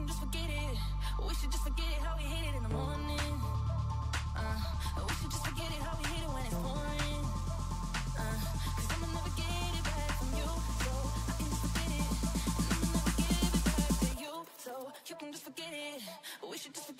can just forget it. We should just forget it how we hit it in the morning. Uh, we should just forget it how we hit it when it's pouring. Uh, cause I'ma never get it back from you, so I can just forget it. And I'ma never give it back to you, so you can just forget it. We should just forget it.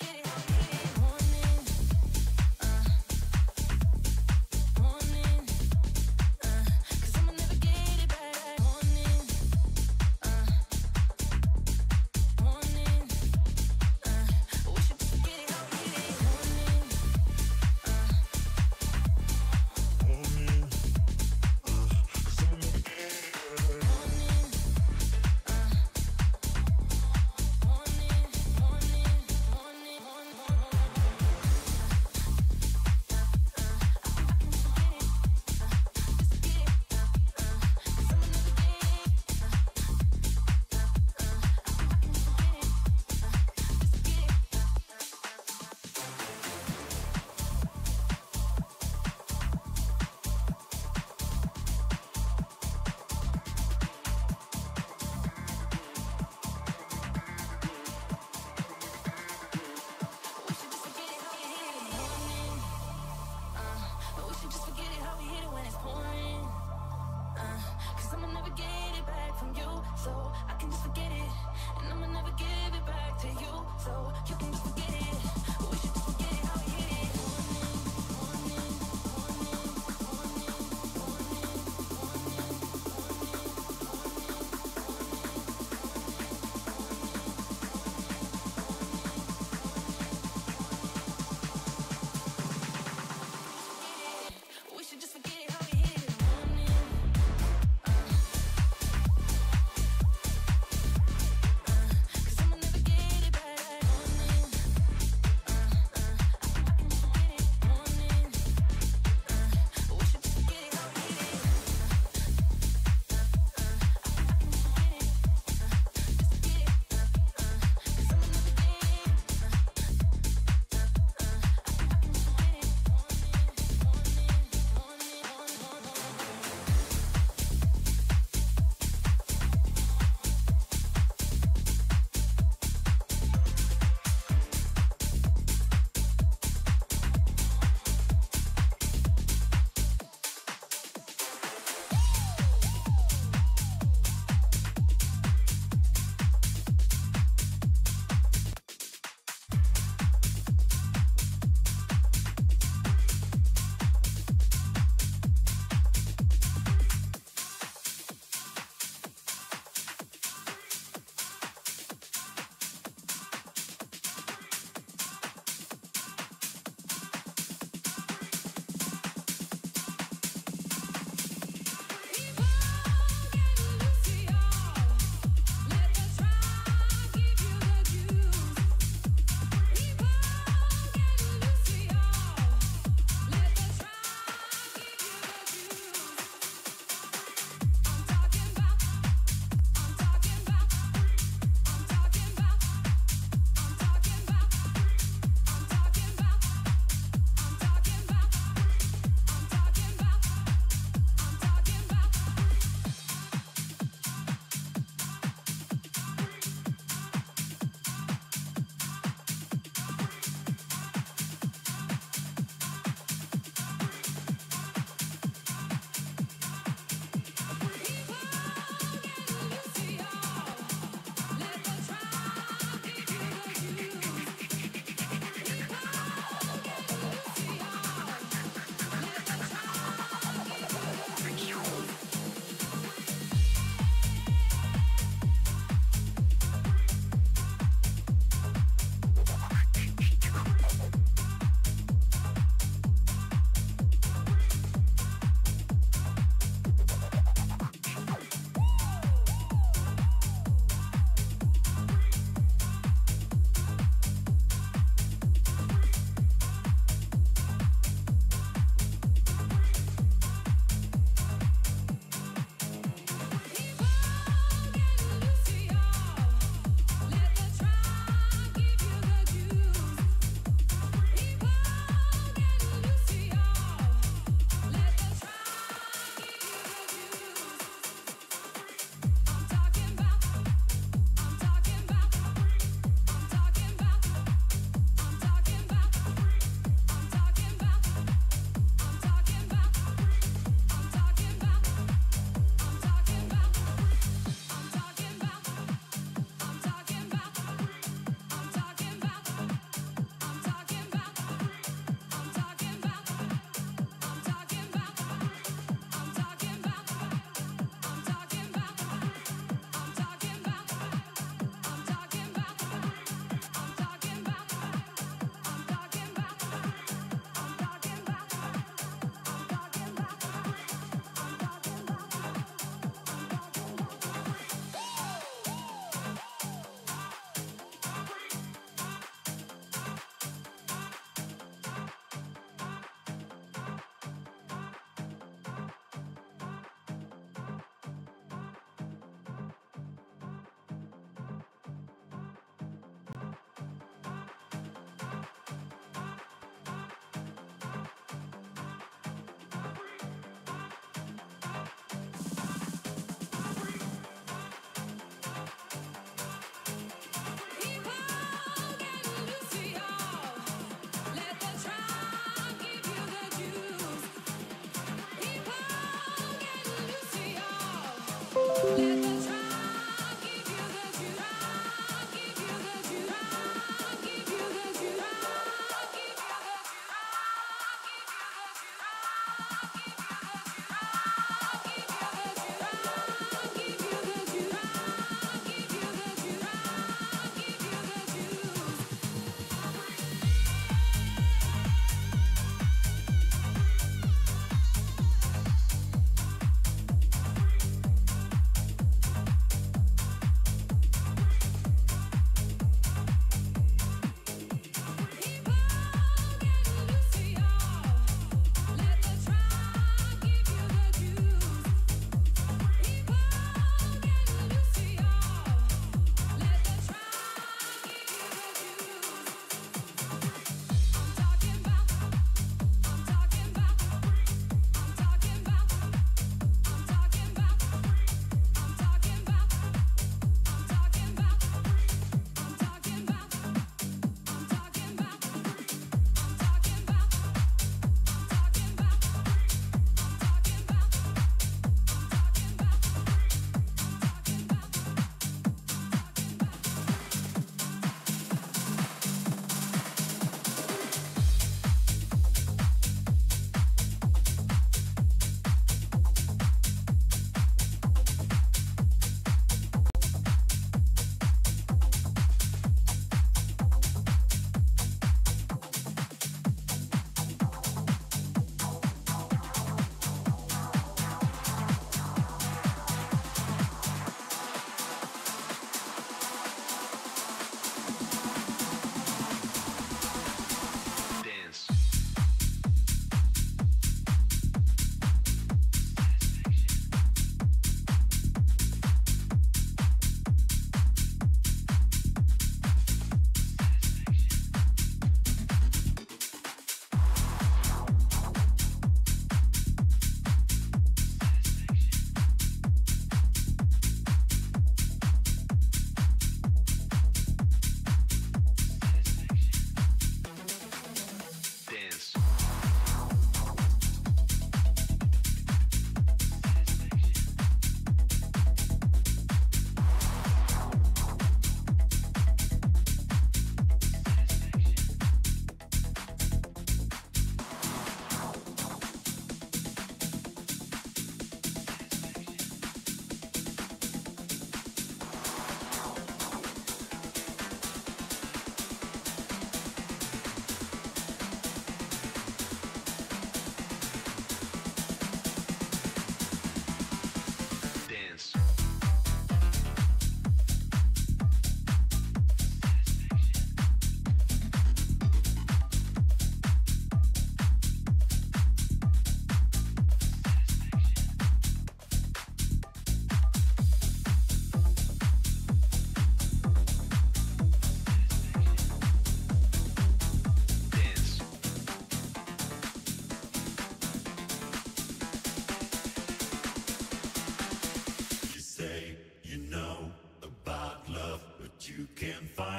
find.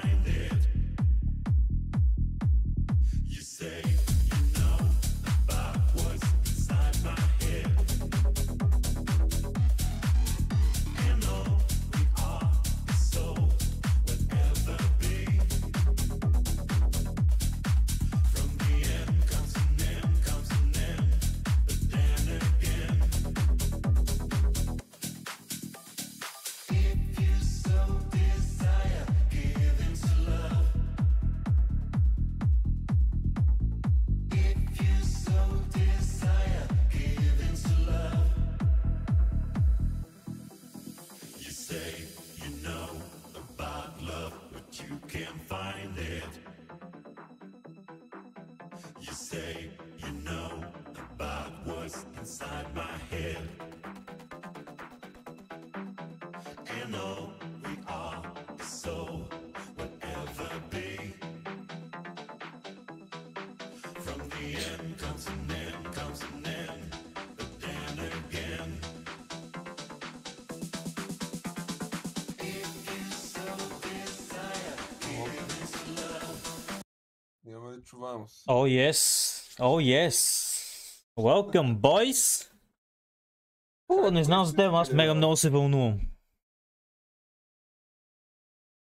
vamos. Oh, yes. Oh, yes. Welcome, boys. О, не знам за теб, аз мега много се вълнувам.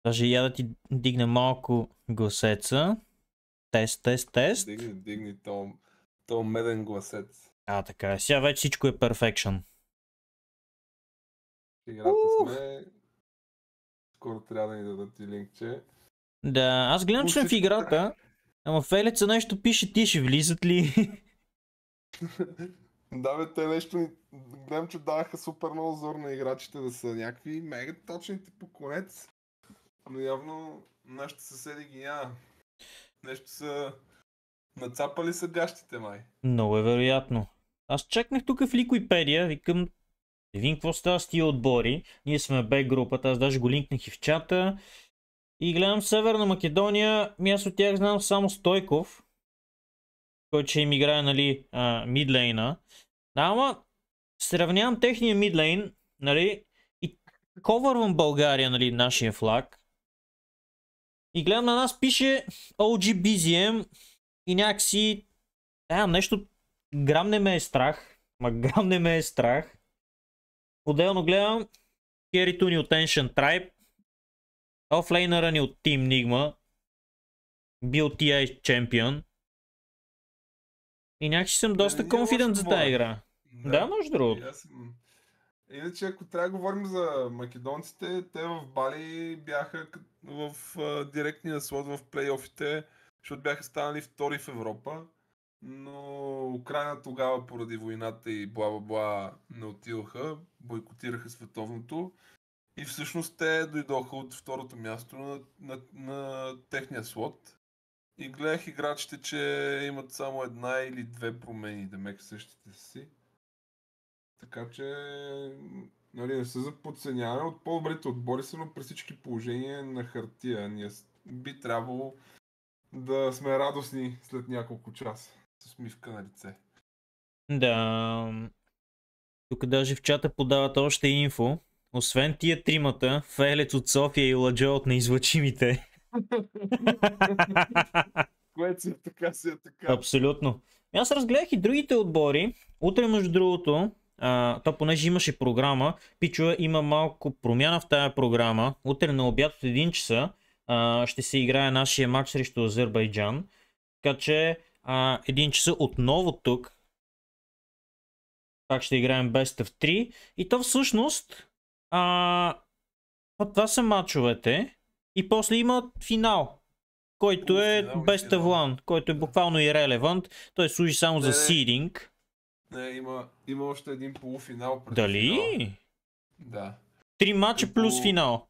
Даже я да ти дигна малко гласеца. Тест, тест, тест. Дигни, дигни то, то меден гласец. А, така. Е. Сега вече всичко е перфекшн. Играта сме. Скоро трябва да ни дадат и линкче. Да, аз гледам, че в играта Ама Фелеца нещо пише, ти ще влизат ли? да, бе, те нещо... Гледам, че даваха супер много зор на играчите да са някакви мега точните по конец. Но явно нашите съседи ги няма. Нещо са... Нацапали са гащите май. Много е вероятно. Аз чекнах тук в Ликуипедия, викам, Един какво става с тия отбори. Ние сме Б групата, аз даже го линкнах и в чата. И гледам Северна Македония. Ми аз от тях знам само Стойков. Който ще им играе, нали, а, мидлейна. Да, ама сравнявам техния мидлейн, нали, и ковървам България, нали, нашия флаг. И гледам на нас пише OG BZM и някакси, да, нещо, грам не ме е страх. Ма грам не ме е страх. Отделно гледам Керри Туни от Ancient Tribe Офлейнъра ни от Team Nigma. Бил TI е чемпион. И някакси съм доста конфидент за тази игра. Да, да между Иначе, ако трябва да говорим за македонците, те в Бали бяха в а, директния слот в плейофите, защото бяха станали втори в Европа. Но Украина тогава поради войната и бла бла бла не отидоха, бойкотираха световното. И всъщност те дойдоха от второто място на, на, на техния слот. И гледах играчите, че имат само една или две промени, да мек същите си. Така че нали, не се подценяваме от по-добрите отбори, са, но при всички положения на хартия. Ние би трябвало да сме радостни след няколко часа с усмивка на лице. Да. Тук даже в чата подават още инфо. Освен тия тримата, Фелец от София и Ладжо от неизлъчимите. Което си е така, си е така. Абсолютно. Аз разгледах и другите отбори. Утре, между другото, а, то понеже имаше програма, Пичуа има малко промяна в тая програма. Утре на обяд от 1 часа а, ще се играе нашия матч срещу Азербайджан. Така че а, 1 часа отново тук. Пак ще играем Best of 3. И то всъщност а, това са мачовете. И после има финал, който е без тавлан, който е буквално и релевант. Той служи само не, за сидинг. Не, има, има още един полуфинал. Дали? Финал. Да. Три мача плюс полу... финал.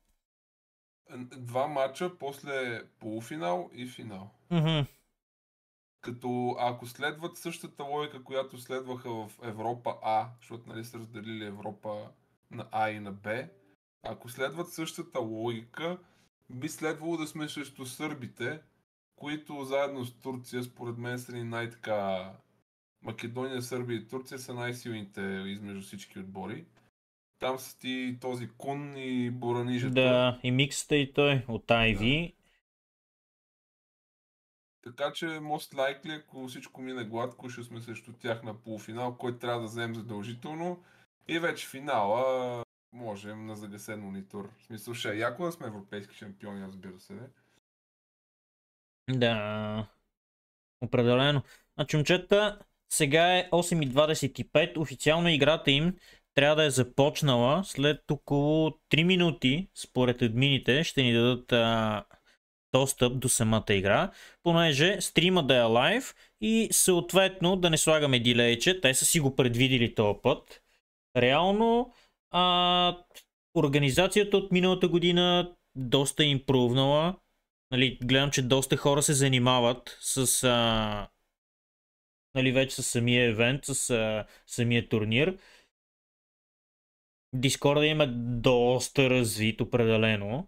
Два мача, после полуфинал и финал. Mm-hmm. Като ако следват същата логика, която следваха в Европа А, защото нали са разделили Европа на А и на Б, ако следват същата логика, би следвало да сме срещу сърбите, които заедно с Турция, според мен, са ни най-така... Македония, Сърбия и Турция са най-силните измежду всички отбори. Там са ти този Кун и Боранижа. Да, и миксата и той от IV. Да. Така че, most likely, ако всичко мине гладко, ще сме срещу тях на полуфинал, който трябва да вземем задължително. И вече финала можем на загасен монитор. В смисъл, ще е яко да сме европейски шампиони, разбира се. Да, определено. Значи, момчета, сега е 8.25. Официално играта им трябва да е започнала след около 3 минути, според админите, ще ни дадат а, достъп до самата игра, понеже стрима да е лайв и съответно да не слагаме дилейче, те са си го предвидили този път, реално а, организацията от миналата година доста е импровнала. Нали, гледам, че доста хора се занимават с а, нали, вече с самия евент, с а, самия турнир. Дискорда им е доста развит определено.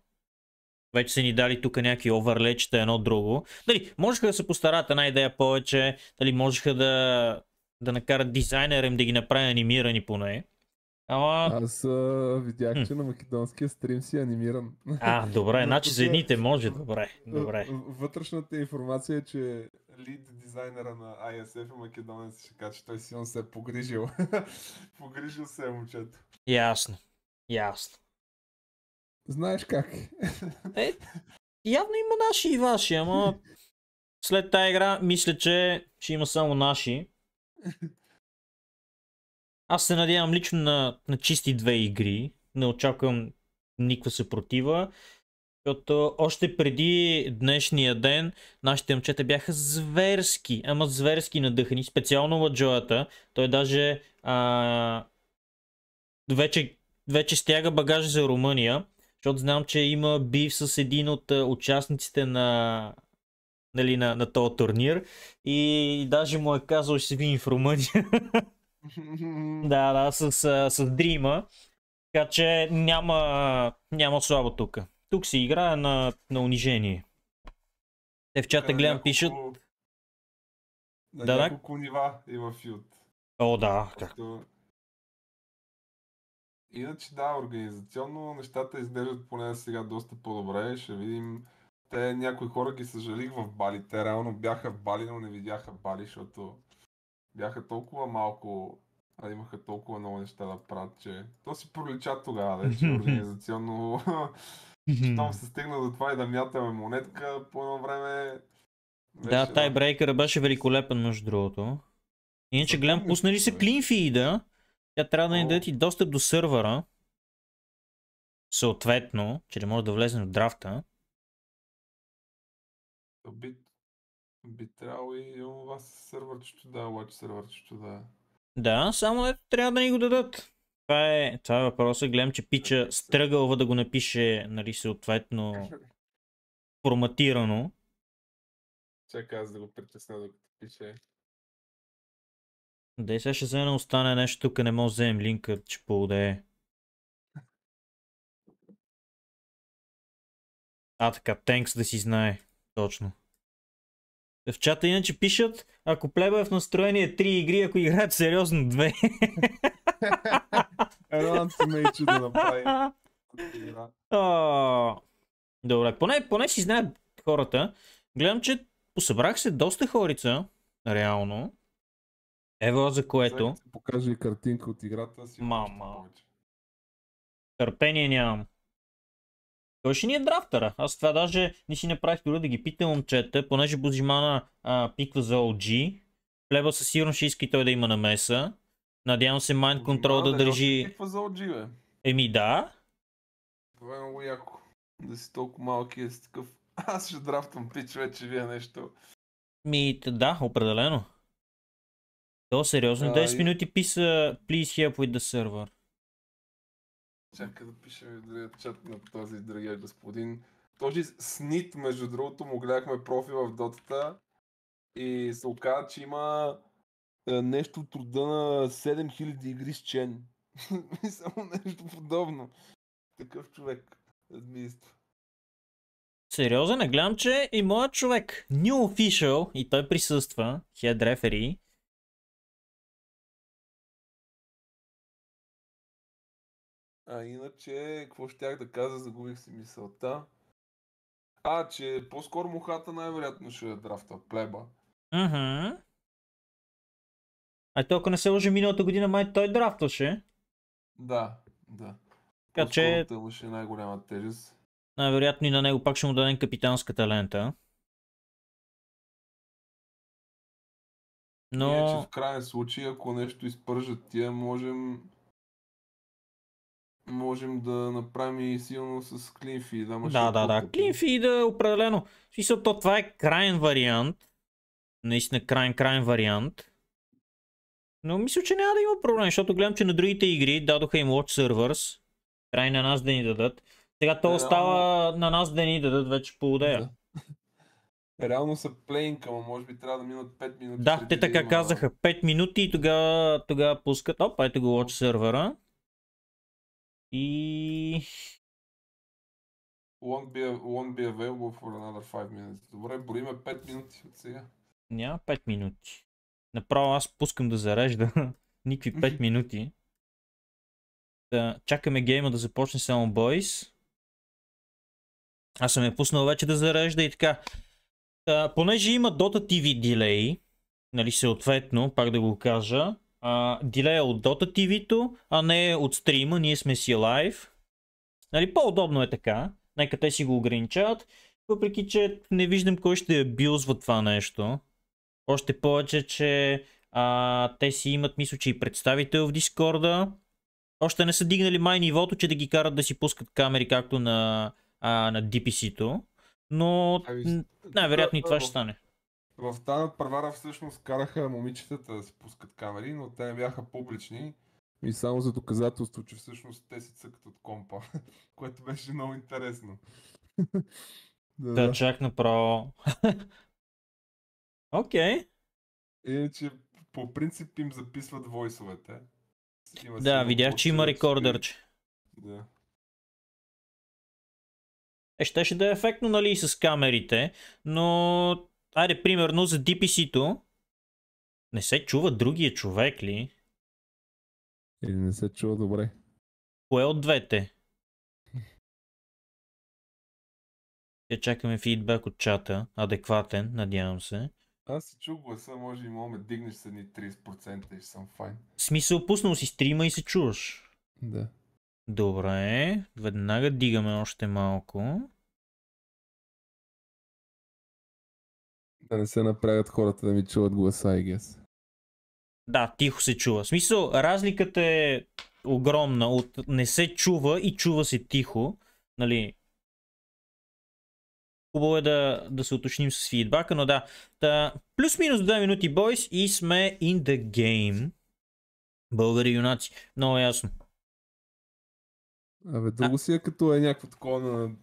Вече са ни дали тук някакви оверлечета едно друго. Дали, можеха да се постарат една идея повече, дали можеха да, да накарат дизайнера им да ги направи анимирани поне. Ама... Аз а, видях, че на македонския стрим си е анимиран. А, добре, значи за едните може, добре, добре. Вътрешната информация е, че лид дизайнера на ISF е македонец, ще каже, че той силно се е погрижил. погрижил се е момчето. Ясно, ясно. Знаеш как. е, явно има наши и ваши, ама след тази игра мисля, че ще има само наши. Аз се надявам лично на, на чисти две игри. Не очаквам никаква съпротива. Защото още преди днешния ден нашите момчета бяха зверски, ама зверски надъхани, специално ладжоята. Той даже а, вече, вече стяга багажа за Румъния, защото знам, че има бив с един от участниците на, нали, на, на този турнир и даже му е казал, ще се видим в Румъния. Да, да, с, с, с dream Така че няма, няма слабо тук. Тук си играе на, на унижение. Те в чата гледам пишат. На да, няколко нива има филд. О, да, как? Иначе да, организационно нещата изглеждат поне сега доста по-добре. Ще видим. Те някои хора ги съжалих в Бали. Те реално бяха в Бали, но не видяха Бали, защото бяха толкова малко, а имаха толкова много неща да правят, че то си пролича тогава вече организационно. Щом се стигна до това и да мятаме монетка по едно време. Вече, да, тайбрейкъра беше великолепен между другото. Иначе гледам, пусна ли се да? Тя трябва да ни даде ти достъп до сървъра. Съответно, че не може да влезе в драфта. Бит би трябвало и у вас сервърчето да, лач сервърчето да. Да, само е, трябва да ни го дадат. Това е, това е въпросът. Гледам, че пича е, стръгълва да го напише, нали, съответно форматирано. Чакай аз да го притесна докато пише. Да и сега ще вземе остане нещо тук, не може да вземем линка, че е. А така, Тенкс да си знае. Точно. В чата иначе пишат, ако плеба е в настроение 3 е игри, ако играят сериозно 2. Едно антимейче да направи. Добре, поне, поне си знаят хората. Гледам, че посъбрах се доста хорица, реално. Ево за което. Покажи картинка от играта си. Мама. Търпение нямам. Той ще ни е драфтера. Аз това даже не си направих дори да ги питам момчета, понеже Бузимана а, пиква за OG. Плеба със сигурно ще иска и той да има намеса. Надявам се Mind Control да, да държи... Пиква за OG, бе. Еми да. Това е много яко. Да си толкова малки е такъв. Аз ще драфтам пич вече вие нещо. Ми да, определено. То сериозно. 10 и... минути писа Please help with the server. Чакай да пишем другия чат на този другия господин. Този снит, между другото, му гледахме профила в дотата и се оказа, че има е, нещо от труда на 7000 игри с Чен. Само нещо подобно. Такъв човек. Администра. Сериозен, не гледам, че и моят човек, New Official, и той присъства, Head Referee, А иначе, какво щях да кажа, загубих си мисълта. А, че по-скоро мухата най-вероятно ще е драфта плеба. Ага. А то ако не се лъжи миналата година, май той драфтваше. Да, да. Така че... Това най-голяма тежест. Най-вероятно и на него пак ще му дадем капитанската лента. Но... Ние, че в крайен случай, ако нещо изпържат тия, можем можем да направим и силно с Клинфи. Да, да, да, да. Клинфид е определено. Смисъл, то това е крайен вариант. Наистина крайен, крайен вариант. Но мисля, че няма да има проблем, защото гледам, че на другите игри дадоха им Watch Servers. Край на нас да ни дадат. Сега то е, Реално... остава на нас да ни дадат вече по удея. Да. Реално са плейнка, но може би трябва да минат 5 минути. Да, те така да има... казаха. 5 минути и тогава, тогава пускат. Опа, ето го Watch сервера. И... Won't be, won't be available for another 5 minutes. Добре, броиме 5 минути от сега. Няма 5 минути. Направо аз пускам да зарежда. Никакви 5 минути. Да, чакаме гейма да започне само Бойс. Аз съм я пуснал вече да зарежда и така. Та, понеже има Dota TV дилей, нали съответно, пак да го кажа, а, дилея е от Dota TV-то, а не е от стрима, ние сме си лайв. Нали, по-удобно е така. Нека те си го ограничават. Въпреки, че не виждам кой ще билзва това нещо. Още повече, че а, те си имат, мисля, че и представител в Дискорда. Още не са дигнали май нивото, че да ги карат да си пускат камери, както на, а, на DPC-то. Но ами, най-вероятно и това ще стане. В тази надпревара всъщност караха момичетата да се пускат камери, но те не бяха публични. И само за доказателство, че всъщност те се цъкат от компа, което беше много интересно. да, да, чак направо. Окей. okay. Иначе по принцип им записват войсовете. Има да, видях, че има рекордърче. Да. Е, щеше да е ефектно, нали, с камерите, но Айде, примерно за DPC-то. Не се чува другия човек ли? Или не се чува добре. Кое от двете? Ще чакаме фидбек от чата. Адекватен, надявам се. Аз се чух гласа, може и мога да дигнеш с едни 30% и съм файн. смисъл, пуснал си стрима и се чуваш. Да. Добре, веднага дигаме още малко. Да не се напрягат хората да ми чуват гласа, I guess. Да, тихо се чува. В смисъл, разликата е огромна от не се чува и чува се тихо. Нали, Хубаво е да, да се уточним с фидбака, но да. Та, плюс-минус 2 минути, бойс, и сме in the game. Българи юнаци. Много ясно. Абе, друго а... си е като е някакво такова на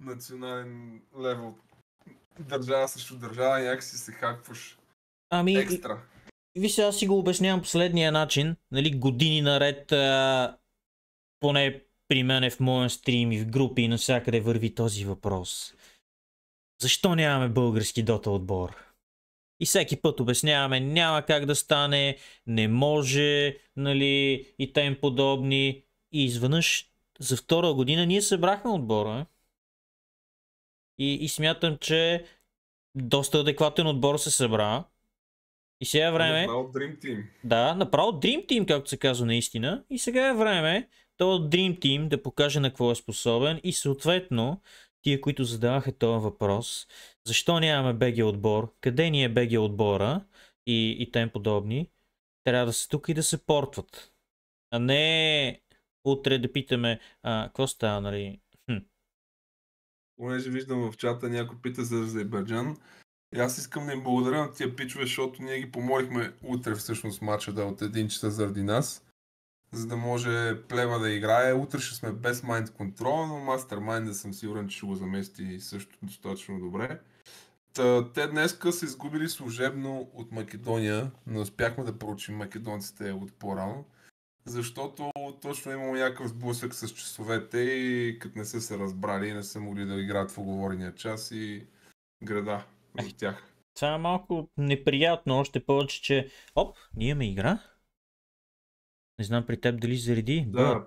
национален левел държава срещу държава, някакси се хакваш ами, екстра. Вижте, аз си го обяснявам последния начин. Нали, години наред, а, поне при мен в моя стрим и в групи и навсякъде върви този въпрос. Защо нямаме български дота отбор? И всеки път обясняваме, няма как да стане, не може, нали, и тем подобни. И изведнъж за втора година ние събрахме отбора. И, и смятам, че доста адекватен отбор се събра. И сега е време... Направо Dream Team. Да, направо Dream Team, както се казва наистина. И сега е време този Dream Team да покаже на какво е способен и съответно тия, които задаваха този въпрос, защо нямаме БГ отбор, къде ни е БГ отбора и, и тем подобни, трябва да са тук и да се портват. А не утре да питаме, а, какво става, нали, понеже виждам в чата някой пита за Азербайджан. И аз искам да им благодаря на тия пичове, защото ние ги помолихме утре всъщност матча да е от един часа заради нас, за да може плева да играе. Утре ще сме без майнд контрол, но мастермайнд да съм сигурен, че ще го замести също достатъчно добре. Та, те днеска са изгубили служебно от Македония, но успяхме да проучим македонците от по-рано защото точно е имам някакъв сблъсък с часовете и като не са се разбрали и не са могли да играят в оговорения час и града в тях. Това е малко неприятно, още повече, че оп, ние имаме игра. Не знам при теб дали зареди. Да,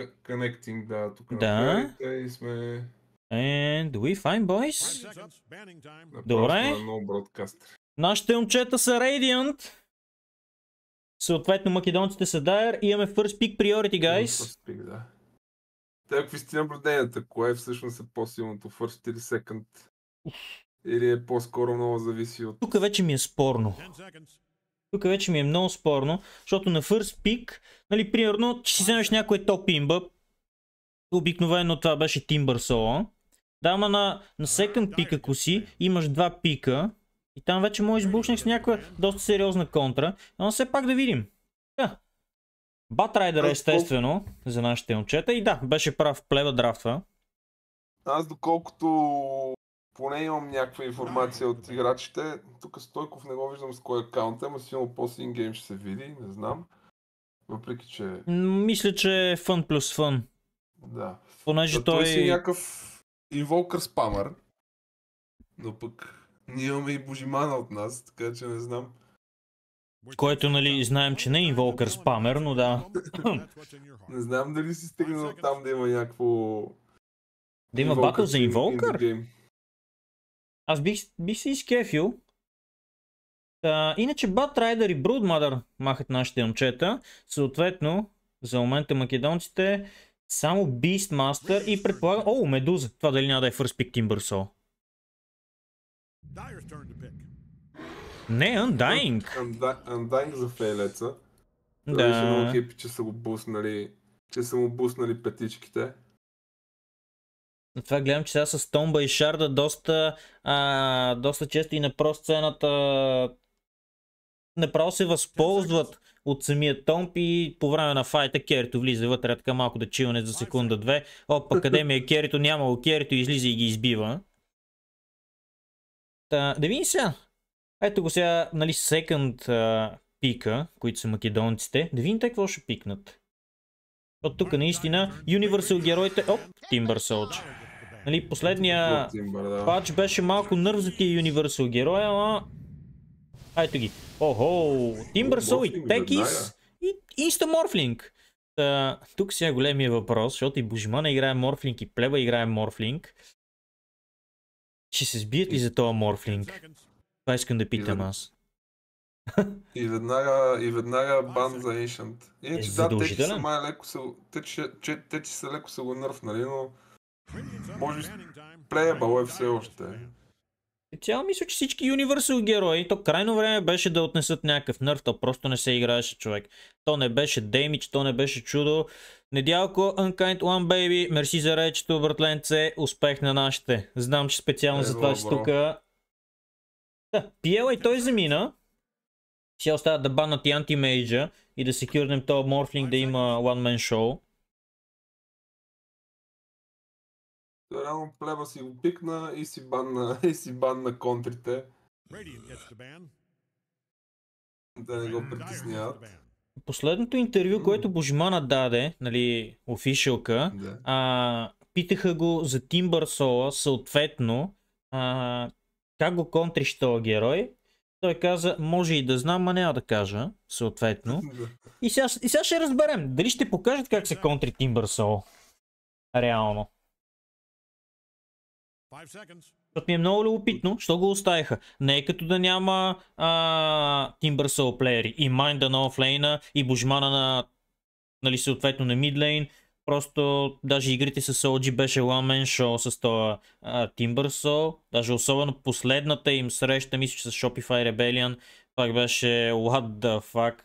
connecting, да, тук да. и сме... And we fine, boys? Добре. Е Нашите момчета са Radiant. Съответно, македонците са Дайер. Имаме first pick priority, guys. First pick, да. Те, какви сте наблюденията? Кое всъщност е по-силното? First или second? Или е по-скоро много зависи от... Тук вече ми е спорно. Тук вече ми е много спорно, защото на first pick, нали, примерно, че си вземеш някой топ имба, обикновено това беше Timber Solo. Да, ама на, на second пик, ако си, имаш два пика, и там вече можеш избушнах с някаква доста сериозна контра. Но все пак да видим. Да. Батрайдер е, естествено за нашите момчета. И да, беше прав плева драфтва. Аз доколкото поне имам някаква информация от играчите, тук Стойков не го виждам с кой акаунт е, но сигурно после ингейм ще се види, не знам. Въпреки, че... Мисля, че е фън плюс фън. Да. Понеже той... Той си някакъв инволкър спамър, но пък ние имаме и Божимана от нас, така че не знам. Което, нали, знаем, че не е Инволкър спамер, но да. не знам дали си стигнал там да има някакво... Да има батъл за Инволкър? Аз бих, бих се изкефил. Та, иначе батрайдер и брудмадър махат нашите момчета. Съответно, за момента македонците само Beastmaster и предполагам... О, Медуза! Това дали няма да е First Pick Timbersaw? Не, Undying. Undying за фейлеца. Да. Беше много хипи, че са го буснали, че са му буснали петичките. Това гледам, че сега с Томба и Шарда доста, а, доста често и на прост сцената направо се възползват от самия Томп и по време на файта Керито влиза вътре така малко да чилне за секунда-две. Опа, къде ми е Керито? Нямало Керито, излиза и ги избива. Та, да видим сега. Ето го сега, нали, секънд пика, които са македонците. Да видим те какво ще пикнат. От тук наистина Universal героите... Оп, Тимбър Soldier. Нали, последния е, е пач беше малко нърв за тия Universal героя, ама... Ето ги. Охо, Тимбър Сол и текис и Инста морфлинг! тук сега големия въпрос, защото и Божимана играе Морфлинг и Плеба играе Морфлинг. Ще се сбият ли за този морфлинг? Това искам да питам аз. и веднага, и веднага бан за Ancient. Иначе е, да, те, че са май леко са, те, че, че, те, че са леко са го нърф, нали, но може плеебъл е все още. Е, цяло мисля, че всички Universal герои, то крайно време беше да отнесат някакъв нърф, то просто не се играеше човек. То не беше Damage, то не беше чудо. Недялко, Unkind One Baby, мерси за речето, братленце, успех на нашите. Знам, че специално за е, това, си тук... Да, Пиела и той замина. Сега остава да банат и антимейджа и да секюрнем кюрнем този морфлинг да има one man show. Реално плеба си го пикна и си банна, и си банна контрите. Да не го притесняват последното интервю, което Божимана даде, нали, офишълка, да. а, питаха го за Тимбър Сола, съответно, а, как го контриш този герой. Той каза, може и да знам, а няма да кажа, съответно. И сега, и сега ще разберем, дали ще покажат как се контри Тимбър Сол. Реално. 5 seconds. Защото ми е много любопитно, що го оставиха. Не е като да няма а, Soul плеери и Майнда на Lane и Божмана на нали, съответно на мидлейн. Просто даже игрите с OG беше ламен шоу с това Soul. Даже особено последната им среща, мисля, че с Shopify Rebellion, пак беше what the fuck.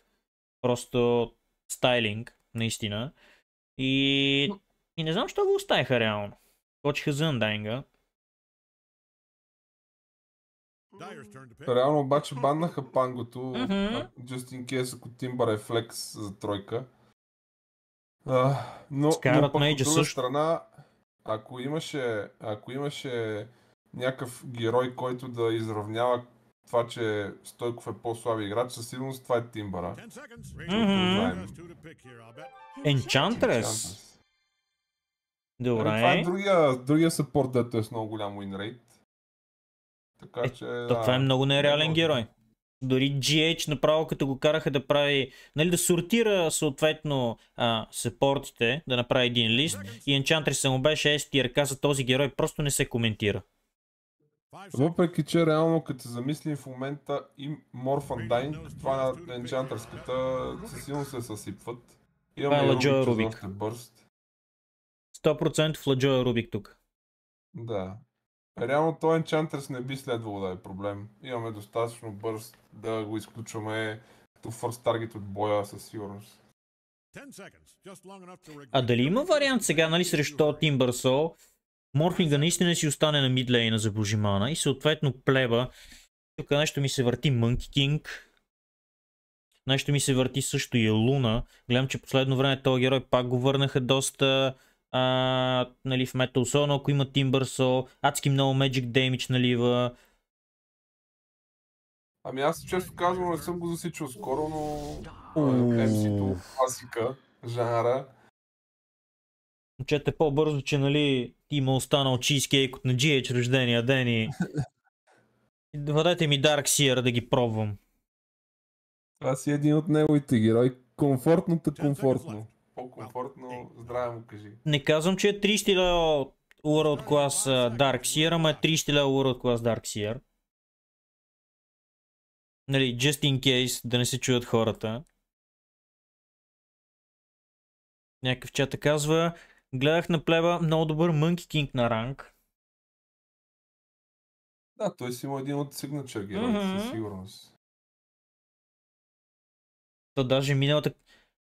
Просто стайлинг, наистина. И, и не знам, що го оставиха реално. Точка за Undying Реално обаче баннаха пангото, mm-hmm. Justin Case, ако Тимбър е флекс за тройка. А, но, но пък от друга страна, ако имаше, ако имаше някакъв герой, който да изравнява това, че Стойков е по-слаби играч, със сигурност това е Тимбара. Енчантрес. Добре. Ами, това е другия, другия съпорт, дето е с много голям уинрейт. Така е, че. То, да, това е много е нереален не герой. Дори GH направо като го караха да прави, нали да сортира съответно а, сепортите, да направи един лист и Enchantress му беше S тир, каза този герой просто не се коментира. Въпреки, че реално като замислим в момента и Морфандайн, това на Enchantress-ката със силно се съсипват. Имаме това е Ладжоя Рубик. 100% Ладжоя Рубик тук. Да, Реално този Enchantress не би следвало да е проблем. Имаме достатъчно бърз да го изключваме като first target от боя със сигурност. А дали има вариант сега, нали, срещу Тимбърсол, Морфинга наистина си остане на мидлейна за Божимана и съответно плеба. Тук нещо ми се върти Monkey King. Нещо ми се върти също и Луна. Гледам, че последно време този герой пак го върнаха доста а, нали, в Metal Zone, ако има Soul, адски много Magic Damage налива. Ами аз често казвам, не съм го засичал скоро, но MC-то е, класика, жанра. Чете по-бързо, че нали има останал чизкейк от на GH рождения ден и... Вадете ми Dark Seer да ги пробвам. Това си един от неговите герои. Комфортното, комфортно комфортно, е, здраве му кажи. Не казвам, че е 30 лева World Class Seer, ама е 30 лева World Class Seer. Нали, just in case, да не се чуят хората. Някакъв чата казва, гледах на плеба много добър Monkey King на ранг. Да, той си има един от signature героите, със сигурност. То даже миналата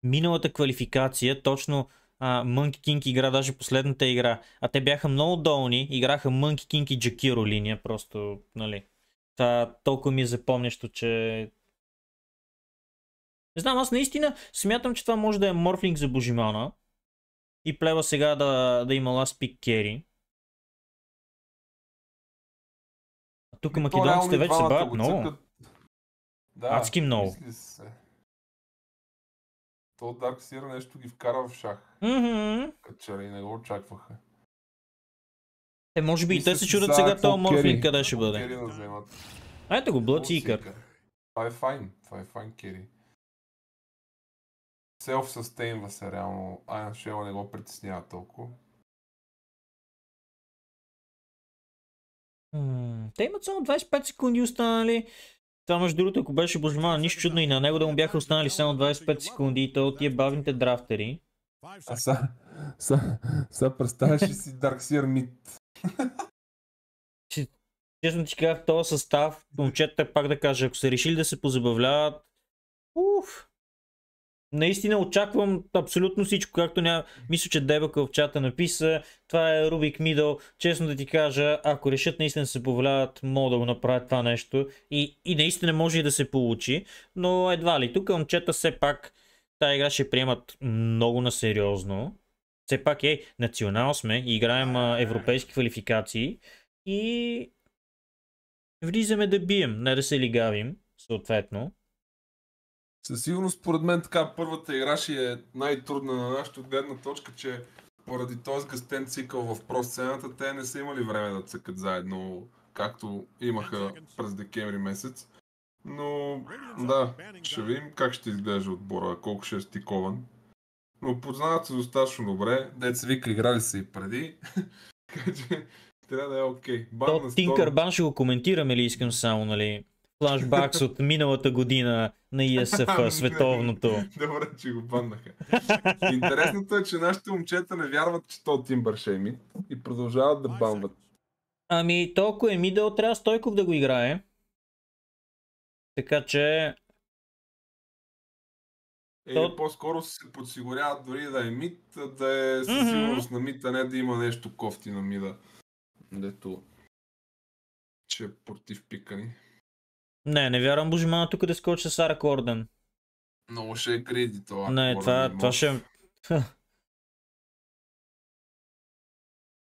миналата квалификация, точно а, Monkey King игра, даже последната игра, а те бяха много долни, играха Monkey King и Джакиро линия, просто, нали. това толкова ми е запомнящо, че не знам, аз наистина смятам, че това може да е морфлинг за Божимана. И плева сега да, да има Last Pick кери. Тук македонците вече се бъдат много. Да, Адски много. То Dark Seer нещо ги вкара в шах. mm Като че ли не го очакваха. Е, може би и, те се чудят сега този морфлинг къде ще бъде. да Айде го, Blood Seeker. Това е файн, това е файн кери. Селф състейнва се реално. Iron Шел не го притеснява толкова. те имат само 25 секунди останали. Това между другото, ако беше Божмана, нищо чудно и на него да му бяха останали само 25 секунди и той от тия бавните драфтери. А са, са, са представяш ли си Дарксир Мит? Честно ти кажа, в този състав, момчета, пак да кажа, ако са решили да се позабавляват, уф, наистина очаквам абсолютно всичко, както няма... Мисля, че Дебъка в чата написа, това е Рубик Мидъл. Честно да ти кажа, ако решат наистина да се повляват, мога да го направят това нещо. И, и наистина може и да се получи, но едва ли. Тук момчета все пак тази игра ще приемат много на сериозно. Все пак е, национал сме, играем европейски квалификации и влизаме да бием, не да се лигавим, съответно. Със сигурност, според мен, така първата игра ще е най-трудна на нашата гледна точка, че поради този гъстен цикъл в просцената, те не са имали време да цъкат заедно, както имаха през декември месец. Но да, ще видим как ще изглежда отбора, колко ще е стикован. Но познават се достатъчно добре. Деца вика, играли са и преди. така че трябва да е окей. Okay. Тинкър Бан ще го коментираме ли искам само, нали? флашбакс от миналата година на ИСФ, ами, световното. Нали? Добре, че го баннаха. Интересното е, че нашите момчета не вярват, че то е Тимбър шейми и продължават да бамват. Ами, толкова е мидъл, трябва Стойков да го играе. Така че... Е, то... по-скоро се подсигуряват дори да е мид, да е със mm-hmm. сигурност на мид, а не да има нещо кофти на мида. Дето че е против пикани. Не, не вярвам Божимана тук да скочи с Арк Орден. Много ще е кризи това. Не, това, това ще...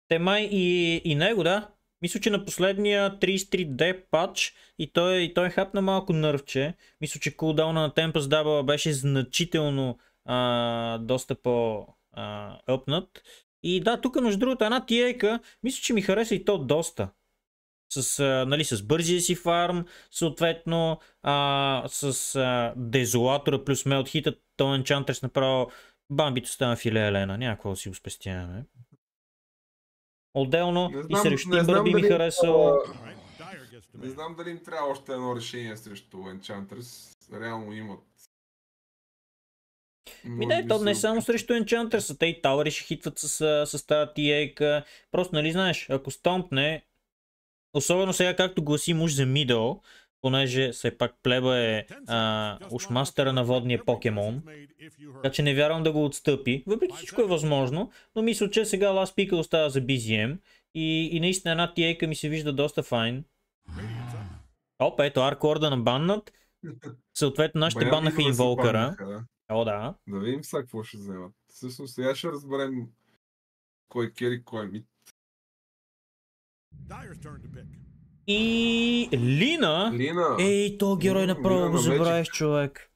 Те май и, и него, да. Мисля, че на последния 33D патч и той, и той хапна малко нървче. Мисля, че кулдауна на Tempest Double беше значително а, доста по-ъпнат. и да, тук между другото една тиейка, мисля, че ми хареса и то доста с, а, нали, с бързия си фарм, съответно а, с а, дезолатора плюс мелтхита, то Enchantress направо бамбито стана филе Елена, някакво да си го спестяваме. Отделно знам, и срещу Тимбър би ми харесало... Не знам дали им трябва още едно решение срещу Enchantress. Реално имат ми да, то не само срещу Enchantress, те и Таури ще хитват с, с, с тази тиейка. Просто, нали знаеш, ако стомпне, Особено сега, както гласи муж за мидъл, понеже все пак плеба е а, уж мастера на водния покемон. Така че не вярвам да го отстъпи. Въпреки всичко е възможно, но мисля, че сега Last Pickle остава за BZM. И, и наистина една тиейка ми се вижда доста файн. Оп, ето Аркорда на баннат. Съответно, нашите Бая баннаха и Волкара. О, да. Да видим сега какво ще вземат. Всъщност сега ще разберем кой е кери, кой е мит. И Лина. Лина. Ей, то герой направо го забравих, човек.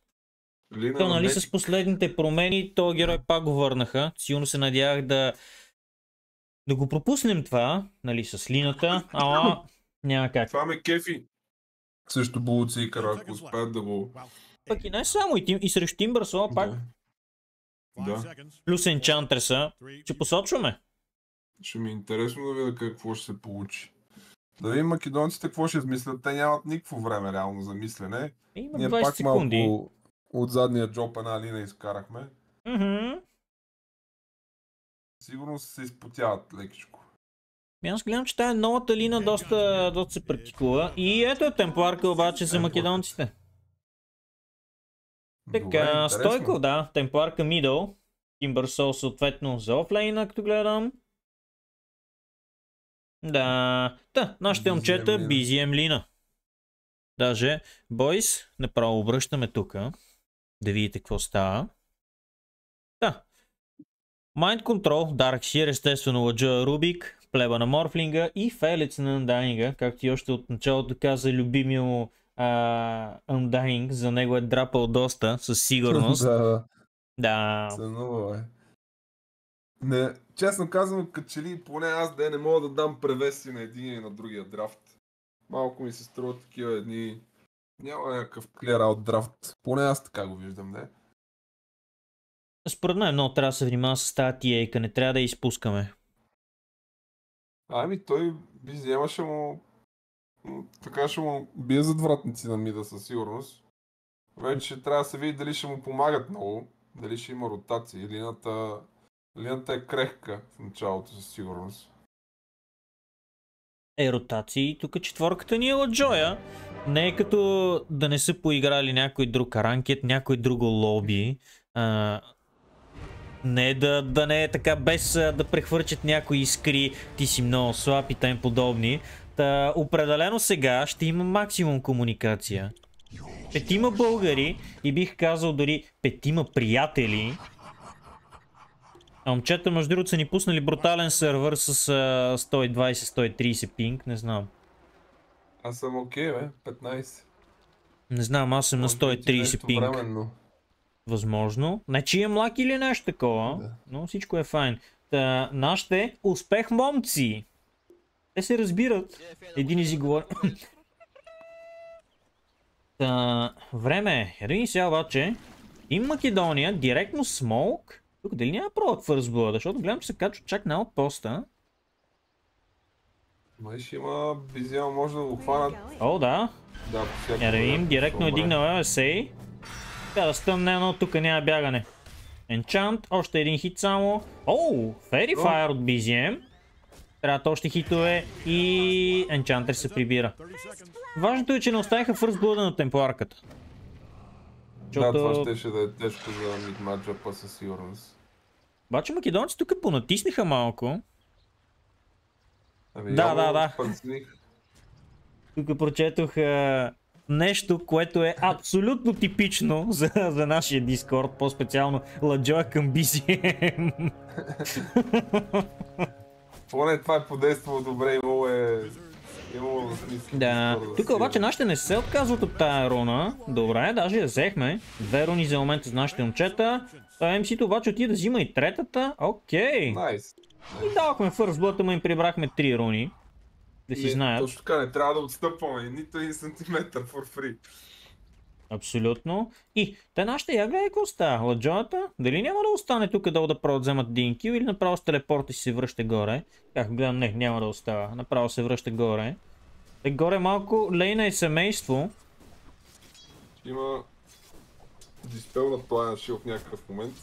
Лина то, нали, с последните промени, то герой пак го върнаха. Силно се надявах да, да го пропуснем това, нали, с лината, А, няма как. Това ме кефи. Също Булуци и Карако успеят да го... Пък и не само, и, тим, и срещу Тимбърсова пак. Да. Плюс Енчантреса. Ще посочваме. Ще ми е интересно да видя какво ще се получи. Да видим македонците какво ще измислят. Те нямат никакво време реално за мислене. Има Ние 20 пак секунди. малко от задния джоп една лина изкарахме. Mm-hmm. Сигурно се изпотяват лекичко. Ами аз гледам, че тая новата лина доста, доста се е. практикува. И ето е темпларка обаче за е, македонците. Така, Стойко, да, темпларка мидъл. Тимбърсол съответно за офлейна, като гледам. Да. Та, нашите момчета, Бизи Емлина. Даже, бойс, направо обръщаме тук. Да видите какво става. Да. Mind Control, Dark Shear, естествено, лъджа Рубик, плеба на Морфлинга и Фелец на Undying, както и още от началото каза любимия му uh, Undying, за него е драпал доста, със сигурност. да, да. Ценува, е. Не, честно казвам, като че ли поне аз да е, не мога да дам превеси на един и на другия драфт. Малко ми се струват такива едни... Няма някакъв clear от драфт. Поне аз така го виждам, не? Според мен много трябва да се внимава с тази и не трябва да я изпускаме. Ами той би вземаше му... Така ще му бие задвратници на мида със сигурност. Вече трябва да се види дали ще му помагат много, дали ще има ротация ротации. Лината Лината е крехка в началото със сигурност. Е, ротации. Тук четворката ни е Джоя. Не е като да не са поиграли някой друг ранкет, някой друго лоби. А, не е да, да не е така без да прехвърчат някои искри, ти си много слаб и тем подобни. Та, определено сега ще има максимум комуникация. Петима българи и бих казал дори петима приятели, а момчета, между другото, са ни пуснали брутален сервер с 120-130 пинг, не знам. Аз съм окей, okay, бе, 15. Не знам, аз съм Може е на 130 пинг. Временно. Възможно. Не, значи че имам лак или нещо такова, да. но всичко е файн. Та, нашите успех момци. Те се разбират. Един изи говори. Та, време е. Един сега обаче. Им Македония, директно смолк. Тук дали няма от фърст блода, защото гледам, че се качва чак на отпоста. Май ще има Бизиал, може да го хванат. О, да. Да, по всяко е, им директно е дигнал МСА. Така да стъмне, но тук няма бягане. Енчант, още един хит само. Оу, Fairy Fire от BZM. Трябват още хитове и Енчантер се прибира. Важното е, че не оставиха фърст блода на темпуарката. Да, това ще да е тежко за мидмаджа па със сигурност. Обаче македонци тук понатиснаха малко. Ами, да, да, да. Тук прочетох а, нещо, което е абсолютно типично за, за нашия Дискорд, по-специално Ладжоя към BCM. Поне това е подействало добре, мога е да, тук обаче нашите не се отказват от тая руна. Добре, даже я взехме. Две руни за момента с нашите момчета. МС-то обаче отиде да взима и третата. Окей. Найс. И давахме фърст блата, ма им прибрахме три руни. Да си знаят. Точно така, не трябва да отстъпваме нито един сантиметър for free. Абсолютно. И те нашата яга е какво става? Ладжоната дали няма да остане тук долу да правят вземат динки или направо с телепорта си се връща горе? Как гледам, не, няма да остава. Направо се връща горе. Те горе малко лейна и е семейство. има диспел на пламен шилд в някакъв момент.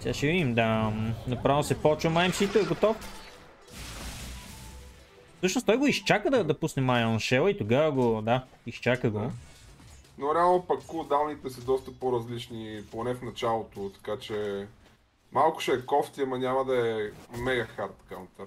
Сега ще видим, да. Направо се почва. Маймсито то е готов. Всъщност той го изчака да, да пусне Майон Шел и тогава го, да, изчака го. Но реално пък кулдауните са доста по-различни, поне в началото, така че малко ще е кофти, ама няма да е мега хард каунтър.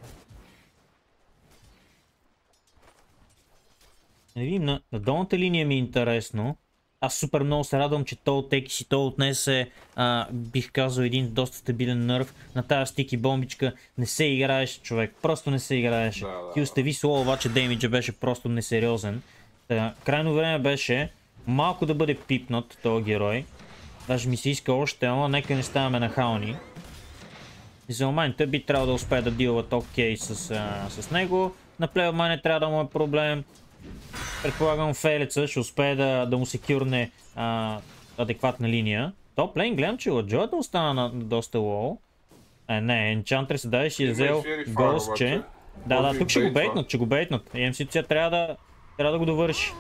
Не видим, на, на долната линия ми е интересно. Аз супер много се радвам, че то отеки си, то отнесе, а, бих казал, един доста стабилен нърв. На тази стики бомбичка не се играеш, човек, просто не се играеш. Да, да, Ти остави слово, обаче демиджа беше просто несериозен. Та, крайно време беше малко да бъде пипнат този герой. Даже ми се иска още, ама нека не ставаме на Хауни. И за той би трябвало да успее да дилват окей с, а, с него. На плейомане трябва да му е проблем. Предполагам Фейлица ще успее да, да му секюрне а, адекватна линия. Топ лейн, гледам, че Ладжо да остана на, на доста лоу. Е, не, Enchantress даже ще е взел че... Да, да, тук ще го бейтнат, ще го бейтнат. И трябва да, трябва да го довърши.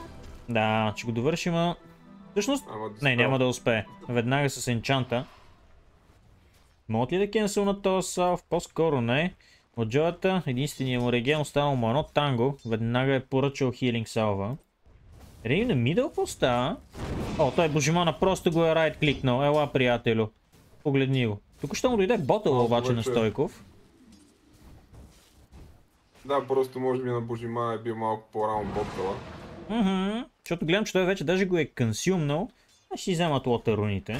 Да, ще го довършим, а... Всъщност... не, няма да успее. Веднага с енчанта. Могат ли да на този салф, По-скоро не. От джоята, единствения му реген, остава му едно танго. Веднага е поръчал хилинг салва. Рейв на мидъл какво става? О, той Божимана просто го е райт кликнал. Ела, приятелю. Погледни го. Тук ще му дойде ботъл обаче на Стойков. Да, просто може би на Божимана е бил малко по-рано ботъла. Mm-hmm. Защото гледам, че той вече даже го е консюмнал. А ще вземат лотаруните.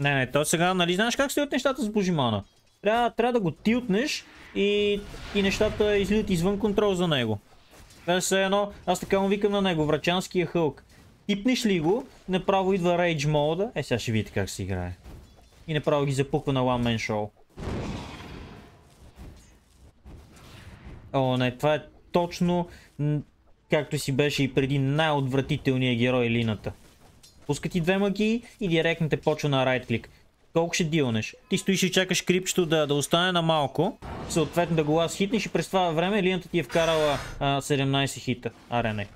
Не, не, то сега, нали знаеш как стоят нещата с Божимана? Трябва, трябва да го тилтнеш и, и нещата излизат извън контрол за него. Това е едно, аз така му викам на него, врачанския хълк. Типнеш ли го, направо идва рейдж мода, е сега ще видите как се играе. И направо ги запуква на One Man Show. О, не, това е точно както си беше и преди най-отвратителният герой лината. Пуска ти две магии и директно те почва на райт клик. Колко ще дилнеш? Ти стоиш и чакаш крипчето да, да остане на малко, съответно да го аз хитнеш и през това време лината ти е вкарала а, 17 хита. Аре не.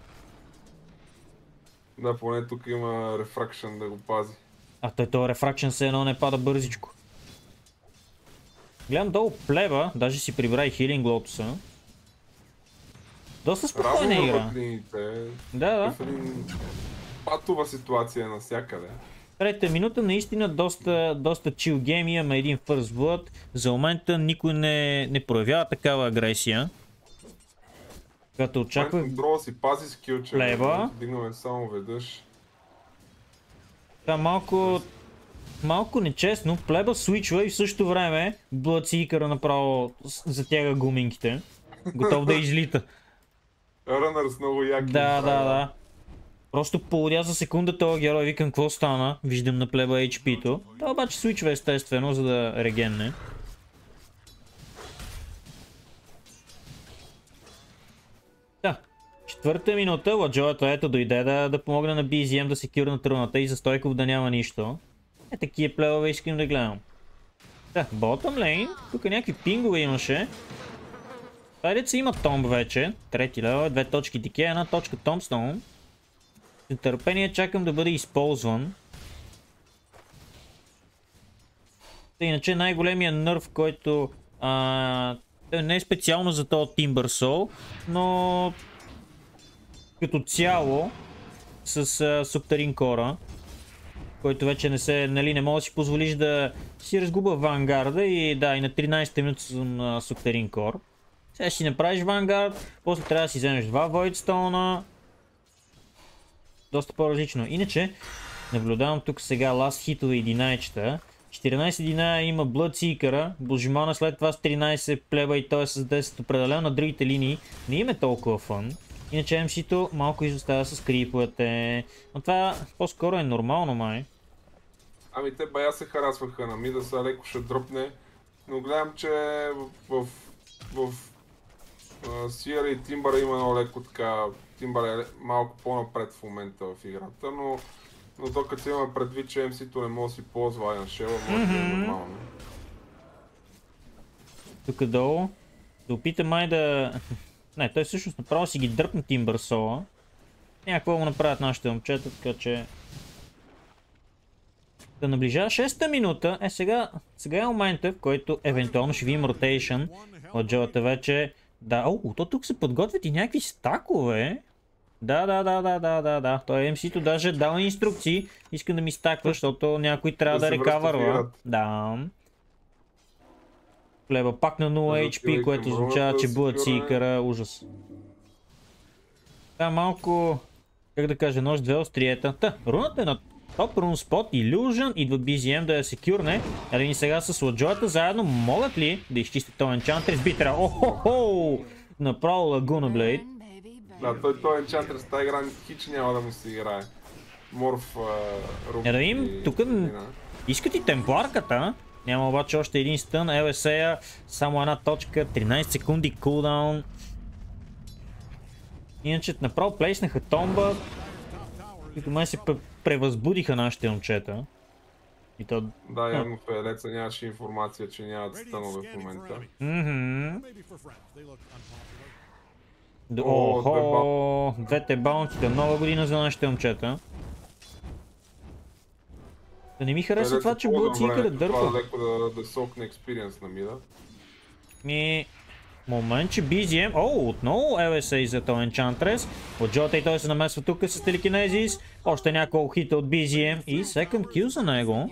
Да, поне тук има рефракшн да го пази. А той то рефракшен се едно не пада бързичко. Гледам долу плеба, даже си прибра и хилинг лотоса. Доста спокойна игра. да, да. Е патова ситуация навсякъде. Трета минута наистина доста, доста чил гейм, имаме един first blood. За момента никой не, не проявява такава агресия. Като очаква... Дрова си пази скилче, Лева. Дигнаме само веднъж. Да, малко... Малко нечестно. Плеба свичва и в същото време Блад си Икара направо затяга гуминките. Готов да излита. с много яки. Да, да, да. Просто полудя за секунда този герой, викам какво стана, виждам на плеба HP-то. Това обаче свичва естествено, за да регенне. Да, четвърта минута, Ладжоето ето дойде да, да помогне на BZM да се кюрна труната и за Стойков да няма нищо. Е, такива плевове искам да гледам. Да, ботъм лейн, тук някакви пингове имаше. Това деца има томб вече. Трети левел, две точки дике, една точка томбстоун. С търпение чакам да бъде използван. Та иначе най-големия нърв, който а, не е специално за този Тимбър Сол, но като цяло с а, Кора, който вече не се, нали, не мога да си позволиш да си разгуба Вангарда и да, и на 13-та минута съм Субтерин Кор. Сега ще си направиш Вангард, после трябва да си вземеш два Voidstone. Доста по-различно. Иначе, наблюдавам тук сега ласт хитове 11-та. 14 11 има Blood Seeker, Божимана след това с 13 плеба и той е с 10. Определено на другите линии не има толкова фън. Иначе MC-то малко изостава с криповете. Но това по-скоро е нормално май. Ами те бая се харасваха на мида, сега леко ще дропне. Но гледам, че в, в Сиера и тимбара има едно леко така... Тимбър е малко по-напред в момента в играта, но... Но то като има предвид, че MC-то не може да си ползва Iron Shell, може да е нормално. Тук е долу. Да опита май да... Не, той всъщност направо си ги дръпна Тимбър Сола. Няма какво направят нашите момчета, така че... Да наближава 6-та минута. Е, сега, сега е момента, в който евентуално ще видим ротейшн от вече, вече. Да, о, то тук се подготвят и някакви стакове. Да, да, да, да, да, да, да. Той е MC-то даже е дал инструкции. Искам да ми стаква, защото някой трябва да, да рекавърва. Да. Хлеба, пак на 0 HP, което означава, че бъдат си и кара ужас. Та малко, как да кажа, нож две остриета. Та, руната е на рун спот, Illusion, идва BGM да я секюрне. Нали, ни сега с ладжоята заедно могат ли да изчистят този Enchantress? битера? Охо-хо! Направо Лагуна Блейд. Да, той, той Enchantress, тази игра хич няма да му се играе. Морф, Ели им, тук искат и темпларката. Няма обаче още един стън. LSA, само една точка, 13 секунди кулдаун. Иначе направо плейснаха томба. Тук май се превъзбудиха нашите момчета. И то... Да, явно Фелеца нямаше информация, че нямат станове в момента. Охо, двете баунсите. Нова година за нашите момчета. Да не ми харесва това, че бълци и къде дърпа. Това леко да, да сокне експириенс на мира. Ми... Момент, че BGM... О, отново LSA за този Enchantress. От Джота и той се намесва тук с телекинезис. Още няколко хита от BGM и second kill за него.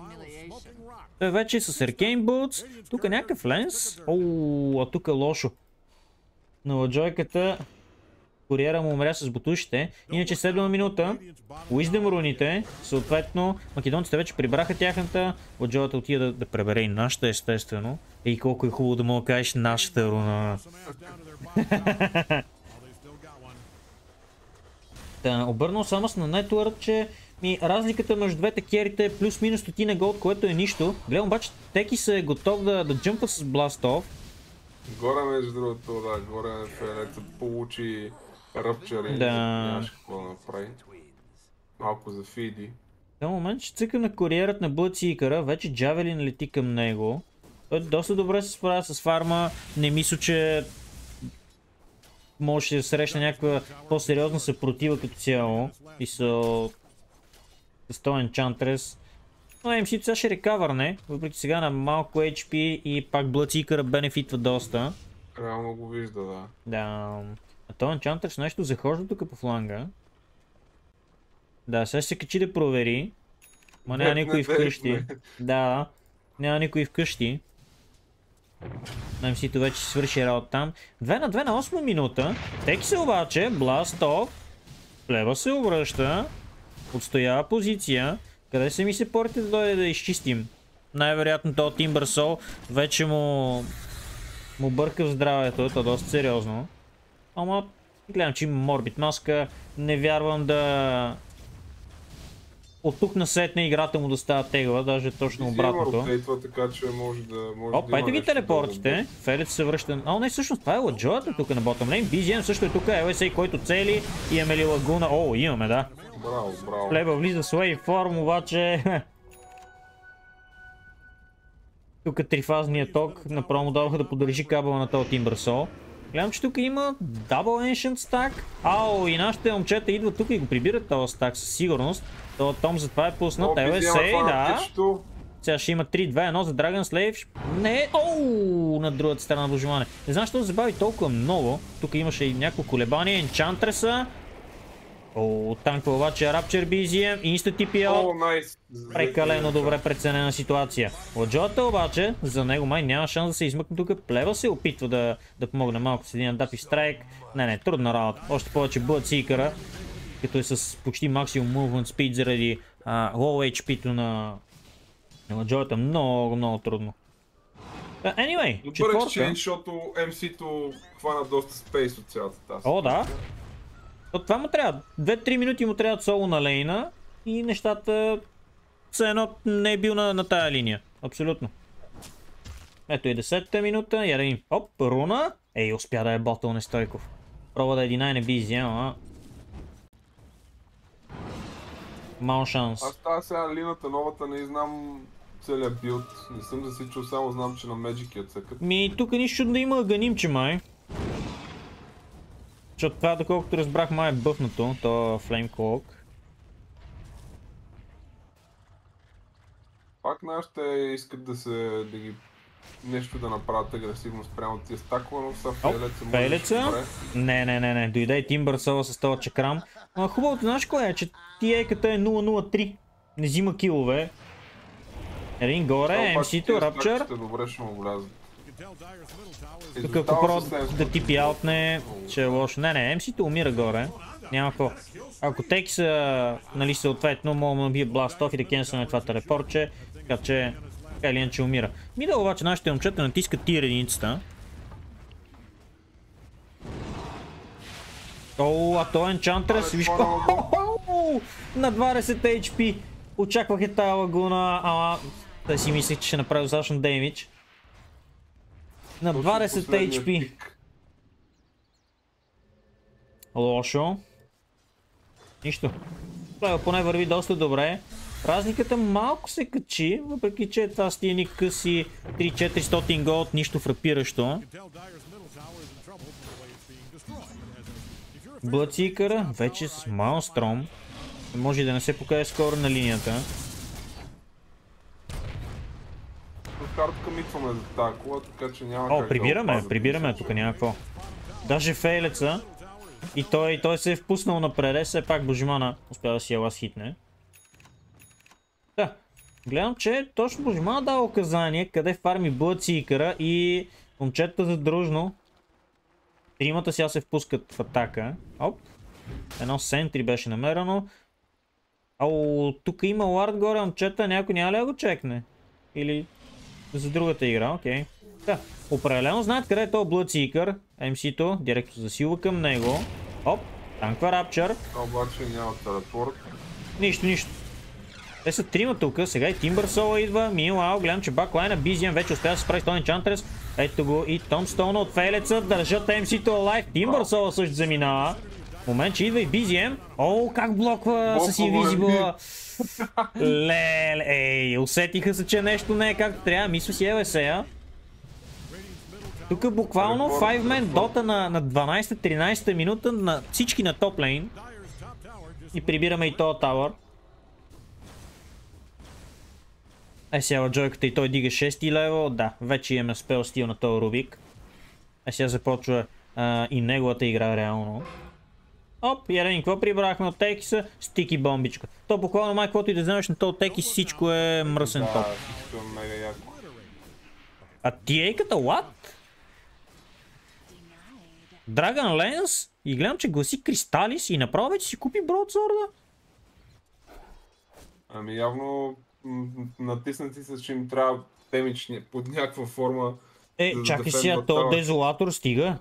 Той вече е с Arcane Boots. Тук е някакъв ленс. О, а тук е лошо. На ладжойката Куриера му умря с бутушите. Иначе 7 минута. Уиздем руните. Съответно, македонците вече прибраха тяхната. Ладжовата отида да, да пребере и нашата, естествено. И колко е хубаво да мога кажеш нашата руна. Та, обърнал само с на Network, че ми, разликата между двете керите е плюс-минус стотина голд, което е нищо. Гледам обаче, Теки се е готов да, да джъмпа с Blast Off. Горе между другото, да, горе Ферет получи е да. нямаше какво да направи. Малко за фиди. До момент, ще цъка на куриерът на Блът Сикъра, вече Джавелин лети към него. Той доста добре се справя с фарма, не мисля, че може да срещне някаква по-сериозна съпротива като цяло. И са стоен чантрес. Но MC сега ще рекавърне, въпреки сега на малко HP и пак Сикъра бенефитва доста. Реално го вижда, да. Да. А този Enchanter нещо захожда тук по фланга. Да, сега се качи да провери. Ма няма никой вкъщи. Да, няма никой вкъщи. Ами си то вече се свърши работа там. 2 на 2 на 8 минута. Теки се обаче, Бластов. Лева се обръща. Отстоява позиция. Къде се ми се порите да дойде да изчистим? Най-вероятно този Тимбърсол вече му... Му бърка в здравето, това е доста сериозно. Ама, гледам, че има морбит маска. Не вярвам да... От тук на сетне играта му да става тегава, даже е точно обратното. Ротейтва, така че може да... Може Оп, да ето ги телепортите. Да Ферет се връща... А, не, всъщност това е ладжоата е тук на ботъм лейн. BGM също е тук, LSA, който цели. Имаме е ли Лагуна? О, имаме, да. Браво, браво. Флеба влиза с форм обаче... Тук трифазния ток направо му даваха да подържи кабела на този Timbersaw. Гледам, че тук има Double Ancient Stack. Ао, и нашите момчета идват тук и го прибират този стак със сигурност. То Том затова е пуснат. LSA, да. Сега ще има 3-2-1 за Dragon Slave. Не, оу, на другата страна на Божимане. Не знам, защо забави толкова много. Тук имаше и няколко колебания, енчантреса. О, танкова обаче Рапчер би изием. Инста ТПЛ. Прекалено добре преценена ситуация. Ладжота обаче, за него май няма шанс да се измъкне тук. Плева се опитва да, да помогне малко с един адап и страйк. Не, не, трудна работа. Още повече бъдат Сикъра, като е с почти максимум movement speed заради а, low HP-то на, на Ладжота. Много, много трудно. anyway, Добър четворка. Добър защото MC-то хвана доста спейс от цялата тази. О, да. То това му трябва. 2-3 минути му трябва соло на лейна и нещата са едно не е бил на, на тая линия. Абсолютно. Ето и 10-та минута. Ярин. Оп, руна. Ей, успя да е ботъл стойков. Проба да е 11 не би изял, а. Мал шанс. Аз тази сега лината новата не знам целият билд. Не съм засичал, само знам, че на Magic я цъкат. Ми, тук нищо да има ганим, че май. Защото това, доколкото разбрах, май е бъфнато, то Flame Cloak. Пак нашите искат да се, да ги нещо да направят агресивно спрямо тия стакла, но са фейлеца. Фейлеца? Не, не, не, не. Дойде и Тимбър Сова с този чакрам. А, хубавото, знаеш кое е, че тиеката е 003. Не взима килове. Един горе, MC-то, Rapture. Добре ще му влязат. Тук ако пробва да типи аутне, че е лошо. Не, не, МС-то умира горе. Няма какво. Ако теки са, нали, съответно, мога да бие бласт оф и да кенсваме това телепорче, така че, така или иначе умира. Мида обаче нашите момчета натискат тир единицата. О, а то енчантрес, виж На 20 HP! Очаквах е тая лагуна, ама... Той си мислех, че ще направи достатъчно деймидж. На 20 HP. Лошо. Нищо. Това поне върви доста добре. Разликата малко се качи, въпреки че това с тия къси 3-400 гол от нищо фрапиращо. Блацикъра вече с Маунстром. Може да не се покаже скоро на линията. хард камитваме за тази кола, така че няма О, как прибираме, О, прибираме, тук е няма какво. Даже фейлеца. И той, той се е впуснал на пререз, все пак Божимана успява да си ела хитне. Да, гледам, че точно Божимана дава указание къде фарми Блъци и Кара и момчета дружно. Тримата сега се впускат в атака. Оп. Едно сентри беше намерено. Ау, тук има лард горе, момчета, някой няма ли да го чекне? Или за другата игра, окей. Okay. Да, определено знаят къде е този Bloodseeker, MC-то, директно засилва към него. Оп, танква Рапчър. Обаче няма телепорт. Нищо, нищо. Те са трима тук, сега и Тимбър Сола идва. Милао, гледам, че баклайна Бизиан вече успя да се прави с Тони Чантрес. Ето го и Стоун от Фейлеца. Държат MC-то лайф. Тимбър Сола също заминава. В момент, че идва и Бизиан. О, как блоква с Invisible. Е Леле, ей, усетиха се, че нещо не е както трябва. Мисля си, еве сега. Тук е буквално 5 мен, дота на, на 12-13 минута на всички на топ лейн. И прибираме и тоя тауър. Е сега джойката и той дига 6 левел. Да, вече имаме спел стил на този Рубик. Е сега започва а, и неговата игра реално. Оп, какво прибрахме от текиса, стики бомбичка. То буквално май, каквото и да вземеш на този текис, всичко е мръсен топ. Да, всичко е мега яко. А е като what? Драган Ленс и гледам, че гласи Кристалис и направо вече си купи Бродсорда. Ами явно натиснати са, че им трябва темични под някаква форма. Е, чакай сега, то дезолатор стига.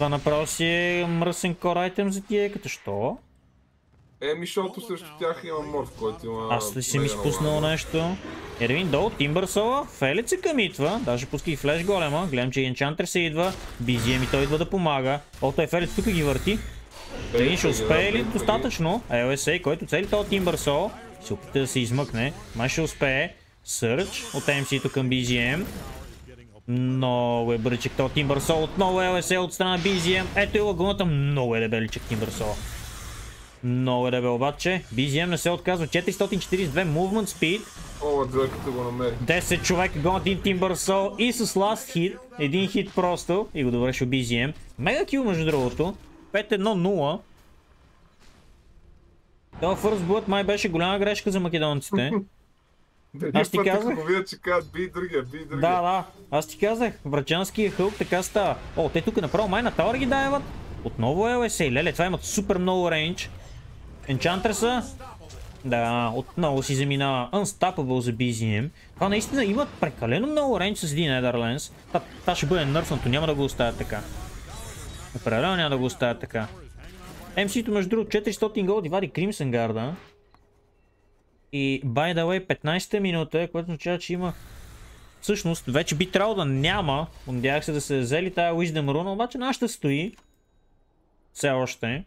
Това направо си е мръсен кор айтем за тия, като що? Еми, защото срещу тях има морф, който има... Аз ли си ми спуснал нещо? Ервин долу, Тимбърсова, Фелица към идва, даже и флеш голема, гледам, че енчантър се идва, Бизия ми той идва да помага. О, той Фелица тук ги върти. Е, Ервин ще успее ли достатъчно? LSA, е, който цели този Тимбърсова, се опита да се измъкне, май ще успее. Сърч от MC-то към BGM. Много е бърчик от Тимбърсол. Отново ЛСЕ от страна Бизием. Ето и лагуната. Много е дебеличък Тимбърсол. Много е дебел обаче. Бизием не се отказва. 442 movement speed. О, го 10 човека гонят един Тимбърсол и с last hit. Един хит просто. И го довършил Бизием. Мега кил между другото. 5-1-0. Това First Blood май беше голяма грешка за македонците. Аз ти казах. Хубавия, че казват, би другия, би другия. Да, да. Аз ти казах, Врачанския е хълк, така става. О, те тук направо май на Тауър ги дайват. Отново е ЛСА. Леле, това имат супер много рейндж. Енчантреса. Да, отново си замина Unstoppable за BZM. Това наистина имат прекалено много рейндж с един Netherlands. Това ще бъде нърфнато, няма да го оставят така. Определено няма да го оставят така. MC-то между другото 400 гол вади Crimson Guard, и by the way, 15-та минута, е, което означава, че има... Всъщност, вече би трябвало да няма. Надявах се да се взели тая Wisdom Rune, обаче нашата стои. Все още.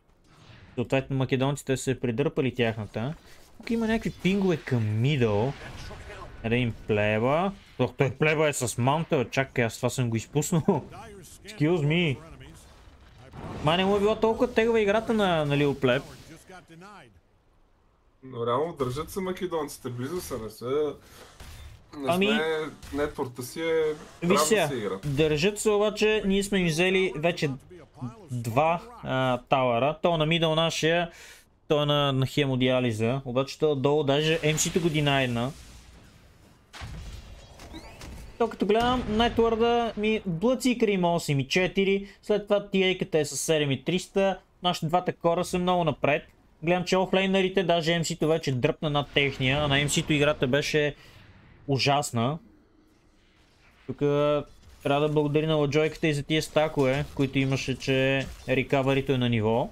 Съответно, македонците се придърпали тяхната. Тук има някакви пингове към мидъл. Един плеба. Тук той плеба е с маунта. Чакай, аз това съм го изпуснал. Скилз ми. Ма не му е била толкова тегава играта на, на Лил Плеб. Но реално държат се македонците, близо са, не са... Не ами... сме... Нетворта си е... Виж се, държат се обаче, ние сме им взели вече два а, талара. То е на мидъл нашия, то е на, на хемодиализа. Обаче то е долу даже MC-то го динайна. То като гледам, най-твърда ми блъци и крима 8 и 4, след това TA-ката е с 7 и 300, нашите двата кора са много напред. Гледам, че офлейнерите, даже MC-то вече дръпна над техния, а на MC-то играта беше ужасна. Тук трябва да благодари на ладжойката и за тия стакове, които имаше, че рекаверито е на ниво.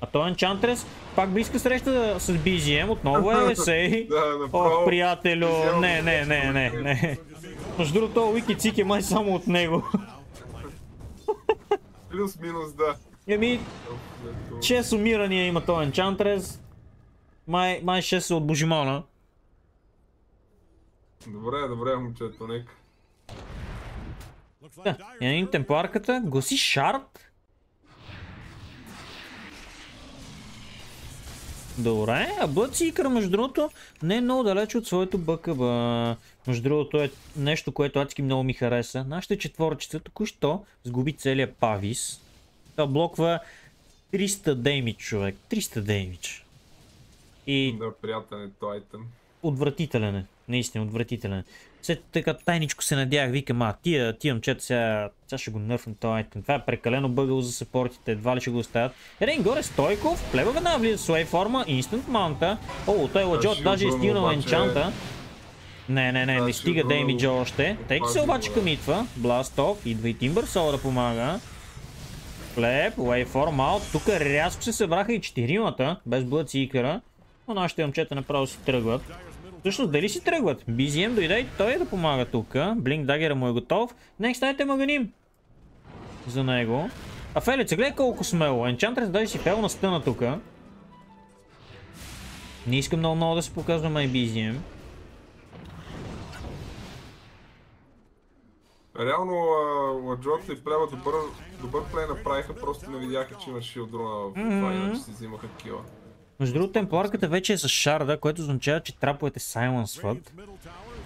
А той е Enchantress пак би иска среща с BGM, отново е Лесей. О, приятелю, не, не, не, не, не. Между другото, Уики Цик е май само от него. Плюс-минус, да. Еми, 6 умирания има този Enchantress. Май, май 6 се от божимона. Добре, добре, момчето, нека. Да, един е, темпларката, гласи шарт. Добре, а икра, между другото, не е много далеч от своето БКБ. Между другото е нещо, което адски много ми хареса. Нашите четворчета току-що сгуби целият павис. Това блоква 300 деймич, човек. 300 деймич. И... Да, приятен е този айтем. Отвратителен е. Наистина, отвратителен е. След така тайничко се надявах, викам, а тия, тия момчета сега, сега ще го нърфам този айтем. Това е прекалено бъгало за сапортите, едва ли ще го оставят. Един горе Стойков, плева веднага влиза с форма, инстант маунта. О, той е ладжот, даже е стигнал енчанта. Не, не, не, не стига деймиджа още. Тейки се обаче към итва. Бластов, идва и Сол да помага. Клеп, waveform out. Тук рязко се събраха и четиримата, без блъци си икара. Но нашите момчета направо си тръгват. Всъщност, дали си тръгват? BZM дойде и той е да помага тук. Блинк дагера му е готов. Next item е маганим. За него. А Фелица, гледай колко смело. Enchantress дай си пел на стъна тук. Не искам много-много да се показвам ай BZM. Реално Ладжората и Плева добър, добър плей направиха, просто не видяха, че има шилд дрона в това, mm-hmm. иначе си взимаха кила. Между другото, темпларката вече е с шарда, което означава, че траповете сайленсват.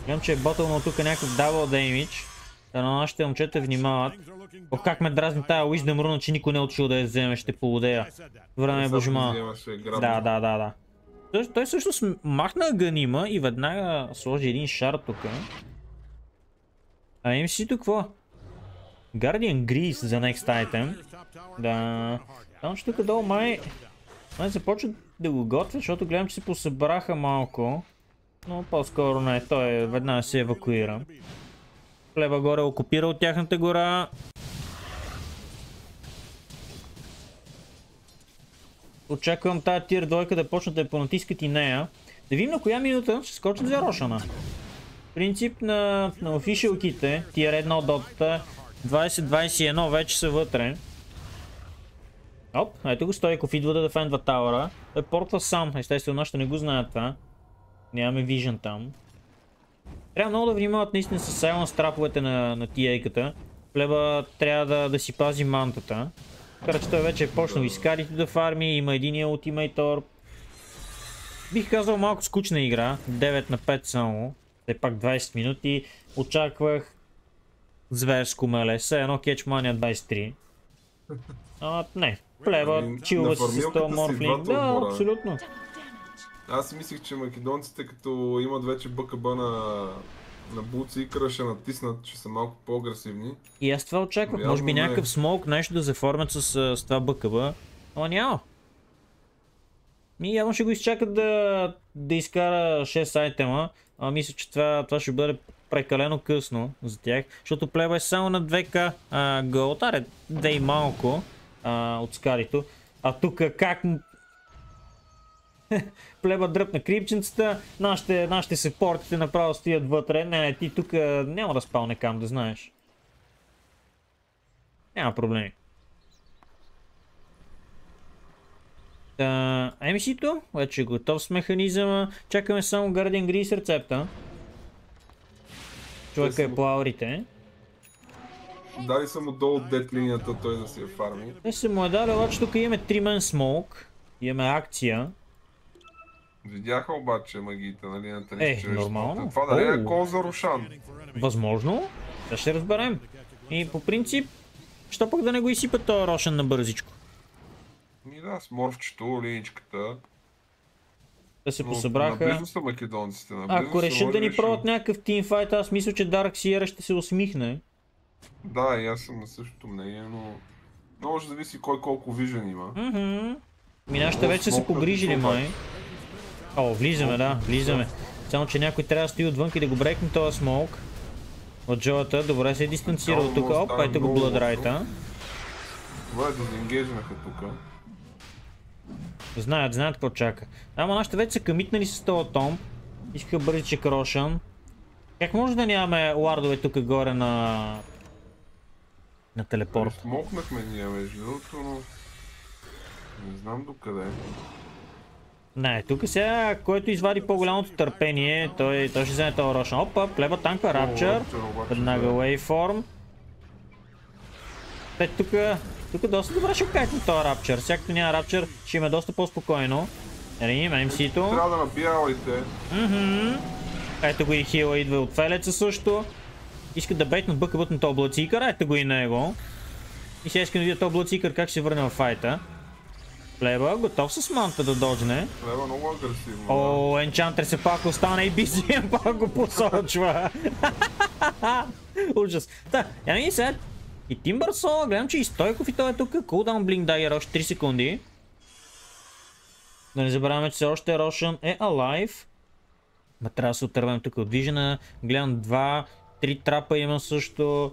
Гледам, че е батълнал тук някакъв дабл деймидж. Та на нашите момчета внимават. О, как ме дразни тая Уиздъм руна, че никой не е отшил да я вземе, ще полудея. Време е божма. Да, да, да, да. Той, той всъщност махна ганима и веднага сложи един шар тук. А си то какво? Guardian Grease за next item. Да. Там ще тук долу май... Май започват да го готвят, защото гледам, че се посъбраха малко. Но по-скоро не, той е, веднага се евакуира. Хлеба горе окупира от тяхната гора. Очаквам тази тир двойка да почнат да я понатискат и нея. Да видим на коя минута ще скочат за Рошана принцип на, на офишилките, тия редно дотата, 20-21 вече са вътре. Оп, ето го Стойков, идва да дефендва Таура. Той портва сам, естествено, още не го знаят това. Нямаме вижен там. Трябва много да внимават наистина с Silence страповете на, на TA-ката. Плеба трябва да, да си пази мантата. Така че той вече е почнал изкарите да фарми, има единия ултимейтор. Бих казал малко скучна игра, 9 на 5 само. Все пак 20 минути. Очаквах зверско меле. Все едно Кетчмания 23. А, не. Плева, ами, чилва си с този морфлинг. Да, абсолютно. Аз мислих, че македонците като имат вече БКБ на на Буци и ще натиснат, че са малко по-агресивни. И аз това очаквах. Може би не... някакъв смолк, нещо да заформят с, с това БКБ. Ама няма. Ми явно ще го изчакат да, да изкара 6 айтема а, мисля, че това, това ще бъде прекалено късно за тях, защото плева е само на 2К голд, аре, да и малко а, от скарито. А тук как плеба дръпна крипченцата, нашите, нашите сепортите направо стоят вътре. Не, не, ти тук няма да спалне кам, да знаеш. Няма проблеми. Та, MC-то, вече е готов с механизъма. Чакаме само Guardian Grease рецепта. Човека е по аурите. Дали съм отдолу от дет линията, той да си е фарми. Не съм му е дали, обаче тук имаме 3 man smoke. Имаме акция. Видяха обаче магиите нали, на Е, нормално. Това дали е кол за Рушан? Възможно. Да ще разберем. И по принцип, що пък да не го изсипа този Рошен на бързичко? Ми да, с морфчето, линичката. Да се посъбраха. Наблизо са македонците. Наблизо Ако решат да ни правят някакъв тимфайт, аз мисля, че Dark Sierra ще се усмихне. Да, и аз съм на същото мнение, но... Много ще зависи кой колко вижен има. mm вече са погрижили, май. О, влизаме, да, влизаме. Само, че някой трябва да стои отвън и да го брекне този смолк. От Джоата, добре се е дистанцирал тук. Оп, ето го бладрайта. Това е да тук. Знаят, знаят какво чака. Ама нашите вече са къмитнали с този том. Искаха бързи крошън. Как може да нямаме лардове тук горе на... На телепорт? Е, смокнахме ние между другото, но... Не знам докъде. Не, тук сега, който извади по-голямото търпение, той, той ще вземе този рошен. Опа, плеба танка, рапчър, веднага waveform. Ето тук, тук доста добре ще окажете този рапчер. Всякато няма рапчер, ще има доста по-спокойно. Рим, нали, MC-то. Трябва да набия алите. Ето го и хила идва от фелеца също. Иска да бейтнат бъкъбът на този блацикър, ето го и на него. И сега искам да видя този блацикър как ще върне в файта. Плеба, готов с манта да доджне. Плеба много агресивно. О, енчантър се пак остана и BCM пак го посочва. Ужас. Та, я ми сега и Тимбърсо, гледам, че и Стойков и той е тук. Кулдаун Блинк дай още 3 секунди. Да не забравяме, че все още Рошън е алайв. Ма трябва да се отърваме тук от Вижена. Гледам 2, 3 трапа има също.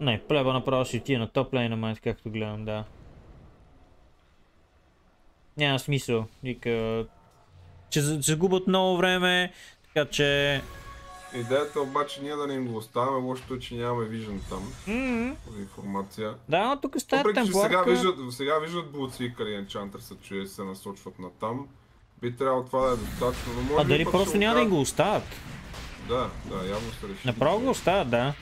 Не, плеба направо си отиде на топ на май, както гледам, да. Няма смисъл. Вика, че загубят много време, така че Идеята обаче ние да не им го оставяме, лошото е, че нямаме виждан там. Mm-hmm. информация. Да, но тук стая Въпреки, сега виждат, сега виждат блуци, къде Enchanter се чуе, се насочват на там. Би трябвало това да е достатъчно, но може А дали просто няма да им го оставят? Да, да, явно се решили. Направо го оставят, да.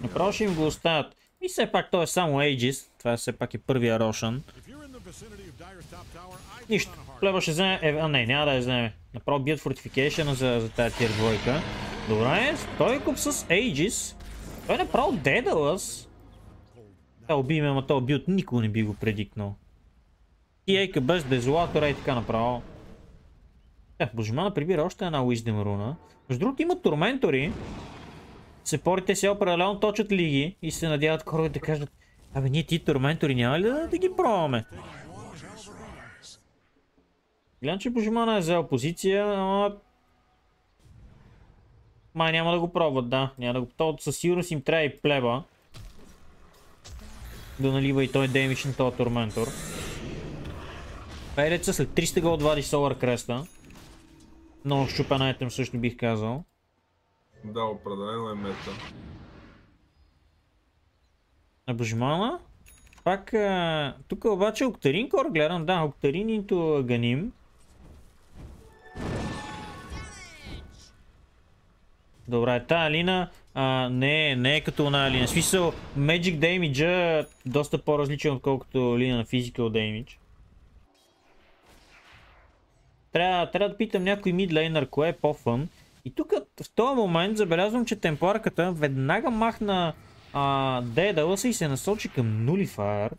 Направо ще им го оставят. И все пак той е само Aegis, това е все пак е първия Рошан. Нищо. Хлеба ще вземе... Е, а не, няма да я вземе. Направо бият фортификейшена за, за тази тир двойка. Добре, куп с Aegis. Той е направо Дедалас. Е, уби ме, ама този от никога не би го предикнал. И Ейка без Дезолатора и така направо. Е, Божимана прибира още една Wisdom руна. Между другото има Се Сепорите сега определено точат лиги и се надяват хората да кажат Абе, ние ти турментори, няма ли да, да ги пробваме? Гледам, че Божимана е взел позиция, но... Май няма да го пробват, да. Няма да го... То със сигурност им трябва и плеба. Да налива и той демидж на този Торментор. Пейлеца след 300 гол отвади Солар Креста. Много щупен айтем също бих казал. Да, определено е мета. На Божимана? Пак, тук обаче Октарин Кор гледам, да, Октарин into Ганим. Добре, та Алина а, не, не е като на Алина. смисъл, Magic Damage е доста по-различен, отколкото Алина на Physical Damage. Трябва, трябва да питам някой мидлейнер, кое е по-фън. И тук в този момент забелязвам, че темпларката веднага махна а, и се насочи към Нулифайер.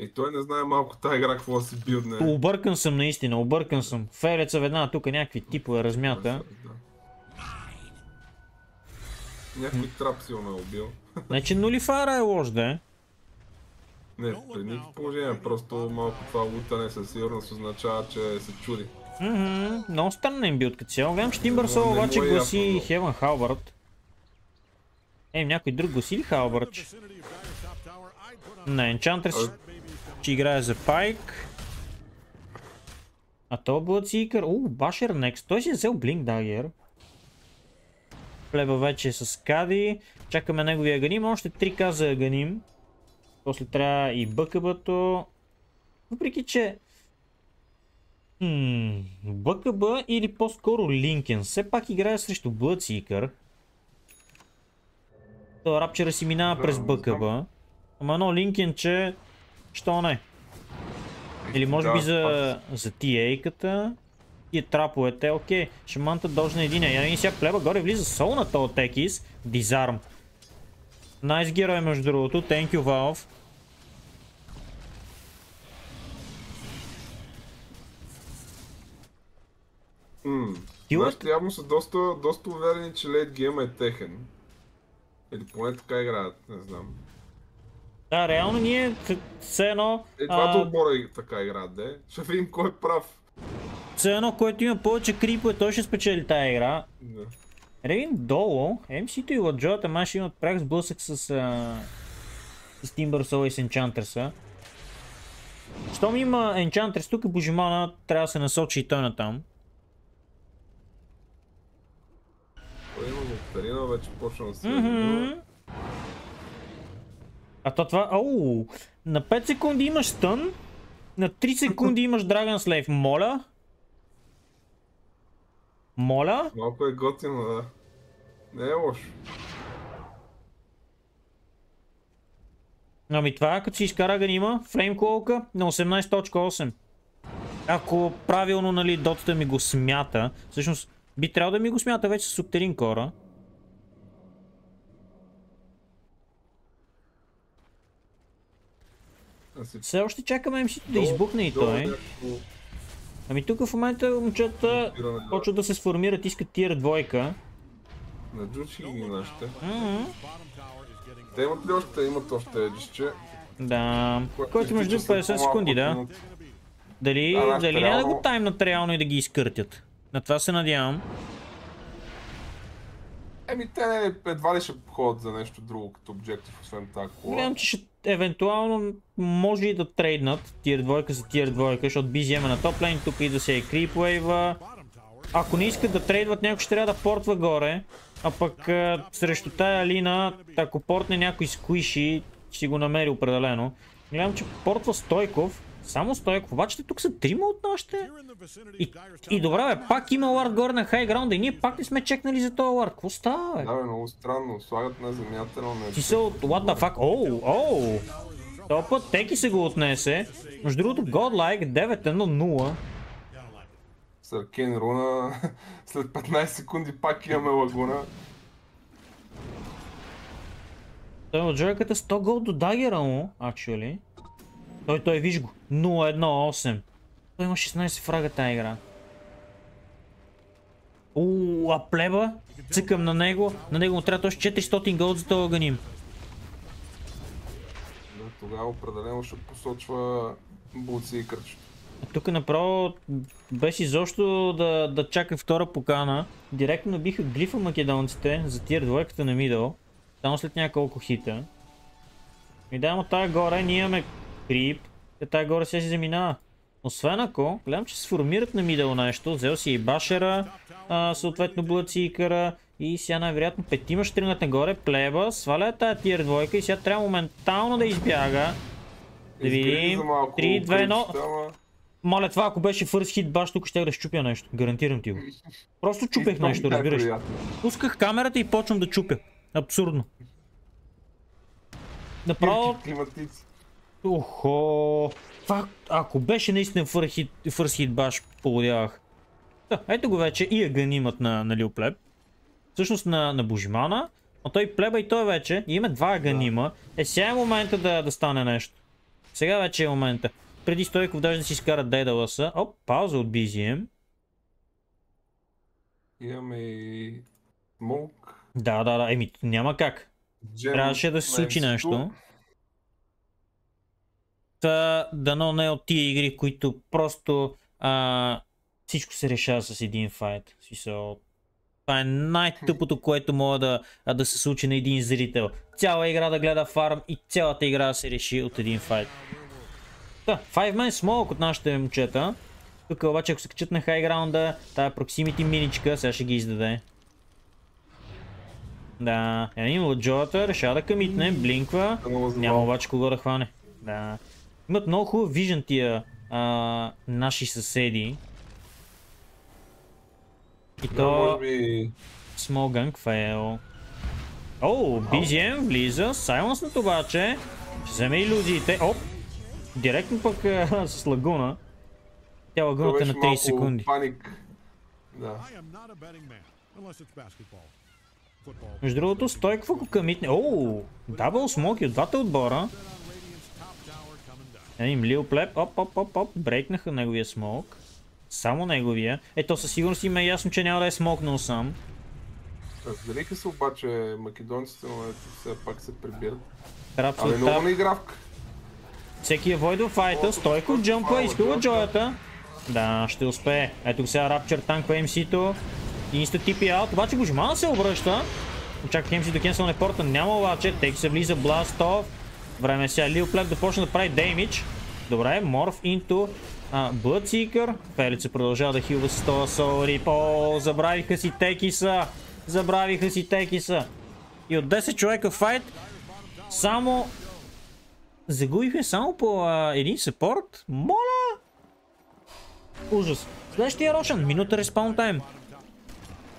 И той не знае малко тази игра какво да си билдне. Объркан съм наистина, объркан съм. Фейлят веднага тук някакви типове размята. Някой трап си ме убил. Значи нулифара е лош, да е. Не, при никакво положение, просто малко това лутане със сигурност означава, че се чуди. Мхм, много странна им като цяло. Гледам, че Тимбърсол обаче е гласи Хеван Халбард. Е, някой друг гласи ли Халбард? Е, На Enchantress че играе за Пайк. А то Сикър. О, Башер Некс. Той си е взел Блинк Дагер. Плеба вече е с Кади. Чакаме неговия Аганим. Още 3к за Аганим. После трябва и Бъкъбато. Въпреки, че... Хм, БКБ или по-скоро Линкен. Все пак играе срещу Сикър. То рапчера си минава през БКБ. Ама едно Линкен, че... Що не? Или може би за, за TA-ката и траповете. Окей, шаманта на един. Я не сега плеба горе влиза сол на този текис. Дизарм. Найс герой между другото. Thank you, Valve. Mm. Нашите явно са доста, доста уверени, че лейт гейма е техен. Или поне така играят, не знам. Да, реално ние все едно... Е, двата отбора и така да е. Ще видим кой е прав. Все едно, който има повече крипове, той ще спечели тая игра. Да. Рейн долу, MC-то и Ладжоата май имат прах сблъсък с... А... С Тимбърсола и с Енчантърса. Щом има Енчантърс тук, Божимана трябва да се насочи и той натам. Той има Мухтарина, вече почна да се... Mm -hmm. А то това... Оу! На 5 секунди имаш стън, на 3 секунди имаш Dragon Slave. Моля? Моля? Малко е готино, да. Не е лошо. Ами това, като си изкара ганима, фрейм колка на 18.8. Ако правилно, нали, дотата ми го смята, всъщност би трябвало да ми го смята вече с Субтерин кора. Все още чакаме мс да избухне и той. Ами тук в момента момчета почват да се сформират, искат тир двойка. На джучи ги нашите. Те имат ли още, имат още еджиче? Да, който между 50 секунди, да. Дали, да, дали няма да го таймнат реално и да ги изкъртят? На това се надявам. Еми те едва ли ще ходят за нещо друго като обжектив, освен това кола. Гледам, че ще евентуално може и да трейднат тир двойка за тир двойка, защото би на топ лейн, тук и да се е крипвейва. Ако не искат да трейдват, някой ще трябва да портва горе. А пък а, срещу тая лина, ако портне някой куиши, ще го намери определено. Гледам, че портва Стойков. Само Стойков. Обаче тук са трима от нашите. И, и добре, бе, пак има лард горе на хайграунда и ние пак не сме чекнали за този лард. Кво става, бе? Да, бе, много странно. Слагат на земята, но не... Ти са от... What the fuck? Оу, оу! Този път Теки се го отнесе. Между другото, Godlike 9-1-0. С Руна, след 15 секунди пак имаме лагуна. Той от джойката 100 гол до дагера му, actually. Той, той, виж го. 0-1-8. Той има 16 фрага тази игра. Ууу, а плеба? Цъкам на него. На него му трябва още 400 голд за това ганим. Да, тогава определено ще посочва буци и кръчето. Тук направо беше изобщо да, да чака втора покана. Директно биха глифа македонците за тир двойката на мидъл. Само след няколко хита. И да, но тази горе ние имаме Крип. Е, тая горе се си заминава. Освен ако, гледам, че сформират на мидъл нещо. Взел си и башера, а, съответно блъцикъра. И сега най-вероятно петима ще тръгнат нагоре. Плеба, сваля тая тир двойка и сега трябва моментално да избяга. Да видим. 3, 2, 1. Моля, това ако беше фърст хит, баш тук ще разчупя нещо. Гарантирам ти го. Просто чупех нещо, е разбираш. Пусках камерата и почвам да чупя. Абсурдно. Направо... Климатици. Охо! Това, ако беше наистина фърс хит баш, поладявах. Да, ето го вече и агън имат на, на Лил Плеб. Всъщност на, на Божимана. Но той плеба и той вече. И има два аганима. Е, сега е момента да, да стане нещо. Сега вече е момента. Преди Стойков даже да си изкара Дедаласа. Оп, пауза от BZM. Имаме и Монк. Да, да, да. Еми, няма как. Трябваше да се случи нещо. Та, дано не от тия игри, които просто а, всичко се решава с един файт. Смисъл, това е най-тъпото, което мога да, да се случи на един зрител. Цяла игра да гледа фарм и цялата игра да се реши от един файт. Та, Five Man Smoke от нашите момчета. Тук обаче ако се качат на хайграунда, тая Proximity миничка сега ще ги издаде. Да, един лоджовата решава да камитне, блинква, няма обаче кого да хване. Да. Имат много хубав вижен тия а, наши съседи. И то... Small Gang Fail. Е, о, BGM влиза, Сайлънснат обаче. Ще вземе иллюзиите. Оп! Директно пък с лагуна. Тя лагуната на 3 секунди. Паник. Да. Между другото, стой какво кокамитне. Оу, дабл смоки от двата отбора. Един лил плеп. Оп, оп, оп, оп. Брейкнаха неговия смок. Само неговия. Ето със сигурност има е ясно, че няма да е смокнал сам. Разделиха се обаче македонците, но все пак се прибират. Абе, е много на игравка. Всеки е войдо файта, стойко е джампа, изкува джоята. Да, ще успее. Ето сега рапчер танква MC-то. Инста типи е аут, обаче Гожман се обръща. Очаквах МС до кенсел на порта, няма обаче. Тек се влиза Бластов. Време е сега Лил Плеп да почне да прави деймидж. Добре, Морф into Bloodseeker. Фелица продължава да хилва с това Солрип. О, забравиха си Текиса. Забравиха си Текиса. И от 10 човека файт, само... Загубихме само по един сепорт? Моля! Ужас. Следващия е Рошан, минута респаун тайм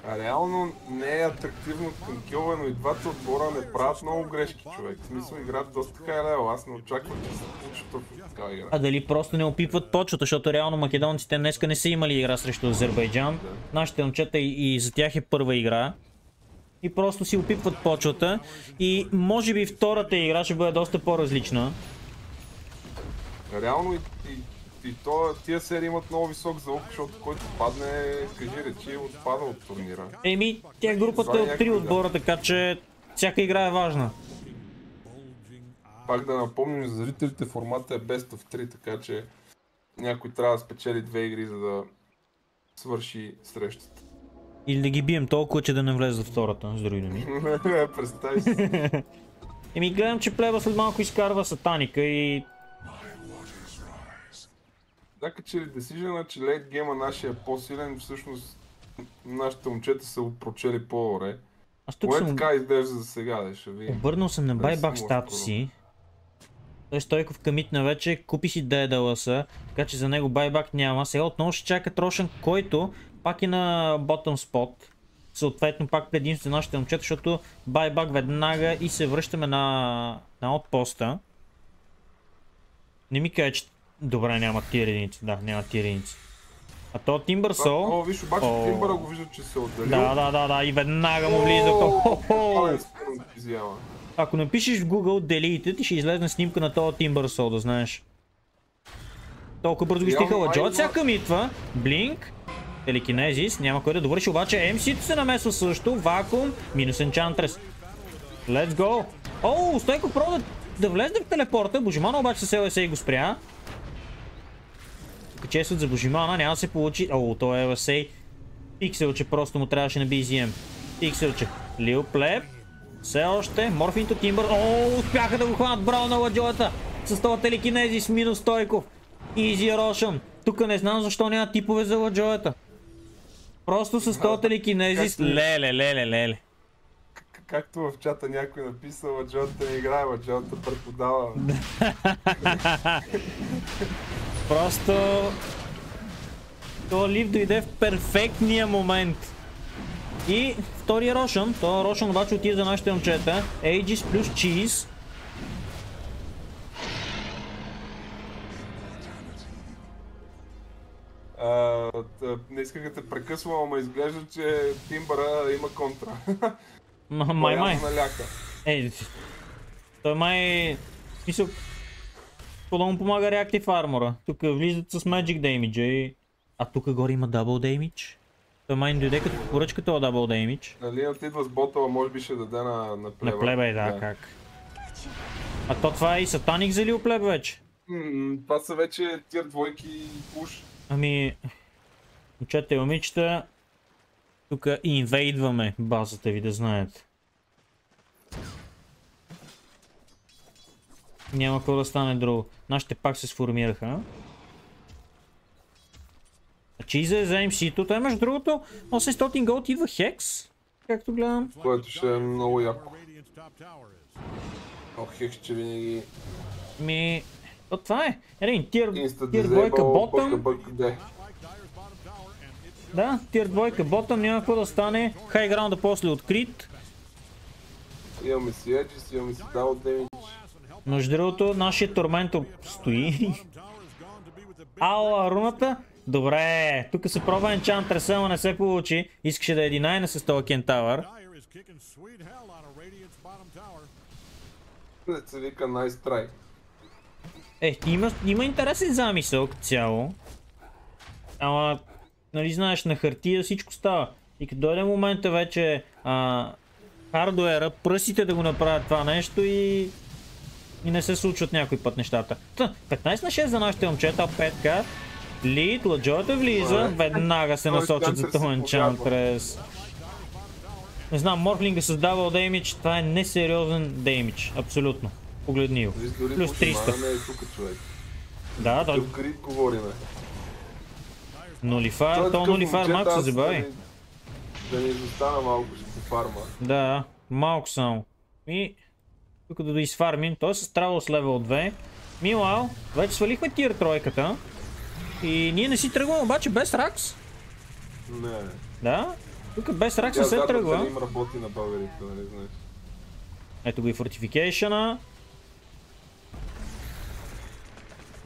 реално не е атрактивно към Кьова, но и двата отбора не правят много грешки, човек. В смисъл играят доста е левел, аз не очаквам, че се получи точно така игра. А дали просто не опипват почвата, защото реално македонците днеска не са имали игра срещу Азербайджан. Да. Нашите момчета и, и за тях е първа игра. И просто си опипват почвата. И може би втората игра ще бъде доста по-различна. Реално и, и и то, тия серии имат много висок залог, защото който падне, кажи речи, отпада от турнира. Еми, тя е групата е от три отбора, да. така че всяка игра е важна. Пак да напомним за зрителите, формата е best of 3, така че някой трябва да спечели две игри, за да свърши срещата. Или да ги бием толкова, че да не влезе втората, с други думи. Представи си. Еми гледам, че плеба след малко изкарва сатаника и да, като е, че десижена, че лейт гейма нашия е по-силен, всъщност нашите момчета са прочели по-добре. Аз тук Кое съм... така изглежда за сега, да ще видим. Обърнал съм на байбак статуси. Той е Стойков камитна вече, купи си Дедаласа, така че за него байбак няма. Сега отново ще чака Трошен, който пак е на bottom spot. Съответно пак предимство на нашите момчета, защото байбак веднага и се връщаме на, на отпоста. Не ми кажа, че Добре, няма тия единици, да, няма тия единици. А то Тимбър Сол... о, виж, обаче oh. Тимбъра го вижда, че се е отдалил. Да, да, да, да, и веднага му влиза. Е Ако напишеш в Google Delete, ти ще излезе снимка на този Тимбърсол, да знаеш. Толкова бързо го стихала. от всяка митва. Блинк. Телекинезис. Няма кой да довърши. Обаче MC-то се намесва също. Вакуум. Минус Enchantress. Let's go. О, Стойко про да, да в телепорта. Божимана обаче се ЛС и го спря. Чест от божимана, няма да се получи. О, той е Васей. Пикселче просто му трябваше на BZM. Пикселче. Лил Плеп. Все още. Морфинто Тимбър. О, успяха да го хванат браво на ладжоята. С това телекинези с минус Стойков. Изи Рошан. Тук не знам защо няма типове за ладжоята. Просто с това телекинезис. Леле, леле, леле. Както в чата някой написа, ладжоята не играе, ладжоята преподава. Просто... Това лив дойде в перфектния момент. И втория Рошан. Това Рошан обаче отиде за нашите момчета. Aegis плюс Cheese. А, не исках да те прекъсвам, ама изглежда, че Тимбара има контра. Май, май. Е, той май... В смисъл, какво да му помага реактив армора. Тук влизат с Magic Damage и... А тук горе има Double Damage? Той май не дойде като поръчка това дабл Damage. Нали идва с ботала, може би ще даде на, на плеба. На плеба и е, да, да, как. А то това е и сатаник за ли плеб вече? М това са вече тир двойки и пуш. Ами... Момчета и момичета... Тук инвейдваме базата ви да знаете. Няма какво да стане друго. Нашите пак се сформираха. Значи е за ZMC-то. Той между другото 800 голд идва Хекс. Както гледам. Което ще е много яко. О, Хекс, че винаги... Ми... То това е. Един тир... Тир двойка ботъм. Е да, тир двойка ботъм. Няма какво да стане. Хайграунда после открит. Имаме си Еджис, имаме си Double демидж. Между другото, нашия торментор стои. Ала, руната. Добре, тук се пробва енчантрес, но не се получи. Искаше да е 11 с този кентавър. се вика Е, има, има интересен замисъл като цяло. Ама, нали знаеш, на хартия всичко става. И като дойде момента вече а, хардуера, пръсите да го направят това нещо и и не се случват някой път нещата. Та, 15 на 6 за нашите момчета, петка. Лид, ладжората влиза, е- веднага се е насочат за този енчант през... Не знам, Морфлинга е с давал деймидж, това е несериозен деймидж, абсолютно. Погледни го. Плюс 300. Да, да. Тук грид говориме. Нулифар, то нулифар малко се забави. Да ни изостана малко ще по фарма. Да, малко само. И тук да изфармим, Той е с Травел с левел 2. Милал, вече свалихме тир тройката. И ние не си тръгваме обаче без Ракс. Не. Да? Тук без Ракс не се тръгва. Да, им работи на българите, не нали знаеш. Ето го и фортификейшена.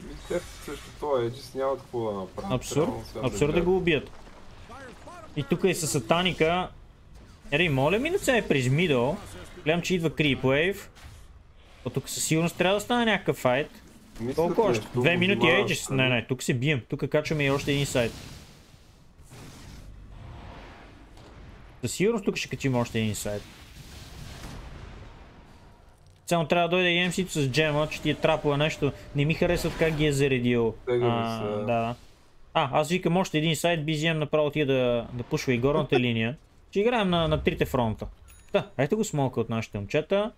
Ами, те също това е, че нямат какво да направят. Абсурд. Абсурд да го убият. И тук е със сатаника. Ери, моля ми да се е през мидъл. Гледам, че идва Creep Wave. То тук със сигурност трябва да стане някакъв файт. Колко още? Две минути Aegis. Нали? Не, не, тук се бием. Тук качваме и още един сайт. Със сигурност тук ще качим още един сайт. Само трябва да дойде mc то с джема, че ти е трапла нещо. Не ми харесват как ги е заредил. А, да, А, аз викам още един сайт, BZM направо ти да, да пушва и горната линия. Ще играем на, на трите фронта. Да, ето го смолка от нашите момчета.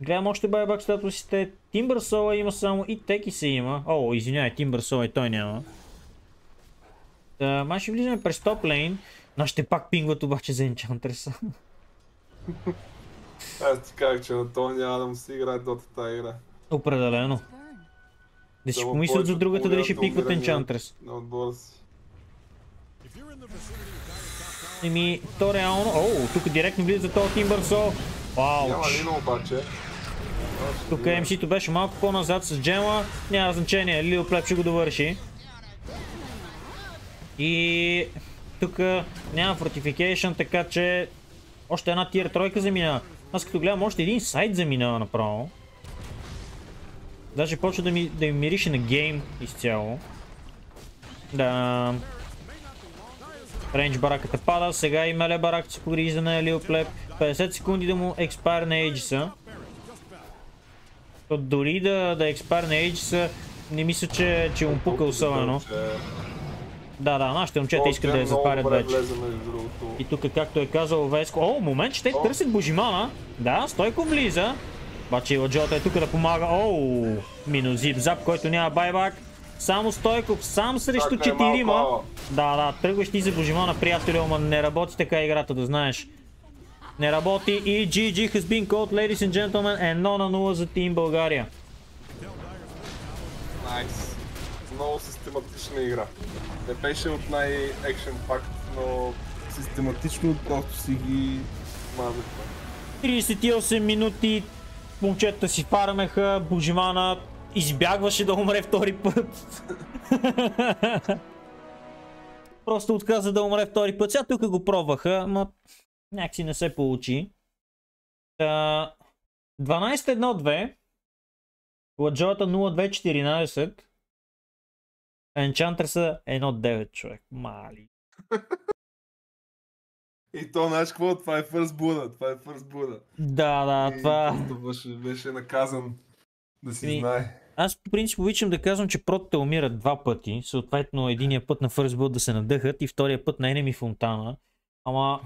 Гледам още байбак статусите. Тимбърсола има само и теки се има. О, извинявай, Тимбърсола и той няма. Да, май ще влизаме през топ лейн. Но ще пак пингват обаче за Enchantress. Аз ти казах, че на то няма да му си играе дота тази игра. Определено. Да си помислят за другата дали ще пикват Enchantress. На отбора си. Еми, то реално... Оу, тук директно влиза този Тимбърсол. Вау. Няма Лина обаче. Тук МС-то беше малко по-назад с Джема. Няма значение. Лил Плеп ще го довърши. И тук няма фортификейшн, така че още една тир тройка замина. Аз като гледам още един сайт заминава направо. Даже почва да ми, да ми мирише на гейм изцяло. Да. Рейндж бараката пада, сега и меле барак се погрижда на Лил Плеп. 50 секунди да му експайр на Ейджиса. То дори да, да е експарне Ейджиса, не мисля, че, че му е пука е особено. Да, да, нашите момчета искат да я запарят вече. И тук, както е казал Веско... О, момент, ще те търсят Божимана. Да, Стойко влиза. Обаче и Ладжота е тук да помага. О, минус зип зап, който няма байбак. Само Стойков, сам срещу четирима. Да, да, тръгваш ти за Божимана, приятели, ама не работи така играта, да знаеш. Не работи и GG has been called, ladies and gentlemen, 1 на 0 за Тим България. Найс. Много систематична игра. Не беше от най-екшен факт, но систематично просто си ги мазахме. 38 минути момчета си фармеха, Божимана избягваше да умре втори път. Просто отказа да умре втори път. Сега тук го пробваха, ма Някакси не се получи. 12-1-2. Ладжовата 0-2-14. Енчантерса 1-9 човек. Мали. И то, знаеш какво? Това е First Buddha. Това е First Buddha. Да, да, и това... Беше, беше наказан да си и... знае. Аз по принцип обичам да казвам, че протите умират два пъти. Съответно, единия път на First Blood да се надъхат и втория път на Enemy Fontana. Ама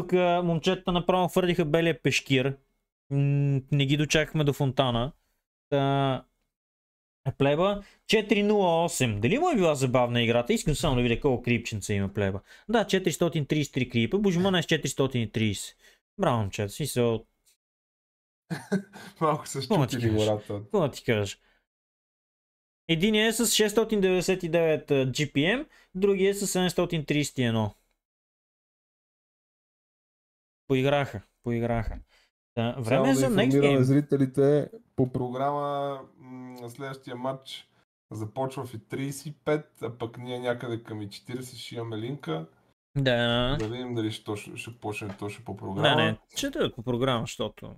тук момчетата направо хвърлиха белия пешкир. Не ги дочакахме до фонтана. Та... Плеба 408. Дали му е била забавна играта? Искам само да видя колко крипченца има плеба. Да, 433 крипа. Божмана е с 430. Браво, момчета. от... Малко се щупили гората. Какво ти кажеш? Единият е с 699 GPM, другият е с 731. Поиграха, поиграха. Да, време Само за да Next Game. зрителите по програма на следващия матч започва в 35, а пък ние някъде към и 40 ще имаме линка. Да. Да видим дали ще, ще, ще почне точно по програма. Не, не, да по програма, защото...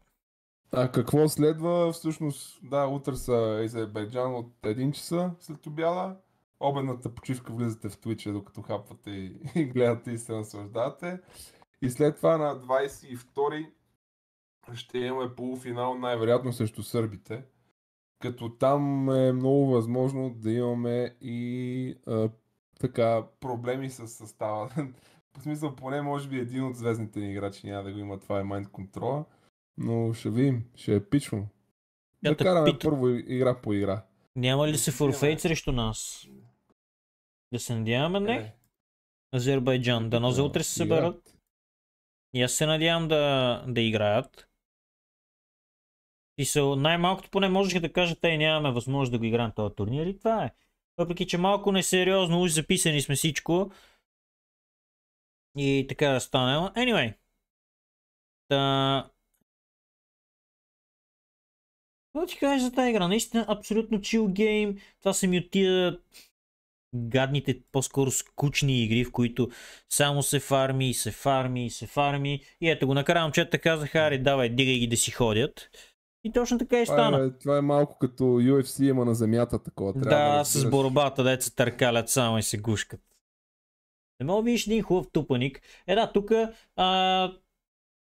А какво следва? Всъщност, да, утре са Азербайджан от 1 часа след обяда. Обедната почивка влизате в Twitch, докато хапвате и, и гледате и се наслаждавате. И след това на 22 ще имаме полуфинал най-вероятно срещу сърбите. Като там е много възможно да имаме и а, така проблеми с състава. По смисъл, поне може би един от звездните ни играчи няма да го има, това е Mind Control. Но ще видим, ще е пично. Да, да караме пит... първо игра по игра. Няма ли се форфейт срещу нас? Да се надяваме, не? Е. Азербайджан. Дано за утре се съберат. И аз се надявам да, да играят. И са, най-малкото поне можеха да кажат, ей нямаме възможност да го играем този турнир и това е. Въпреки, че малко несериозно, уж записани сме всичко. И така да стане. Anyway. Та... Какво ти кажеш за тази игра? Наистина абсолютно chill Game, Това се ми отида гадните, по-скоро скучни игри, в които само се фарми се фарми и се фарми. И ето го, накрая момчета казаха, аре, давай, дигай ги да си ходят. И точно така и е- стана. А, е, това е малко като UFC, има на земята такова. Трябва да, да с борбата, деца търкалят само и се гушкат. Не мога видиш един хубав тупаник. Е да, тук,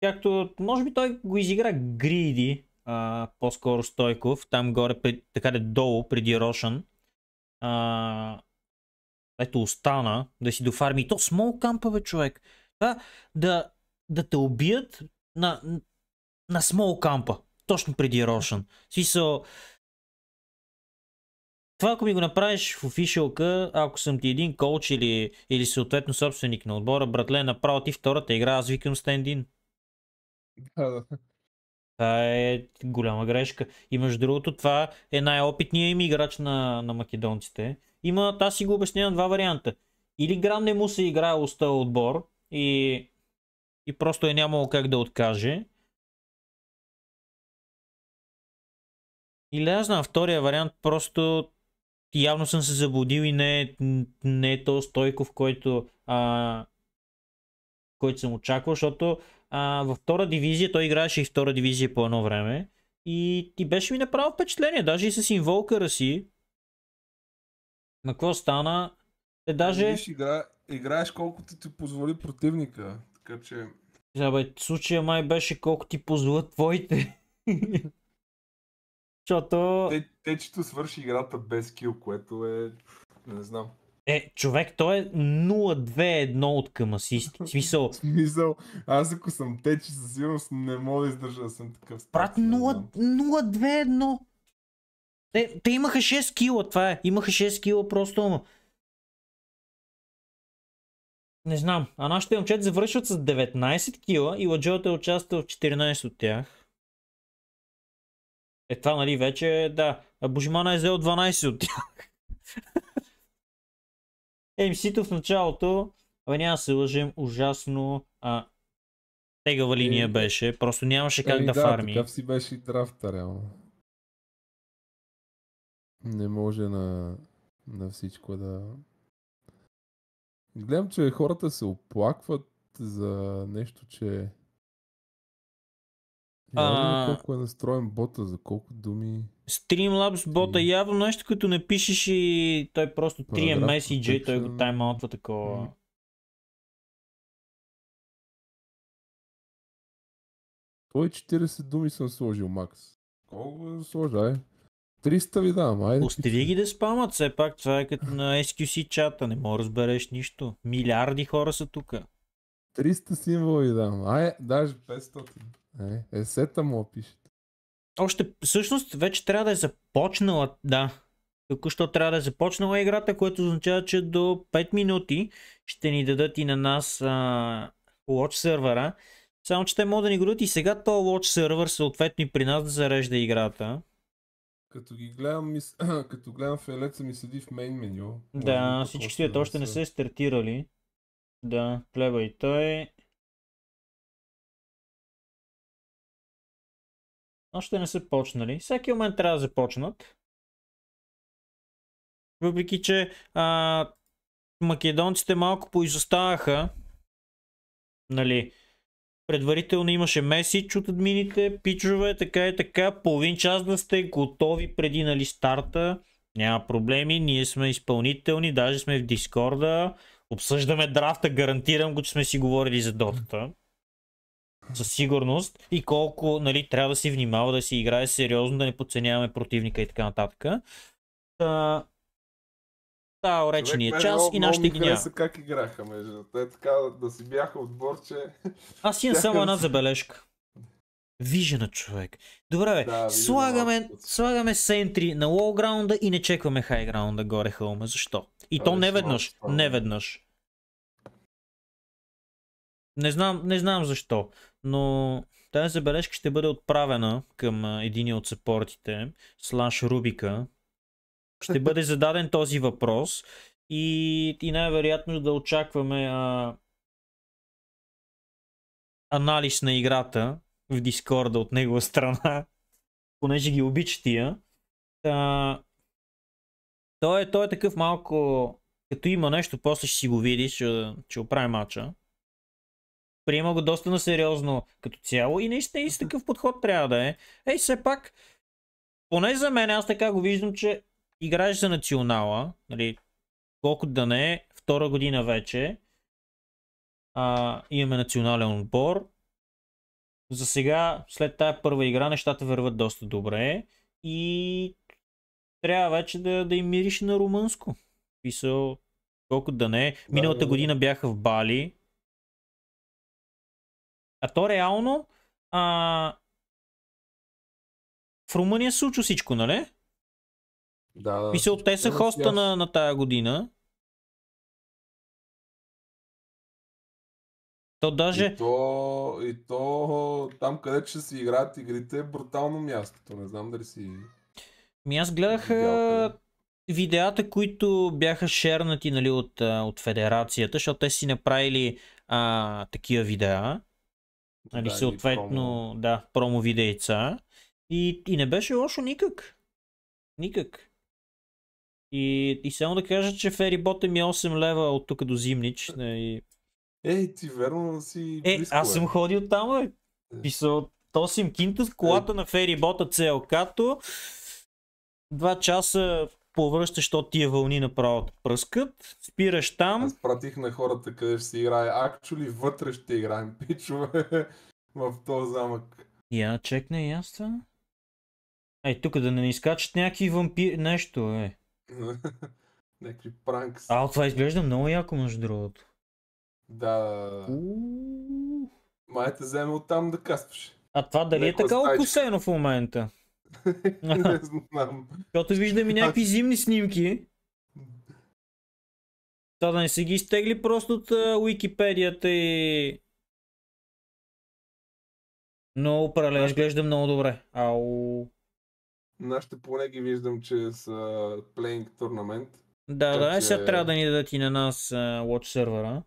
както, може би той го изигра гриди, а, по-скоро Стойков, там горе, така де долу, преди Рошан. А, ето остана, да си дофарми. И то смол кампа, бе, човек. Да, да, да те убият на, на смол кампа. Точно преди Рошан. Смисъл, това ако ми го направиш в офишълка, ако съм ти един коуч или, или съответно собственик на отбора, братле, направо ти втората игра, аз викам стендин. Това е голяма грешка. И между другото, това е най-опитният им играч на, на македонците. Има, аз си го обяснявам два варианта. Или Грам не му се играе уста отбор и, и просто е нямало как да откаже. Или аз знам, втория вариант просто явно съм се заблудил и не е, не е то Стойков, който, а, който съм очаквал, защото а, във втора дивизия той играеше и втора дивизия по едно време. И, ти беше ми направо впечатление, даже и с инволкъра си, на какво стана? Е, даже... Виж, игра... играеш колкото ти позволи противника, така че... Да, бе, случая май беше колко ти позволят твоите. Защото... Те, течето свърши играта без кил, което е... Не знам. Е, човек, той е 0-2-1 от към асисти. Смисъл. Смисъл. Аз ако съм течи, със сигурност не мога да издържа да съм такъв. Брат, 0-2-1. Те, те имаха 6 кила, това е. Имаха 6 кила просто. Не знам. А нашите момчета завършват с 19 кила и Ладжелът е участвал в 14 от тях. Е това нали вече, да. А Божимана е взел 12 от тях. МС-то в началото, абе няма се лъжим, ужасно а, тегава линия е, беше. Просто нямаше как е, да, да фарми. Такъв си беше и драфта, реално не може на, на всичко да... Гледам, че хората се оплакват за нещо, че... А... Колко е настроен бота, за колко думи... Streamlabs бота, и... явно нещо, като не пишеш и той просто 3 и той го таймаутва такова. Той 40 думи съм сложил, Макс. Колко сложа, е? 300 ви давам, айде. Остави ги да спамат, все пак това е като на SQC чата, не може да разбереш нищо. Милиарди хора са тука. 300 символа ви давам, ай, даже 500. Е, есета му опишете. Още, всъщност, вече трябва да е започнала, да. Току-що трябва да е започнала играта, което означава, че до 5 минути ще ни дадат и на нас а, Watch сервера. Само, че те могат да ни годат и сега то Watch сервер съответно и при нас да зарежда играта. Като ги гледам, мис... като гледам в елеца ми седи в мейн меню. Да, Може всички стоят, още не са стартирали. Да, плеба и той. Е- още не са почнали. Всеки момент трябва да започнат. Въпреки, че а, македонците малко поизоставаха, нали, Предварително имаше месич от админите, пичове, така и така. Половин час да сте готови преди нали, старта. Няма проблеми, ние сме изпълнителни, даже сме в Дискорда. Обсъждаме драфта, гарантирам го, че сме си говорили за дотата. Със сигурност. И колко нали, трябва да си внимава, да си играе сериозно, да не подценяваме противника и така нататък. Та оречения е час и нашите ги няма. как играха между те, така да си бяха отборче. Аз имам само една забележка. Вижена човек. Добре, бе. Да, слагаме, слагаме сентри на лоу-граунда и не чекваме хай-граунда горе хълма. Защо? И а то не веднъж. Не веднъж. Не знам, не знам защо, но тази забележка ще бъде отправена към един от сапортите, слаш Рубика, ще бъде зададен този въпрос и, и най-вероятно да очакваме а, анализ на играта в Дискорда от негова страна, понеже ги обича тия. А, той, е, той е такъв малко, като има нещо, после ще си го видиш, ще, ще оправи мача. Приема го доста на сериозно като цяло и наистина и с такъв подход трябва да е. Ей, все пак, поне за мен, аз така го виждам, че играеш за национала, нали, колко да не е, втора година вече, а, имаме национален отбор. За сега, след тая първа игра, нещата върват доста добре и трябва вече да, да им мириш на румънско. Писал, колко да не е. Миналата година бяха в Бали. А то реално, а, в Румъния се случва всичко, нали? Да, да. Мисъл, те са е, хоста на, на тая година. То даже... И то, и то там, където ще си играят игрите, е брутално мястото. Не знам дали си... Ми аз гледах видеал, видеята, които бяха шернати нали, от, от федерацията, защото те си направили а, такива видеа. Нали, да, съответно, промо. да, промо видеица. И, и не беше лошо никак. Никак. И, и само да кажа, че ферибот е ми е 8 лева от тук до Зимнич. И... Ей, ти верно си Е, аз е. съм ходил там, е. Писал Тосим Кинтус, колата е. на ферибота целкато. Два часа повръщаш то тия вълни направо пръскат, спираш там. Аз пратих на хората къде ще играе. Акчули вътре ще играем, пичове, в този замък. Я чекне ясно. Ей, тук да не изкачат някакви вампири... нещо, е. Някакви пранкс. А, това изглежда много яко, между другото. Да. Май те вземе оттам да кастваш. А това дали е така стайчка. окусено в момента? не знам. Защото виждам и някакви зимни снимки. Това да не си ги изтегли просто от Уикипедията и... Но паралел изглежда много добре. Ау. Нашите поне ги виждам, че са playing tournament. Да, да, е, че... сега трябва да ни дадат и на нас uh, watch сервера.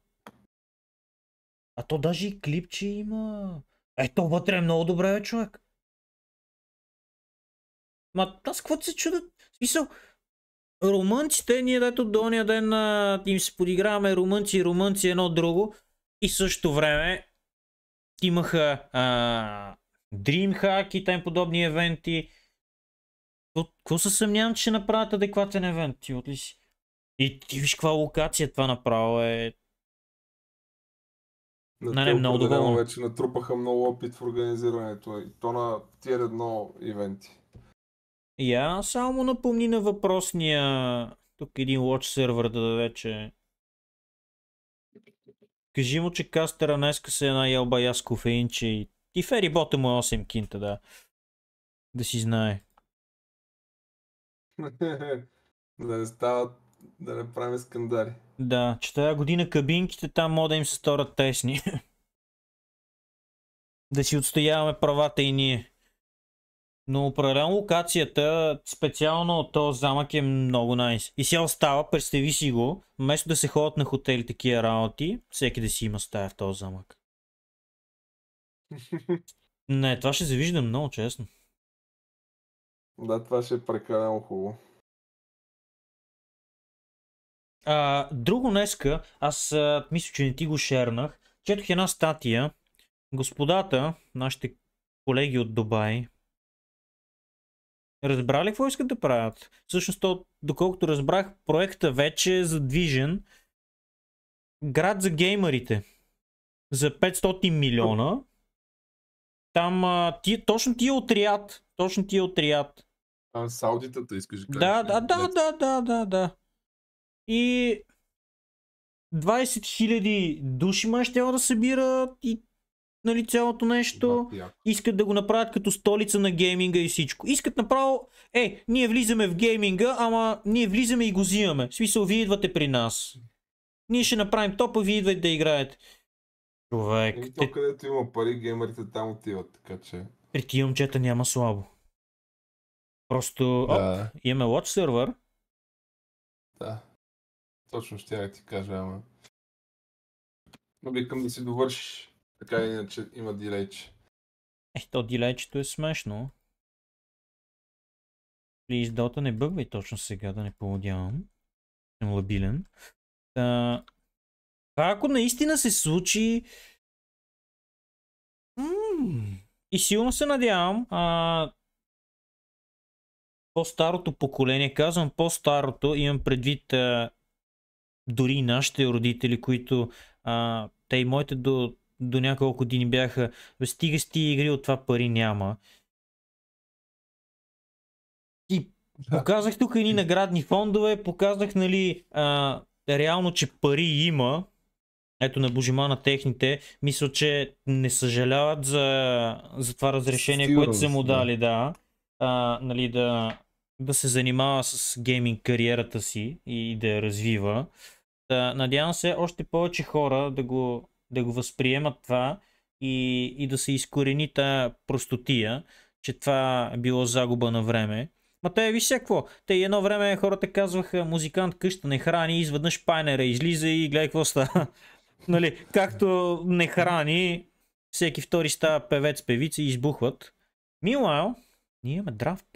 А то даже и клипче има. Ето вътре е много добре, човек. Ма аз какво се чуда? Смисъл, румънците, ние дето до ония ден а, им се подиграваме румънци и румънци едно друго. И също време имаха а, Dreamhack и тем подобни евенти. Какво се съмнявам, че ще направят адекватен евент, ти ли си? И ти виж каква локация това направо е. На не, много доволно. Вече натрупаха много опит в организирането и то на тиер едно ивенти. Я само напомни на въпросния тук един лоч сервер да даде, че Кажи му, че кастера днеска се е една ялба яз че... и, и ферибота му е 8 кинта, да. Да си знае. да не стават, да не правим скандали. Да, че тази година кабинките там мога да им се сторят тесни. да си отстояваме правата и ние. Но определено локацията, специално от този замък е много найс. Nice. И сега остава, представи си го, вместо да се ходят на хотели такива работи, всеки да си има стая в този замък. Не, това ще завиждам много честно. Да, това ще е прекалено хубаво. А, друго днеска, аз а, мисля, че не ти го шернах. Четох една статия. Господата, нашите колеги от Дубай, разбрали какво искат да правят. Всъщност, то, доколкото разбрах, проекта вече е задвижен. Град за геймерите. За 500 милиона. Там а, ти, точно тия е отряд, точно ти е отряд. А, саудитата искаш да Да, да, да, да, да, да, да. И 20 000 души май ще да събират и нали, цялото нещо. Да, искат да го направят като столица на гейминга и всичко. Искат направо, е, ние влизаме в гейминга, ама ние влизаме и го взимаме. В смисъл, вие идвате при нас. Ние ще направим топа, вие идвате да играете. Човек. И ами то, те... където има пари, геймерите там отиват, така че. При е, тия момчета няма слабо. Просто, оп, имаме лоч сервер. Да. Точно ще я ти кажа, ама. Но викам да си довършиш. Така иначе има дилейч. Ех, то дилейчето е смешно. Please, Dota, не бъгвай точно сега, да не поводявам. Съм лабилен. Та... Това ако наистина се случи... Ммм... И силно се надявам а, по-старото поколение, казвам по-старото, имам предвид а, дори нашите родители, които а, те и моите до, до няколко години бяха, стига с игри, от това пари няма. И показах тук едни наградни фондове, показах нали, а, реално, че пари има, ето на Божима на техните, мисля, че не съжаляват за, за това разрешение, Стирал, което са му дали, да. А, нали, да, да се занимава с гейминг кариерата си и да я развива. Да, надявам се още повече хора да го, да го възприемат това и, и да се изкорени тая простотия, че това е било загуба на време. Ма те, виж какво, те едно време хората казваха музикант къща не храни, изведнъж пайнера излиза и гледай какво става. Нали, както не храни, всеки втори става певец, певици и избухват. Милайл, ние имаме драфт.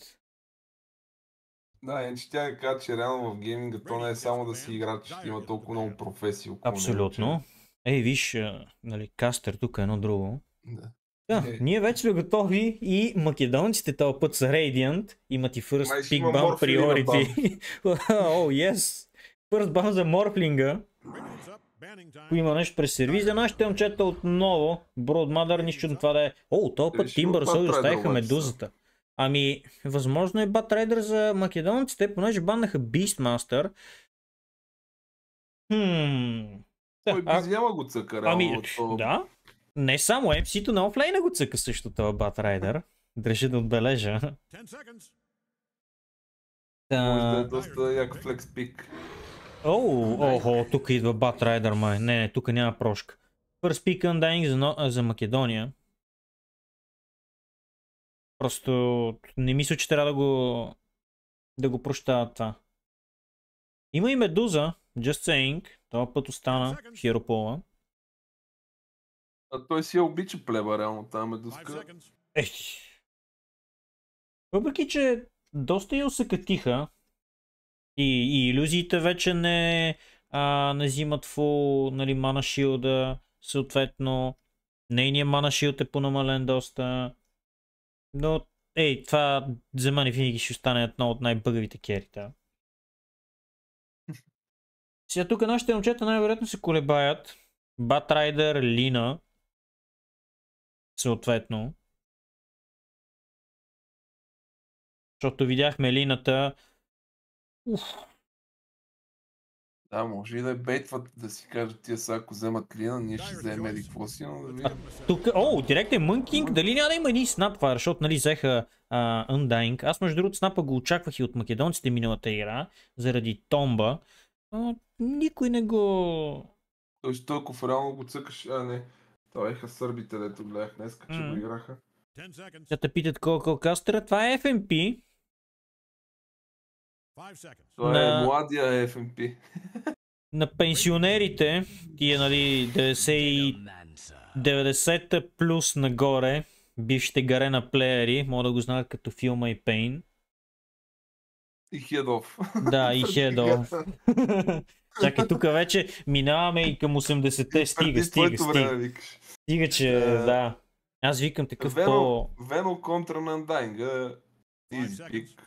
Да, че тя е каза, че реално в гейминга то не е само да си играч, ще има толкова много професии около Абсолютно. Него, че... Ей, виж, нали, кастер тук е едно друго. Да. Да, е. ние вече сме готови и македонците този път са Radiant, имат и First Май, Big Bang Priority. oh yes! First Bang за Морфлинга. Ако има нещо през сервиза, нашите момчета отново, Broadmother, нищо на това да е. О, този път Timber Soul оставиха медузата. Ами, възможно е Batrider за македонците, понеже баннаха Beastmaster. Хм... Той няма го цъка, Ами, да. Не само MC-то на офлейна го цъка също това Batrider. Държи да отбележа. Може да е доста яко флекс пик. О, охо, тук идва Бат Райдер, май. Не, не, тук няма прошка. First Pick Undying за, за Македония. Просто не мисля, че трябва да го да го прощава това. Има и Медуза, Just Saying, това път остана Хиропола. А той си я обича плеба реално тази Медузка. Ех. Въпреки, че доста я усъкатиха, и, и иллюзиите вече не, а, не взимат фул, нали, мана шилда, съответно. Нейният мана шилд е понамален доста. Но, ей, това за мен винаги ще остане едно от най бъгавите керита. Сега тук нашите момчета най-вероятно се колебаят. Батрайдер, Лина. Съответно. Защото видяхме Лината да, може и да е бейтват да си кажат тия сега, ако вземат клина, ние ще вземем еди какво си, но да видим. Тук, о, е Мънкинг, дали няма да има един снап, защото нали взеха Undying. Аз между другото снапа го очаквах и от македонците миналата игра, заради Томба. но никой не го... Той толкова реално го цъкаш, а не. Това еха сърбите, дето гледах днес, че го играха. Ще те питат колко кастера, това е FMP. Това е на... младия FMP. на пенсионерите, тия нали 90, та плюс нагоре, бившите на плеери, могат да го знаят като филма и Пейн. И Хедов. Да, и Хедов. Чакай, тук вече минаваме и към 80-те. Стига, стига, стига. Стига, че е. да. Аз викам такъв Вено, по... Вено контра на Дайнга. Избик.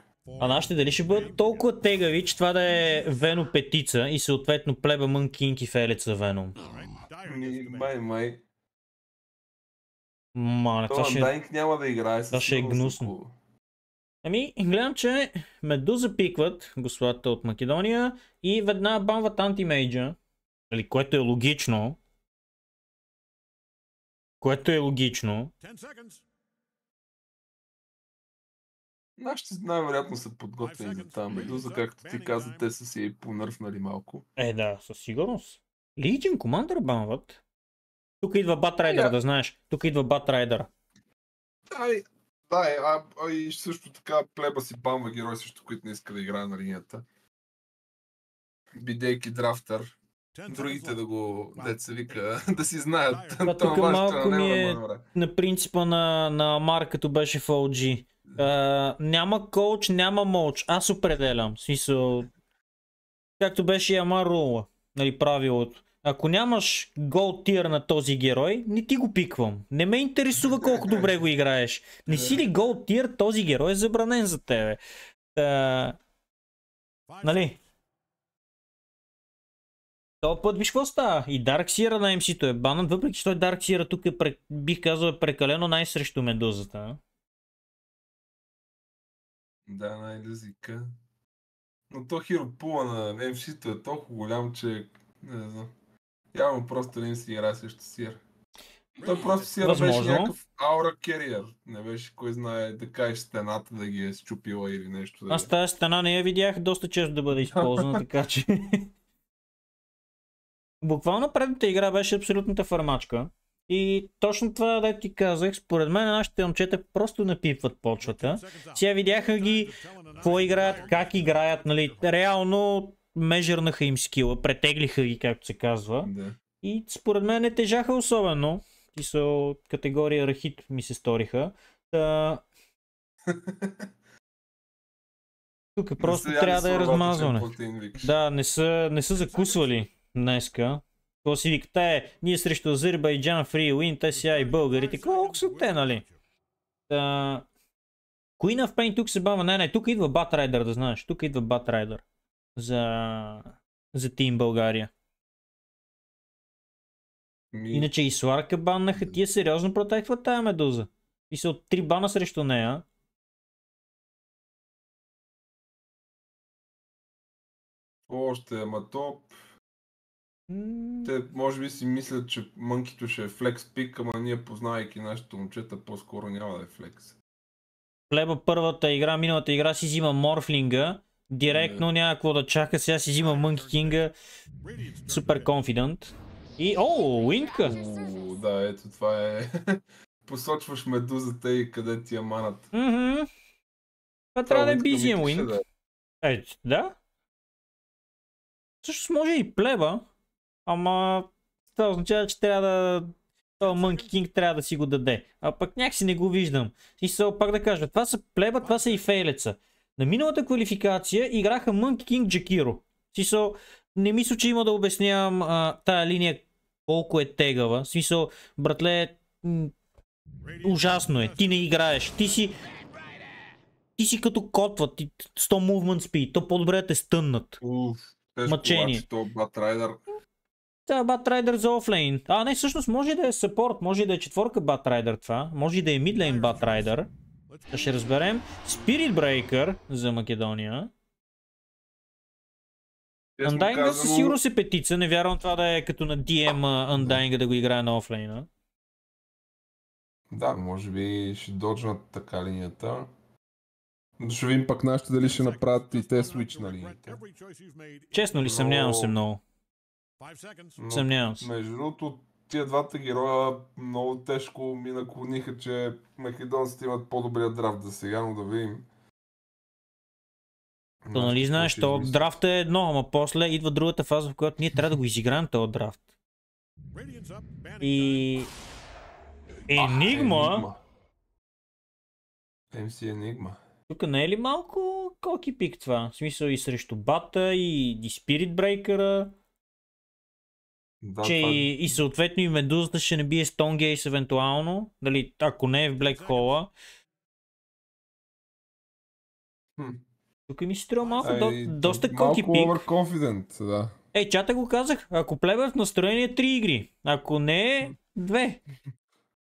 А нашите дали ще бъдат толкова тегави, че това да е Вено петица и съответно плеба Мънкинки Фелец Вено. Веном? Май, май. Мале, това, това ще... Е- Дайнк няма да играе. Това ще е гнусно. Ами, гледам, че Медуза пикват господата от Македония и веднага бамват антимейджа, или нали, което е логично. Което е логично. Нашите най-вероятно са подготвени за тази медуза, както ти каза, те са си и понърфнали малко. Е, да, със сигурност. Legion Commander банват. Тук идва Батрайдер, ами, yeah. да знаеш. Тук идва Батрайдер. Да, е, а, а, и също така плеба си банва герой, също които не иска да играе на линията. Бидейки драфтър, другите да го, деца вика, е, да си знаят. Да, е тук е малко ми е на принципа на, на Амар, като беше в OG няма коуч, няма молч. Аз определям. В смисъл, както беше Яма Рула, нали, правилото. Ако нямаш гол тир на този герой, не ти го пиквам. Не ме интересува колко добре го играеш. Не си ли гол тир, този герой е забранен за тебе. Та... Нали? Този път виж какво става. И Дарк Сира на MC-то е банът, въпреки че той Дарк Сира тук е, бих казал, е прекалено най-срещу медузата. Да, на иллюзика. Но то хиропула на MC-то е толкова голям, че не знам. Явно просто не си игра срещу Сир. Той просто си беше някакъв аура кериер. Не беше кой знае да кажеш стената да ги е счупила или нещо. Да Аз тази стена не я видях доста често да бъде използвана, така че... Буквално предната игра беше абсолютната фармачка. И точно това да ти казах, според мен нашите момчета просто напипват почвата. Сега видяха ги, какво играят, как играят, нали. Реално межернаха им скила, претеглиха ги, както се казва. И според мен не тежаха особено. И са от категория рахит ми се сториха. Та... Тук просто трябва да е размазване. Да, не са, не са закусвали днеска. Какво си вика, тая, ние срещу Азербайджан, Фри, Уин, ТСА и българите. Колко са те, нали? Та... Queen of Pain тук се бава. Не, не, тук идва Батрайдър, да знаеш. Тук идва Батрайдър За... За Тим България. Ми... Иначе и Сларка баннаха. Тия сериозно протеква тая медуза. И са от три бана срещу нея. Още, ма топ. Те може би си мислят, че мънкито ще е флекс пик, ама ние познавайки нашите момчета, по-скоро няма да е флекс. Хлеба първата игра, миналата игра си взима морфлинга, директно няма какво да чака, сега си взима Мънки Кинга, супер конфидент. И, о, уинка! да, ето това е... Посочваш медузата и къде ти я манат. Mm-hmm. Това трябва да е бизия уинк. Е, да. Също може и плеба, Ама това означава, че трябва да Това Monkey King трябва да си го даде. А пък някакси не го виждам. И се пак да кажа, това са плеба, това са и фейлеца. На миналата квалификация играха Monkey King Джакиро. Смисъл, не мисля, че има да обяснявам а, тая линия колко е тегава. Смисъл, братле, ужасно е. Ти не играеш. Ти си... Ти си като котва. Ти 100 movement speed. То по-добре е те стъннат. Уф, мъчение. Та Batrider за офлейн. А, не, всъщност може да е саппорт, може да е четворка батрайдер това. Може да е мидлейн Batrider. Да ще разберем. Spirit Breaker за Македония. Undying казано... със сигурност е петица, не вярвам това да е като на DM Undying да го играе на офлейна. Да, може би ще доджнат така линията. Да ще видим пък нашите дали ще направят и те свич на линията. Честно ли, съмнявам се много. Съмнявам се. Между другото, тия двата героя много тежко ми наклониха, че македонците имат по-добрия драфт за сега, но да видим. То нали значи, знаеш, то драфта е едно, ама после идва другата фаза, в която ние трябва да го изиграем този драфт. И... Енигма? MC Енигма. Тук не е ли малко коки пик това? В смисъл и срещу бата, и, спирит Spirit breaker да, че и, и съответно и Медузата ще не бие Стонгейс евентуално, дали, ако не е в Black Hole. Хм. Тук ми се струва малко, а, до, и, доста коки пик. Малко overconfident, да. Е, чата го казах, ако плева в настроение три игри, ако не е, 2.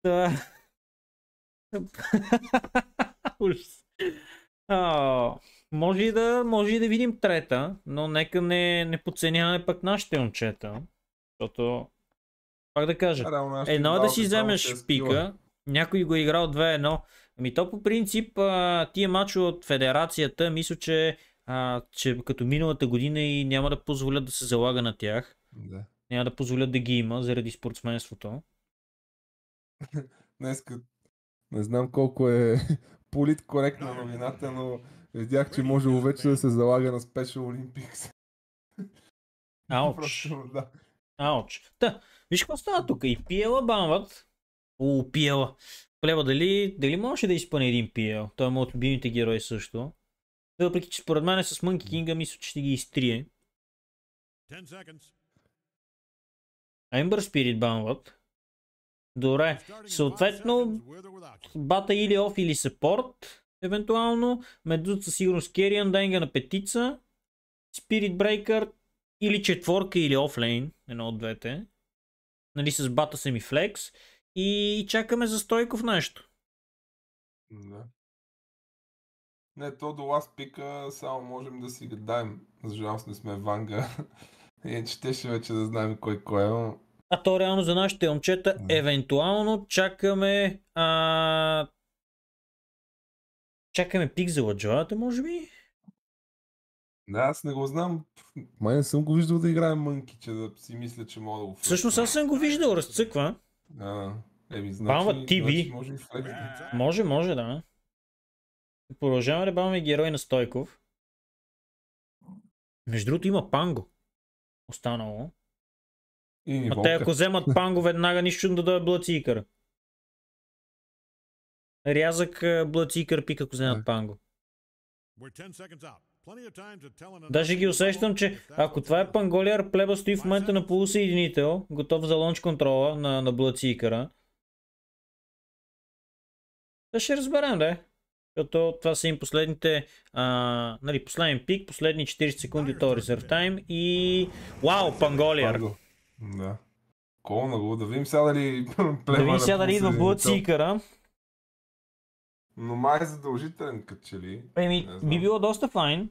Та... Ужас. А, може и да, може и да видим трета, но нека не, не подценяваме пък нашите момчета. Защото, пак да кажа, едно е да си вземеш пика, някой го е играл 2-1. Ами то по принцип тия мачове от федерацията, мисля, че, а, че като миналата година и няма да позволят да се залага на тях. Да. Няма да позволят да ги има заради спортсменството. Днес не знам колко е политкоректна новината, но видях, че може вече да се залага на Special Olympics. Ауч. Просто, да. Ауч. Та, виж какво става тук. И пиела банват. О, пиела. Плева, дали, дали можеше да изпъне един пиел? Той е моят любимите герои също. въпреки че според мен е с Мънки Кинга, мисля, че ще ги изтрие. Ембър Спирит банват. Добре. Съответно, бата или оф или сепорт, евентуално. Медуза със сигурност Кериан, Денга на петица. Спирит Брейкър, или четворка или офлейн, едно от двете. Нали, с бата съм и флекс. И чакаме за Стойков нещо. Да. Не, то до ласт пика само можем да си гадаем. За жалост не сме ванга. И че те ще вече да знаем кой кой е. Но... А то реално за нашите момчета, да. евентуално чакаме... А... Чакаме пик за ладжовата, може би? Да, аз не го знам. Май не съм го виждал да играе мънки, че да си мисля, че мога да го Всъщност аз съм го виждал, разцъква. А, еми, значи, Бамва TV. Значи може, и флекс, да. може, може, да. Продължаваме ли баваме герой на Стойков. Между другото има панго. Останало. а те ако вземат панго веднага, нищо да дойде блацикър. Рязък блацикър, пик, ако вземат панго. We're 10 seconds out. Даже ги усещам, че ако това е панголиар, плеба стои в момента на полусъединител, готов за лонч контрола на, на блацикъра. Да ще разберем, да е. Защото това са им последните, а, нали, последен пик, последни 40 секунди от резерв тайм и... Вау, панголиар! Да. Колна го, да видим сега дали Да видим сега дали идва блацикъра. Но май е задължителен, като че ли. Еми, би било доста файн.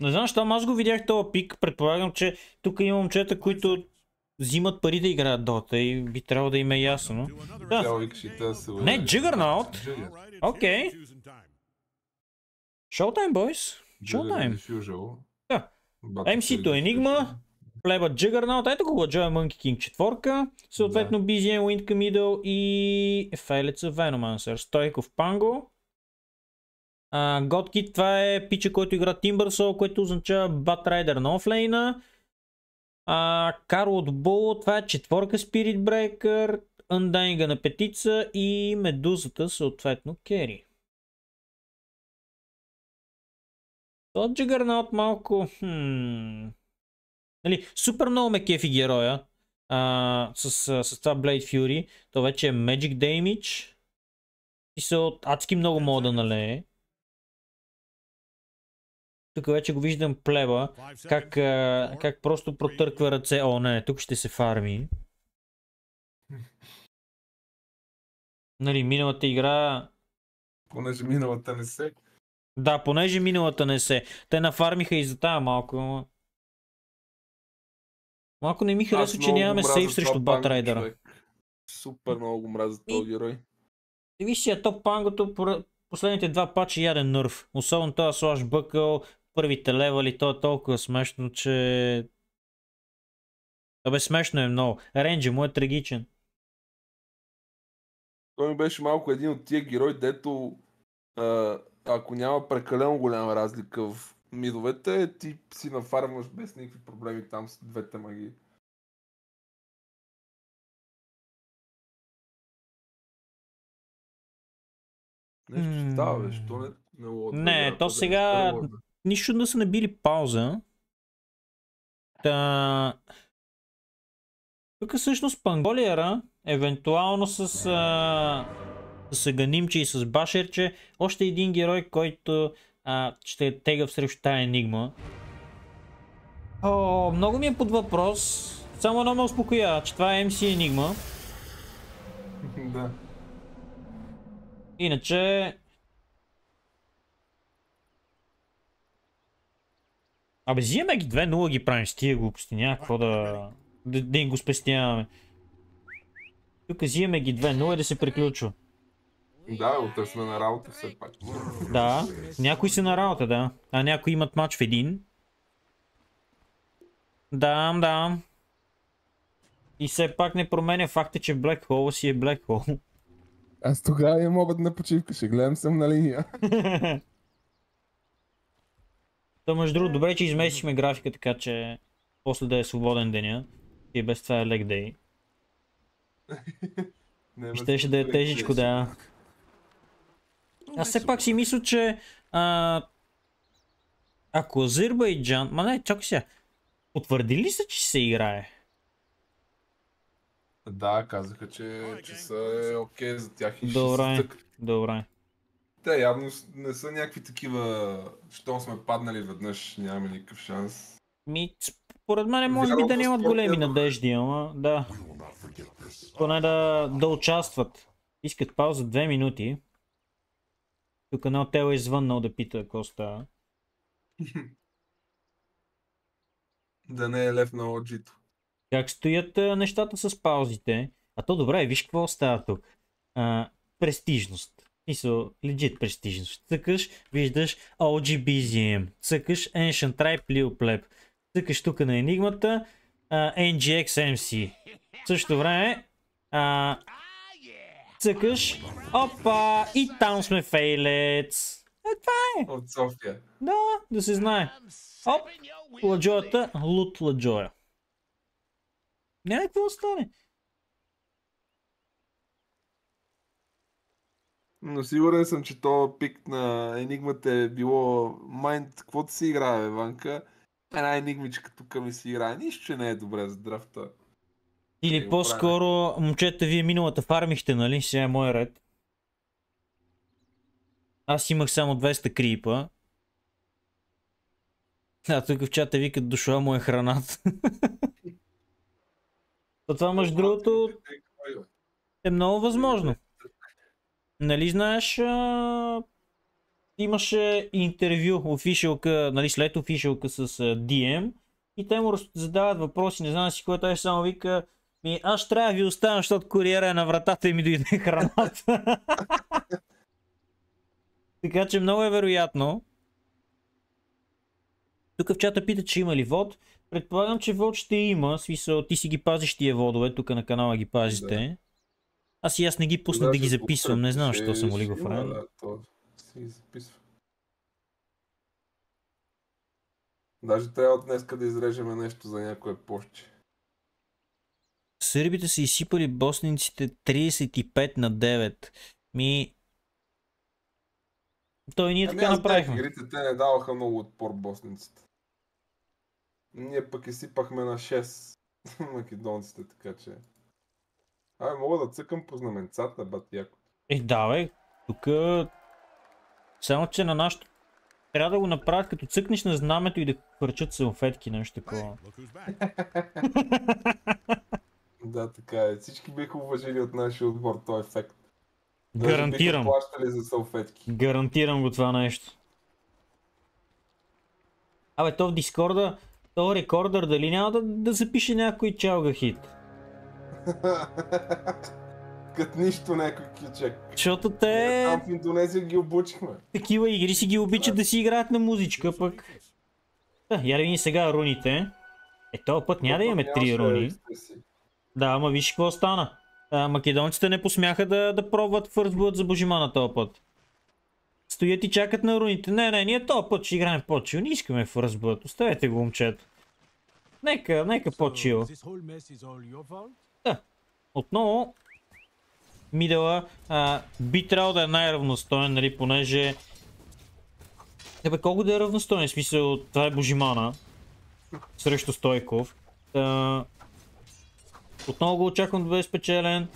Не знам, щом аз го видях този пик, предполагам, че тук има момчета, които взимат пари да играят Дота и би трябвало да им е ясно. Да. Не, Juggernaut. Окей. Showtime, boys. Showtime. Да. MC-то Enigma. Плеба Juggernaut. Ето го Джоя Monkey King четворка. Съответно Busy and Wind Middle и Файлеца Venomancer. Стойков Панго. Godkit, това е пича, който игра Тимбърсо, което означава Батрайдер на офлейна. Карл от Боло, това е четворка Spirit Breaker, Андайнга на петица и Медузата, съответно Кери. То Джигърнаут малко... Хм... Нали, супер много ме кефи героя а, с, с, с това Blade Fury. То вече е Magic Damage. И се от адски много мога да нали? Тук вече го виждам плеба, как, а, как просто протърква ръце. О, не, тук ще се фарми. Нали, миналата игра... Понеже миналата не се. Да, понеже миналата не се. Те нафармиха и за тая малко. Малко не ми харесва, че нямаме сейф срещу Батрайдера. Супер много го мразя този герой. И виж си, топ пангото последните два пача яден нърв. Особено това слаш бъкъл, първите левели, то е толкова смешно, че... Абе смешно е много. Ренджи му е трагичен. Той ми беше малко един от тия герои, дето а, ако няма прекалено голяма разлика в мидовете, ти си нафарваш без никакви проблеми там с двете магии. Нещо става, бе, що не, не Не, то сега, Нищо да са набили пауза. Та... Тук всъщност Панголиера, евентуално с, а... с Аганимче и с Башерче, още един герой, който а, ще тега срещу тая енигма. О, много ми е под въпрос. Само едно ме успокоя, че това е MC Енигма. Да. Иначе, Абе, взимаме ги 2-0 ги правим с тия глупости, няма какво да... да, да им го спестяваме. Тук взимаме ги 2-0 и да се приключва. Да, утре сме на работа все пак. Да, някои са на работа, да. А някои имат матч в един. Да, да. И все пак не променя факта, че Black Hole си е Black Hole. Аз тогава не мога да на почивка, ще гледам съм на линия. Та между другото, добре, че изместихме графика, така че после да е свободен деня. И без това е лег дей. Щеше да е, е тежичко, да. Аз все пак си мисля, че а, ако Азербайджан... Ма не, чакай сега. Потвърди ли се, че се играе? Да, казаха, че, че са е окей okay за тях и добре, ще се Добре, Добре те явно не са някакви такива, щом сме паднали веднъж, нямаме никакъв шанс. Ми, според мен е може би да нямат големи е надежди, ама да. Поне да, да участват. Искат пауза две минути. Тук едно тело е извъннал да пита какво става. да не е лев на лоджито. Как стоят нещата с паузите? А то добре, виж какво става тук. А, престижност. Мисъл, легит престижност. Цъкаш, виждаш OGBZM. Цъкаш Ancient Tribe Leo Pleb. Цъкаш тук на енигмата uh, NGXMC. В същото време uh, цъкаш. Опа! И там сме фейлец. Е, това е. От София. Да, да се знае. Оп! Ладжоята, лут ладжоя. Няма какво стане. Но сигурен съм, че то пик на енигмата е било майнд, каквото си играе, бе, Ванка. Една енигмичка тук ми си играе. Нищо, че не е добре за драфта. Или е, по-скоро, момчета, вие миналата фармихте, нали? Сега е мой ред. Аз имах само 200 крипа. А тук в чата викат дошла му е храната. То това мъж другото е много възможно нали знаеш, а... имаше интервю, офишълка, нали след офишълка с DM и те му задават въпроси, не знам си кой той само вика, ми, аз трябва да ви оставям, защото куриера е на вратата и ми дойде храната. така че много е вероятно. Тук в чата пита, че има ли вод. Предполагам, че вод ще има, смисъл ти си ги пазиш тия водове, тук на канала ги пазите. Да. Аз и аз не ги пусна да ги записвам, не знам, защо съм Олигов Райан. Да, то си записва. Даже трябва от днеска да изрежеме нещо за някое порче. Сърбите са изсипали босниците 35 на 9. Ми... Той ние а така не, направихме. Игрите те не даваха много отпор босниците. Ние пък изсипахме на 6 македонците, така че... Абе, мога да цъкам по знаменцата, бат, яко. Е, да, бе. Тук... Само, че на нашото... Трябва да го направят като цъкнеш на знамето и да хвърчат салфетки, нещо такова. да, така е. Всички биха уважили от нашия отбор този ефект. Даже Гарантирам. плащали за салфетки. Гарантирам го това нещо. Абе, то в Дискорда, то рекордър дали няма да, да запише някой чалга хит? Кът нищо някой е ключек. Защото те... Там в Индонезия ги обучихме. Такива игри си ги обичат да си играят на музичка пък. Да, е, я да сега руните. Е, този път няма да имаме три руни. Да, ама виж какво стана. македонците не посмяха да, да пробват First Blood за на този път. Стоят и чакат на руните. Не, не, ние този път ще играем по-чил. Не искаме First Blood. Оставете го, момчета. Нека, нека по-чил. Отново мидела а, би трябвало да е най-равностоен, нали, понеже... Тебе, колко да е равностоен? В смисъл, това е Божимана срещу Стойков. А, Отново го очаквам да бъде спечелен.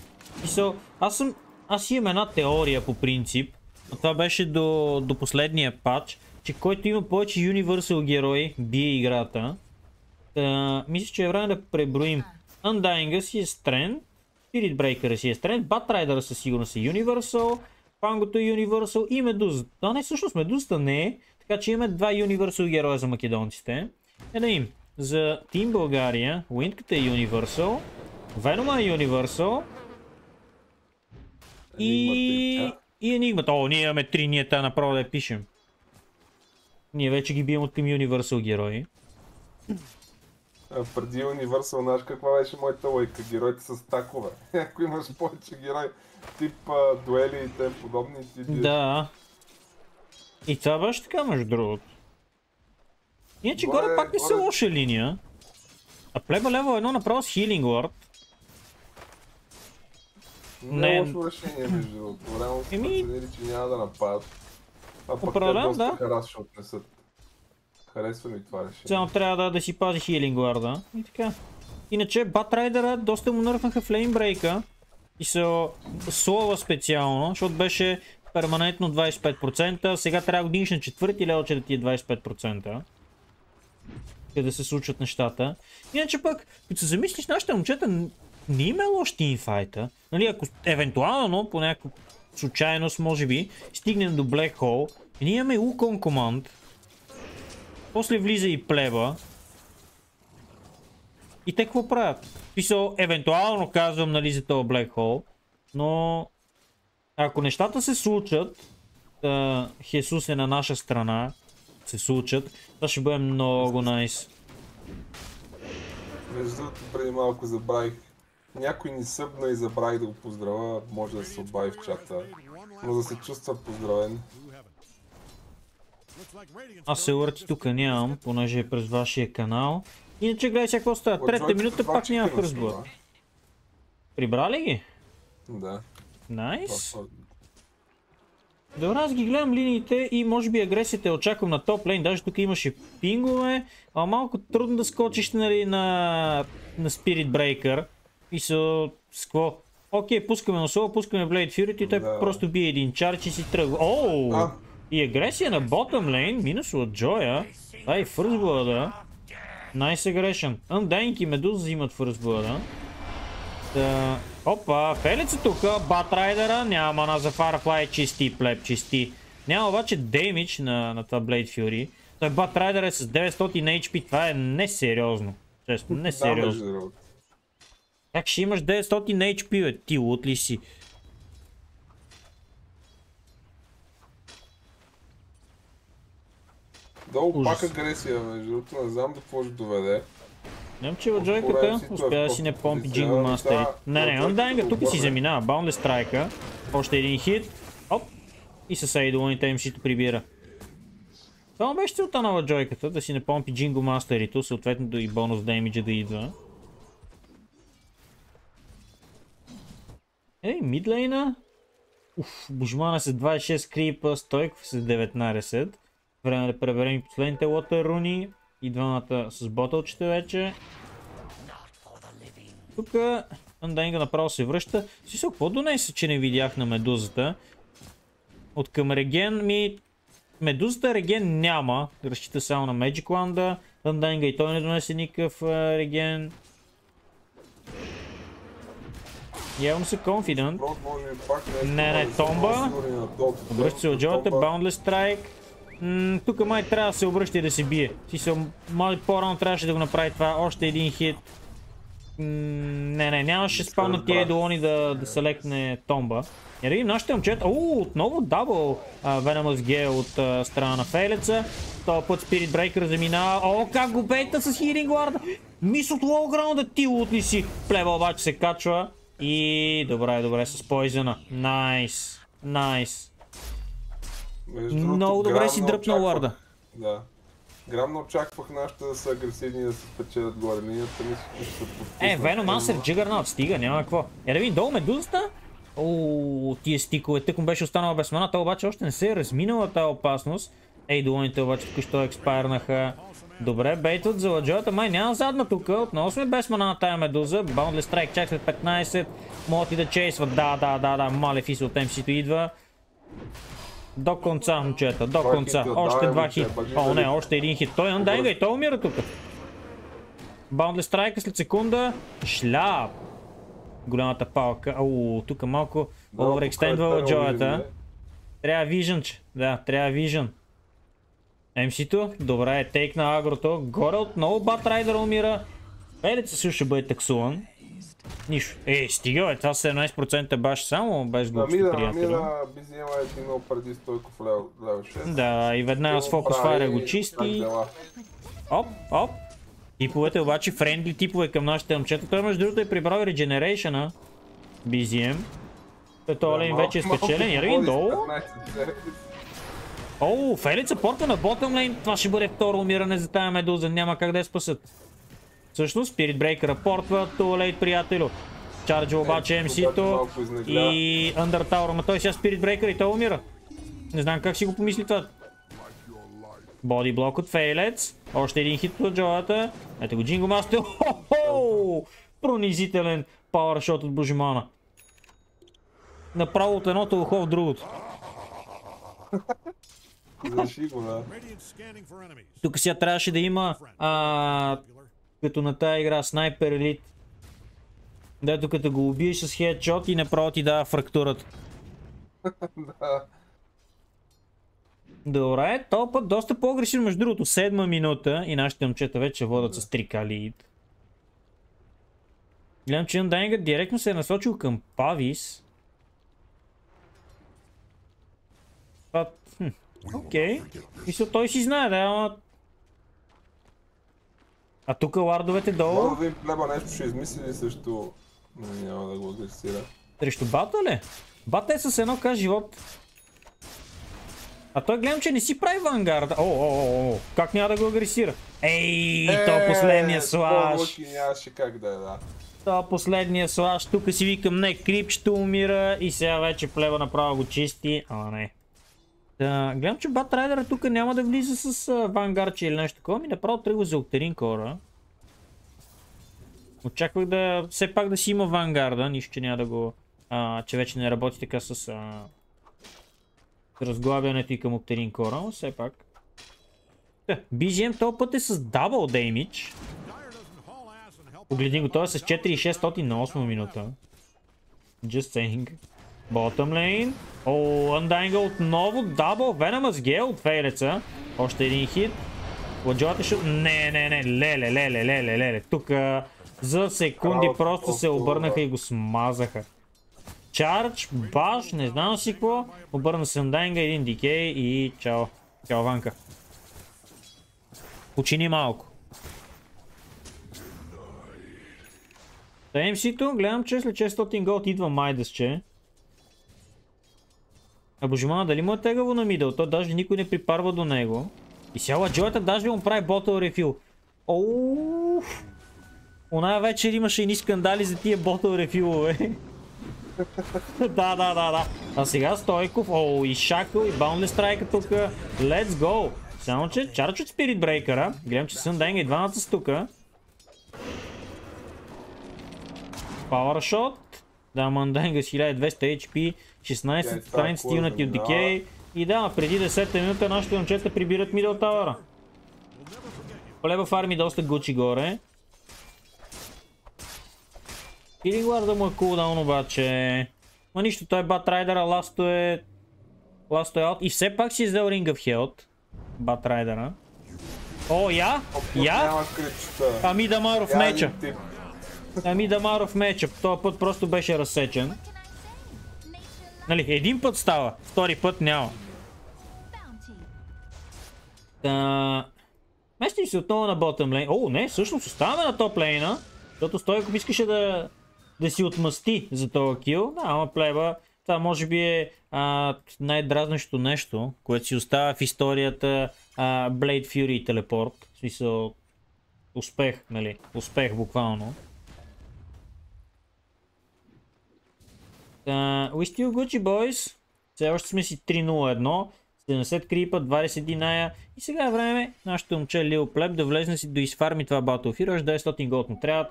Мисъл, аз съм... Аз имам една теория по принцип. А това беше до, до последния патч, че който има повече Universal герои, бие играта. Та, мисля, че е време да преброим. Undying си е стрен. Spirit Breaker си е стрен, Batrider със сигурност е Universal, Пангото е Universal и Медузата. Да, не, всъщност Медузата не е, така че имаме два Universal героя за македонците. Е да им, за Team България, Windката е Universal, Venom е Universal и... Е- и Енигмата. О, ние имаме три, ние тази направо да я пишем. Ние вече ги бием от към Universal герои. Е, преди Universal, знаеш каква беше моята лойка, Героите с такове. Ако имаш повече герои, тип а, дуели и тем подобни, ти... Да. И това беше така, между другото. Иначе горе, горе пак не горе... са лоша линия. А плеба лево едно направо с хилинг лорд. Не е лошо решение, между другото. Време се Еми... че няма да нападат. А пък те доста да. харасват, не са харесва ми това решение. Само трябва да, да си пази Хилингуарда. И така. Иначе Батрайдера доста му нърфнаха флеймбрейка. И се слова специално, защото беше перманентно 25%. Сега трябва на четвърти лео, че да ти е 25%. Къде се случват нещата. Иначе пък, като се замислиш, нашите момчета не има лош тимфайта. Нали, ако евентуално, по някаква случайност, може би, стигнем до Black Hole, ние имаме Укон команд. После влиза и плеба. И те какво правят? Писал, евентуално казвам, нали, за това Black Hole, но ако нещата се случат, Хесус е на наша страна, се случат, това ще бъде много найс. Между другото, преди малко забравих. Някой ни събна и забравих да го поздравя, може да се обади в чата. Но да се чувства поздравен. Аз се върти тук нямам, понеже е през вашия канал. Иначе гледай сега какво става. Трета минута пак нямах разбор. Прибрали ги? Да. Найс. Добре, аз ги гледам линиите и може би агресията очаквам на топ лейн. Даже тук имаше пингове, а малко трудно да скочиш нали, на, на Spirit Breaker. И са с Окей, пускаме на соло, пускаме Blade Fury и той да. просто бие един чарч и си тръгва. Оу! И агресия на bottom lane, минус от Джоя. Ай, фърст блада. Nice агрешен. Undying и Медуза взимат фърст блада. Опа, Фелец е тук. Батрайдера. Няма на за фарфлай, Чисти, плеп чисти. Няма обаче деймич на, на това Blade Fury. Той Батрайдер е с 900 HP. Това е несериозно. Честно, несериозно. Как ще имаш 900 HP, бе? Ти лут ли си? Долу пак агресия, между другото, не знам до какво ще доведе. Не че в джойката успя да си не помпи Джинго Мастери. Не, не, Undying тук си заминава. баунде страйка. Още един хит. Оп. И с Eidolon им си прибира. Това беше целта на джойката, да си не помпи Джинго Мастерито, съответно и бонус демиджа да идва. Ей, мидлейна. Уф, Божмана с 26 крипа, Стойков с 19. Време да преберем последните лотър руни. И двамата с ботълчета вече. Тук Анданга направо се връща. Сисо, какво донесе, че не видях на медузата? От към реген ми... Медузата реген няма. Разчита само на Magic Landa. Анданга и той не донесе никакъв реген. Явам се конфидент. Не, не, томба. Обръща се от джобата, Boundless Strike тук май трябва да се обръща и да се бие. Мали се, по-рано трябваше да го направи това. Още един хит. не, не, нямаше спална тия долони да, да се лекне томба. И да видим нашите момчета. О, отново дабл Venomous G от страна на Фейлеца. Този път Spirit Breaker заминава. О, как го бейта с Healing Ward. Мис от да ти лутни си. Плеба обаче се качва. И добре, добре с Poison. Найс. Найс. Между Много добре си дръпнал Ларда. Да. Грамно очаквах нашите да са агресивни да се спечелят горе са мисля, че ще се Е, Е, Мансер Джигърнаут, стига, няма какво. Е, да видим, долу медузата. О, тия стикове, тък му беше останала без мана, та обаче още не се е разминала тази опасност. Ей, долоните обаче току-що експайрнаха. Добре, бейтът за ладжоята, май няма задна тук, отново сме без мана на тая медуза. Boundless Strike чак след 15, могат и да чейсват, да, да, да, да, Малефис от MC-то идва. До конца, момчета, до конца. още два хит. О, не, още един хит. Той андайга е и той умира тук. Баундли страйка след секунда. Шляп! Голямата палка. Ау, тук малко да, от джоята. Трябва вижен. Да, трябва вижен. МС-то, добре, тейк на агрото. Горе отново Батрайдер умира. Елица също ще бъде таксуван. Нищо. Ей, стига, бе, това 17% баш само, без глупости, ами да, приятели. Ами да, би взема е много преди в лево 6. Да, и веднага с фокус файра го чисти. Оп, оп. Типовете обаче, френдли типове към нашите момчета. Той между другото е прибрал регенерейшена. Бизием. Като е, Олен вече е спечелен. и долу. Оу, фейлица порта на ботъм лейн. Това ще бъде второ умиране за тая медуза. Няма как да я спасат. Всъщност, Spirit Breaker портва, too late, приятелю. Чарджа е, обаче мс то и Undertower, но той сега Spirit Breaker и той умира. Не знам как си го помисли това. Боди блок от Фейлец. Още един хит от Джоата. Ето го Джинго Мастер. Пронизителен пауършот от Божимана. Направо от едното ухо в другото. Значи Тук сега трябваше да има а, като на тази игра снайпер елит. Дето като го убиеш с хедшот и направо ти дава фрактурата. Добре, то път доста по-грешен между другото. Седма минута и нашите момчета вече водят с 3к лид. Гледам, че Undying директно се е насочил към Павис. Окей. Okay. Мисля, той си знае, да, ама а тук лардовете долу... Може да им плеба нещо ще измисли срещу... Не, няма да го агресира. Срещу бата ли? Бата е с едно каз живот. А той гледам, че не си прави вангарда. О, о, о, о, как няма да го агресира? Ей, е, то последния слаш. нямаше как да е, да. То последния слаш, тук си викам, не, крипчето умира и сега вече плева направо го чисти, ама не. Да, гледам, че Батрайдера тук няма да влиза с uh, Вангарче или нещо такова. Ми направо тръгва за Октерин Кора. Очаквах да, все пак да си има Вангарда, нищо, че няма да го, а, че вече не работи така с а, разглабянето и към Октерин Кора, но все пак. Да, е, BGM този път е с дабл деймидж. Погледни го, той е с 4600 на 8 минута. Just saying. Bottom lane. О, Undying отново. Дабл Venomous Gale от фейлеца. Още един хит. Ладжота ще... Не, не, не. Леле, леле, леле, леле. Тук за секунди просто се обърнаха и го смазаха. Чардж, баш, не знам си какво. Обърна се Undying, един дикей и чао. Чао, Ванка. Почини малко. Та мс то гледам, че след 600 голд идва Майдъс, че. А Божимана, дали му е тегаво на мидъл? Той даже никой не припарва до него. И сяла Джоята даже му прави ботъл рефил. Оуф! Оная вечер имаше едни скандали за тия ботъл рефилове. да, да, да, да. А сега Стойков, о, и Шакъл, и Баунлес страйка тук. Let's go! Само, че чарч от Spirit breaker Гледам, че Съндайнга и е двамата са тука. Power Да, Мандайнга с 1200 HP. 16 страници стигнати от Дикей. И да, преди 10-та минута нашите момчета прибират Мидъл Тауъра. Полева фарми доста гучи горе. Килингуарда му е кулдаун обаче. Ма нищо, той е Батрайдера, ласто е... Ласто е аут. И все пак си издел е Ring of Health. Батрайдера. О, я? Я? Ами, ами Дамаров меча. Ами Дамаров меча. Този път просто беше разсечен. Нали, един път става, втори път няма. Та... Местим се отново на ботъм лейн. О, не, всъщност оставаме на топ лейна. Защото стой ако искаше да, да си отмъсти за този кил, да, ама плеба, това може би е най-дразнещо нещо, което си остава в историята а, Blade Fury и телепорт. В смисъл, успех, нали? Успех буквално. Uh, we still Gucci boys. Все още сме си 3-0-1. 70 крипа, 21 ная. И сега е време нашето момче Лил Плеп да влезне си до изфарми това Battle Hero. 900 е голд му трябва.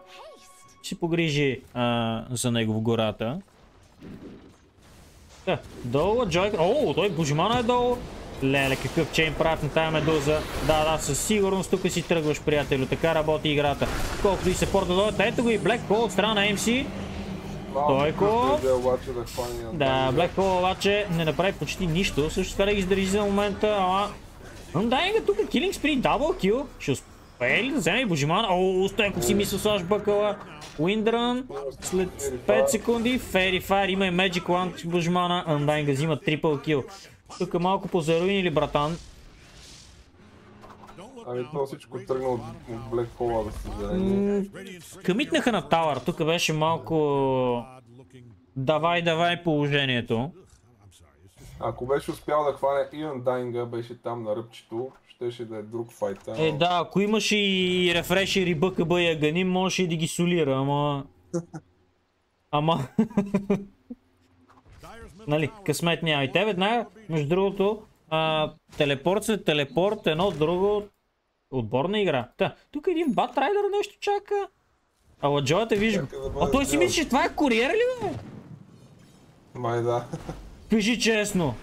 Ще се погрижи uh, за него в гората. Да, долу, Джойк. О, той Божимана е долу. Леле, какъв чейн правят на тая медуза. Да, да, със сигурност тук си тръгваш, приятелю. Така работи играта. Колкото и се порта дойдат. Ето го и Black Hole от страна на MC. Стойко. Да, Black обаче не направи почти нищо. Също така да ги издържи за момента, ама... Undying тук килинг Спри, дабл Кил. Ще успее ли да вземе и Божиман? О, Стойко си мисля Саш Бъкала. Уиндрън. след 5 секунди. Fairy Файр. има и Magic Land Божимана. Андайнга взима трипл кил. Тук малко позаруинили, братан. Ами то всичко тръгна от, от Black Hole да се зарени. Къмитнаха на Тауър, тук беше малко... Давай, давай положението. Ако беше успял да хване и Дайнга, беше там на ръбчето, щеше да е друг файт. Е, да, ако имаше и рефреши и БКБ и аганим, можеше и да ги солира, ама... Ама... нали, късмет няма. И те веднага, между другото, а, телепорт след телепорт, едно от друго, Отборна игра. Та, тук един Батрайдер нещо чака. Ала джоата вижда. А той си мисли, че това е куриер ли бе? Май да. Кажи честно.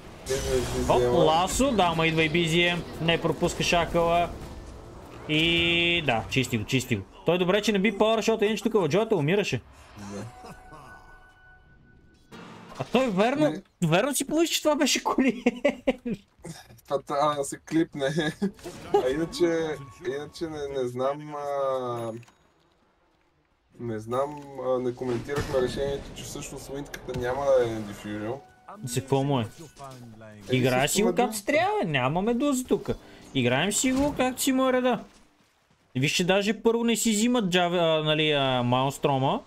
Оп, Ласо, да, ма идва и BZM. Не пропуска шакала. И да, чисти го, чисти го. Той добре, че не би пара, защото един, че тук Ваджоята умираше. Да. А той верно, не. верно си получи, че това беше коли. Това трябва да се клипне. А иначе, иначе не, не знам... А... Не знам, а, не коментирахме решението, че всъщност митката няма да е дифюжил. За какво му е? Играеш си го както трябва, нямаме медузи тук. Играем си го както си му е реда. Вижте, даже първо не си взимат джаве, а, нали, а, Маунстрома.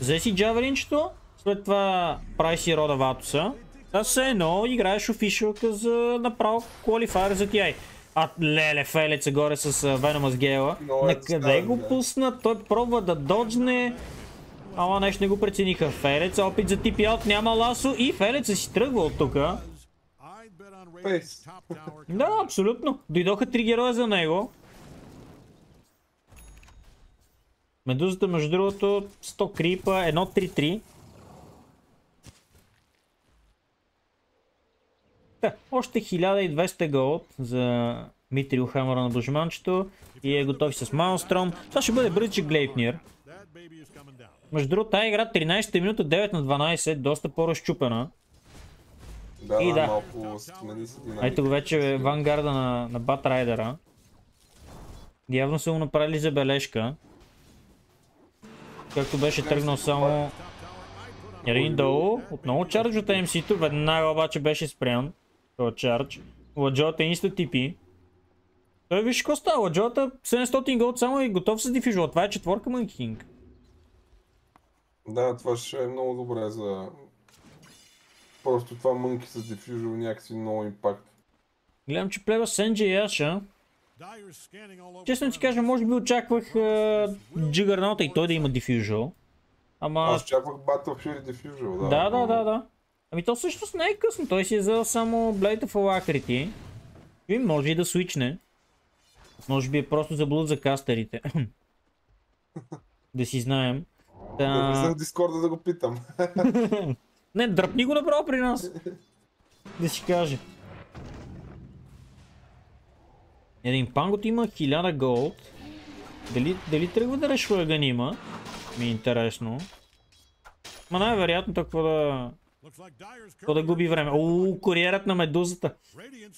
Взе си джавелинчето, след това правиш и рода ватуса. Сега се едно играеш офишълка за направо квалифайер за TI. А леле, фейлеца горе с Venom с Гела. Е На къде го пусна? Той пробва да доджне. Ама нещо не го прецениха. Фелец, опит за TP out, няма ласо и Фелеца си тръгва от тука. Е да, абсолютно. Дойдоха три героя за него. Медузата, между другото, 100 крипа, 1-3-3. Е, още 1200 голд за Митрио Хамъра на Божманчето и е готов с Малстром. Това ще бъде Бриджи Глейпнир. Между другото, тази игра 13-та минута 9 на 12, доста по-разчупена. Да, и да. Малко... Ето го вече е, вангарда на, на Батрайдера. Явно са го направили забележка. Както беше тръгнал само Риндоу, Отново чардж от MC-то, веднага обаче беше спрян този е чардж. Ладжота е инста типи. Той виж какво става. Ладжота 700 голд само и е готов с дифижуал. Това е четворка Манкинг. Да, това ще е много добре за... Просто това мънки с дифюжъл някакси много импакт. Гледам, че плева Сенджи и Аша. Честно ти кажа, може би очаквах Джигарната и той да има дифюжъл. Ама... Аз очаквах Battlefield и дифюжъл, да. Да, да, да, да. Ами то всъщност не е късно. Той си е взел само Blade of Alacrity. И може и да свичне. Може би е просто заблуд за кастерите. да си знаем. Та... Не в Дискорда да го питам. не, дръпни го направо при нас. Да си каже. Един пангот има 1000 голд. Дали, дали тръгва да решва има? Ми е интересно. Ма най-вероятно такова да... То да губи време. О, куриерът на медузата.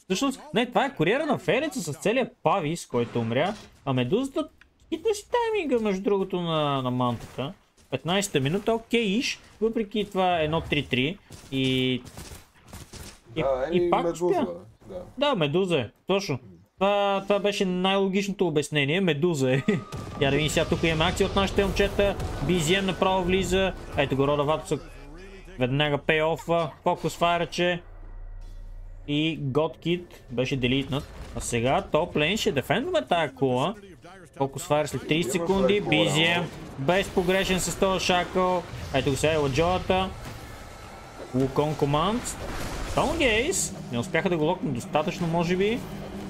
Всъщност, не, това е куриера на Фереца с целият павис, който умря. А медузата хитна си тайминга, между другото, на, на мантата. 15-та минута, окей, иш. Въпреки това е 1-3-3. И... И, да, е и, пак медуза, успя. Да. да, медуза е. Точно. Това, това беше най-логичното обяснение. Медуза е. Я да видим сега тук имаме акция от нашите момчета. BZM направо влиза. Ето го Рода Ватусък Веднага пейофва. Фокус файраче. И Годкит беше делитнат. А сега топ лейн ще дефендваме тая кула. Фокус файр след 30 секунди. Бизия. Е. Без погрешен с този шакъл. Ето го сега е ладжолата. Лукон команд. Стонгейс. Не успяха да го локнат достатъчно, може би.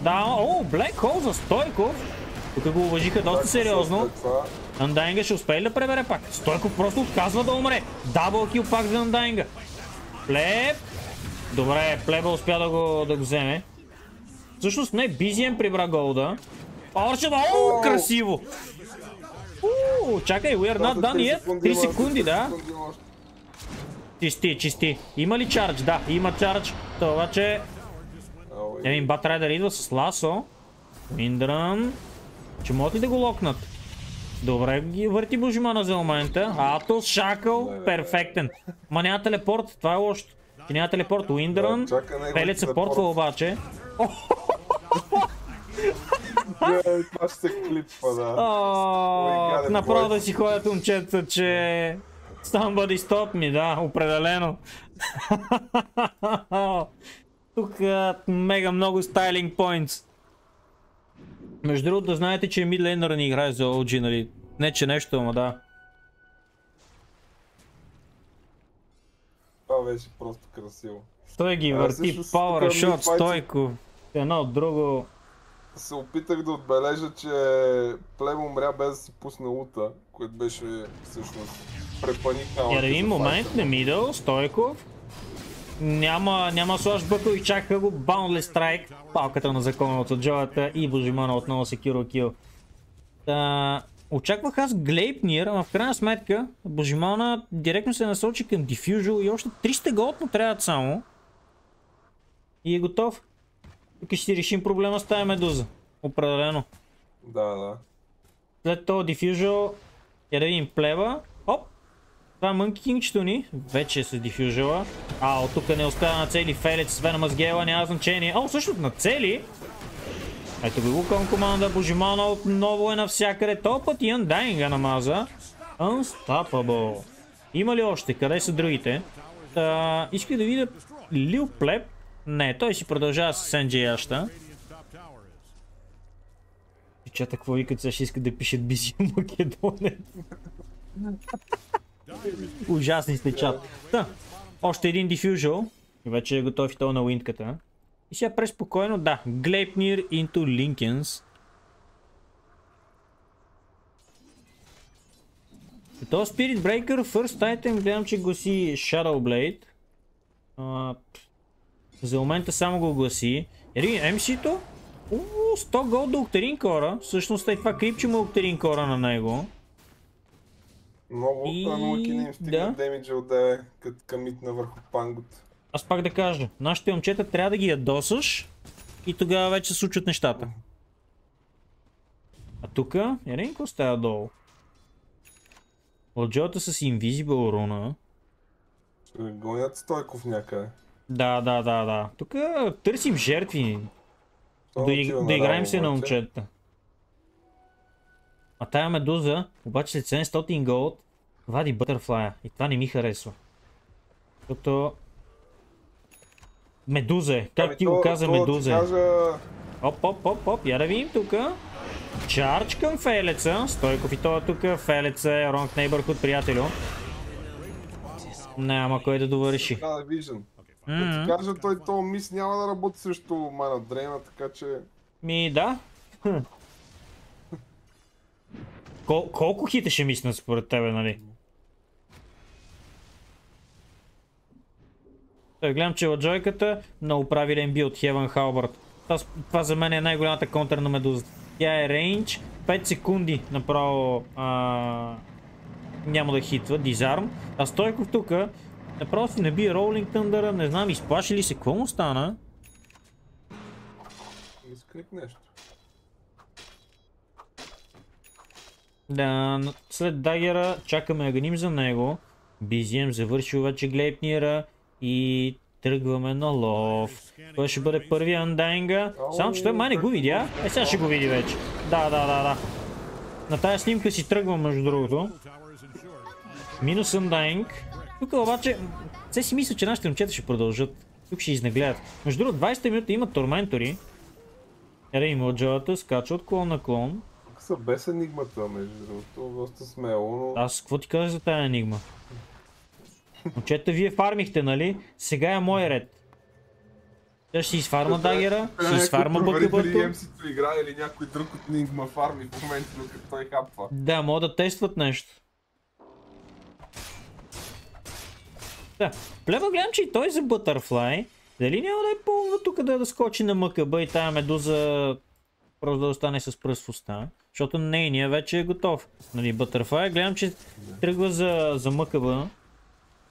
Да, о, блек хол за Стойков. Тук го уважиха доста сериозно. Андайнга ще успее ли да пребере пак? Стойко просто отказва да умре. Дабл кил пак за Андайнга. Плеп. Добре, Плеба успя да го, да го вземе. Всъщност не, Бизиен прибра голда. Оршева, о, красиво! Уу, чакай, are Not Done yet. 3 секунди, да. Чисти, чисти. Има ли чардж? Да, има чардж. Това че... Еми, Батрайдер идва с ласо. Виндран. Че могат ли да го локнат? Добре, ги върти Божимана за момента. Ато, Шакъл, перфектен. Ма няма телепорт, това е лошо. Ти няма телепорт. Уиндърън, Пелец се портва обаче. Това ще се клипва, да. Направо е? да си ходят момчета, че... Somebody stop me, да, определено. Тук мега много стайлинг поинтс. Между другото, знаете, че мидлейнър не играе за OG, нали? Не, че нещо, ама да. Това беше просто красиво. Той ги върти Power Shot, стойко. Едно от друго. Се опитах да отбележа, че Плем умря без да си пусне ута, което беше всъщност Я да Яреви момент на мидъл, Стойков. Няма, няма слаш бъкъл и чака го Boundless Strike палката на закона от Джоята и Божимана отново киро Кил. Та, очаквах аз Глейпнир, ама в крайна сметка Божимана директно се насочи към дифюжо и още 300 голд му трябват само. И е готов. Тук ще решим проблема с тая медуза. Определено. Да, да. След това дифюжо я да видим плева. Това Monkey King ще ни. Вече е се дифюжила. А, от тук не оставя на цели Фелец, с Свена Мазгела, няма значение. А, всъщност на цели? Ето го лукам команда, Божимана отново е навсякъде. То път и Undying намаза. Unstoppable. Има ли още? Къде са другите? Та, да видя Лил Плеп. Не, той си продължава с nga Ашта. Чата, какво викат, сега ще искат да пишат Бизи Македонец. Ужасни сте чат. Та, още един Diffusion. Вече е готов и то на уинтката. И сега преспокойно, да. Глейпнир into Lincolns. Е, то Spirit Breaker, First Item, гледам, че гласи Shadow Blade. А, за момента само го гласи. Ери, MC-то? 100 гол до Octarine Кора. Всъщност е това крипче му е Octarine Кора на него. Много и... анулки не им стигна да. демиджа отдаве като на върху пангот. Аз пак да кажа, нашите момчета трябва да ги ядосаш и тогава вече се случват нещата. А тука, я не какво става долу. Лоджиота с инвизибъл руна. Гонят стойков някъде. Да, да, да, да. Тук е, търсим жертви. да, и, да играем се на момчета. А тая медуза, обаче след 700 голд, Вади бътърфлая. И това не ми харесва. Защото... Медузе. Ами как ти го каза Медузе? Оп, оп, оп, оп. Я да видим тука. Чардж към Фелеца. Стойков и това е тука. Фелеца е Wrong Neighborhood, приятелю. Няма кой да довърши. Да, виждам. Да ти кажа, той то мис няма да работи срещу Мана Дрейна, така че... Ми, да. колко хита ще мисна според тебе, нали? Та е, гледам, че Джойката но правилен билд от Хеван Това, това за мен е най-голямата контра на медузата. Тя е рейндж, 5 секунди направо а, няма да хитва, дизарм. А Стойков тук направо си не би Тъндъра, не знам, изплаши ли се, какво му стана? Изкрик нещо. Да, след дагера чакаме Аганим за него. Бизием, завършил вече глейпнира. И тръгваме на лов. Той ще бъде първия андайнга. Само, че той май не го видя. Е, сега ще го види вече. Да, да, да, да. На тая снимка си тръгвам, между другото. Минус андайнг. Тук обаче, все си мисля, че нашите момчета ще продължат. Тук ще изнагледат. Между другото, 20-та минута имат торментори. Реймъл джавата скача от клон на клон. Тук са без енигмата, между другото. Доста смело, но... Аз какво ти кажа за тая енигма? Момчета, вие фармихте, нали? Сега е мой ред. Тя ще изфарма дагера, ще изфарма бъкъбъто. Дали MC-то игра или някой друг от Нигма фарми в момента, докато той хапва. Да, мога да тестват нещо. Да, плева гледам, че и той е за Butterfly. Дали няма да е пълно тук да, да скочи на МКБ и тая медуза просто да остане с пръст в уста? Защото нейния вече е готов. Нали, Butterfly, гледам, че тръгва за, за МКБ.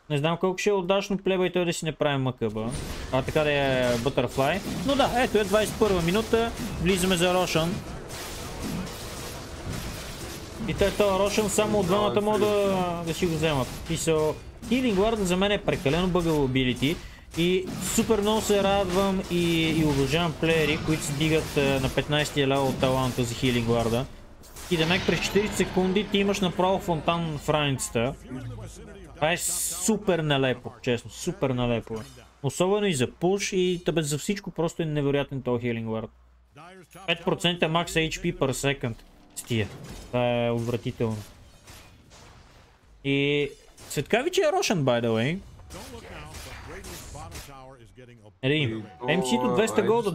Не знам колко ще е удачно плеба и той да си направи мъкъба. А така да е Butterfly. Но да, ето е 21 минута. Влизаме за Рошан. И той това Рошан само от двамата мога да, да си го вземат. И so, Healing Ward за мен е прекалено бъгал ability. И супер много се радвам и, и уважавам плеери, които се дигат е, на 15-я лева от таланта за Healing Ward. И мек през 40 секунди ти имаш направо фонтан в раницата. Това е супер нелепо, честно, супер нелепо. Особено и за пуш и тъбе за всичко просто е невероятен този хилинг вард. 5% макс HP per second. Стия. Това е отвратително. И Светкавич е рошен, by the way. Един. MC-то 200 гол до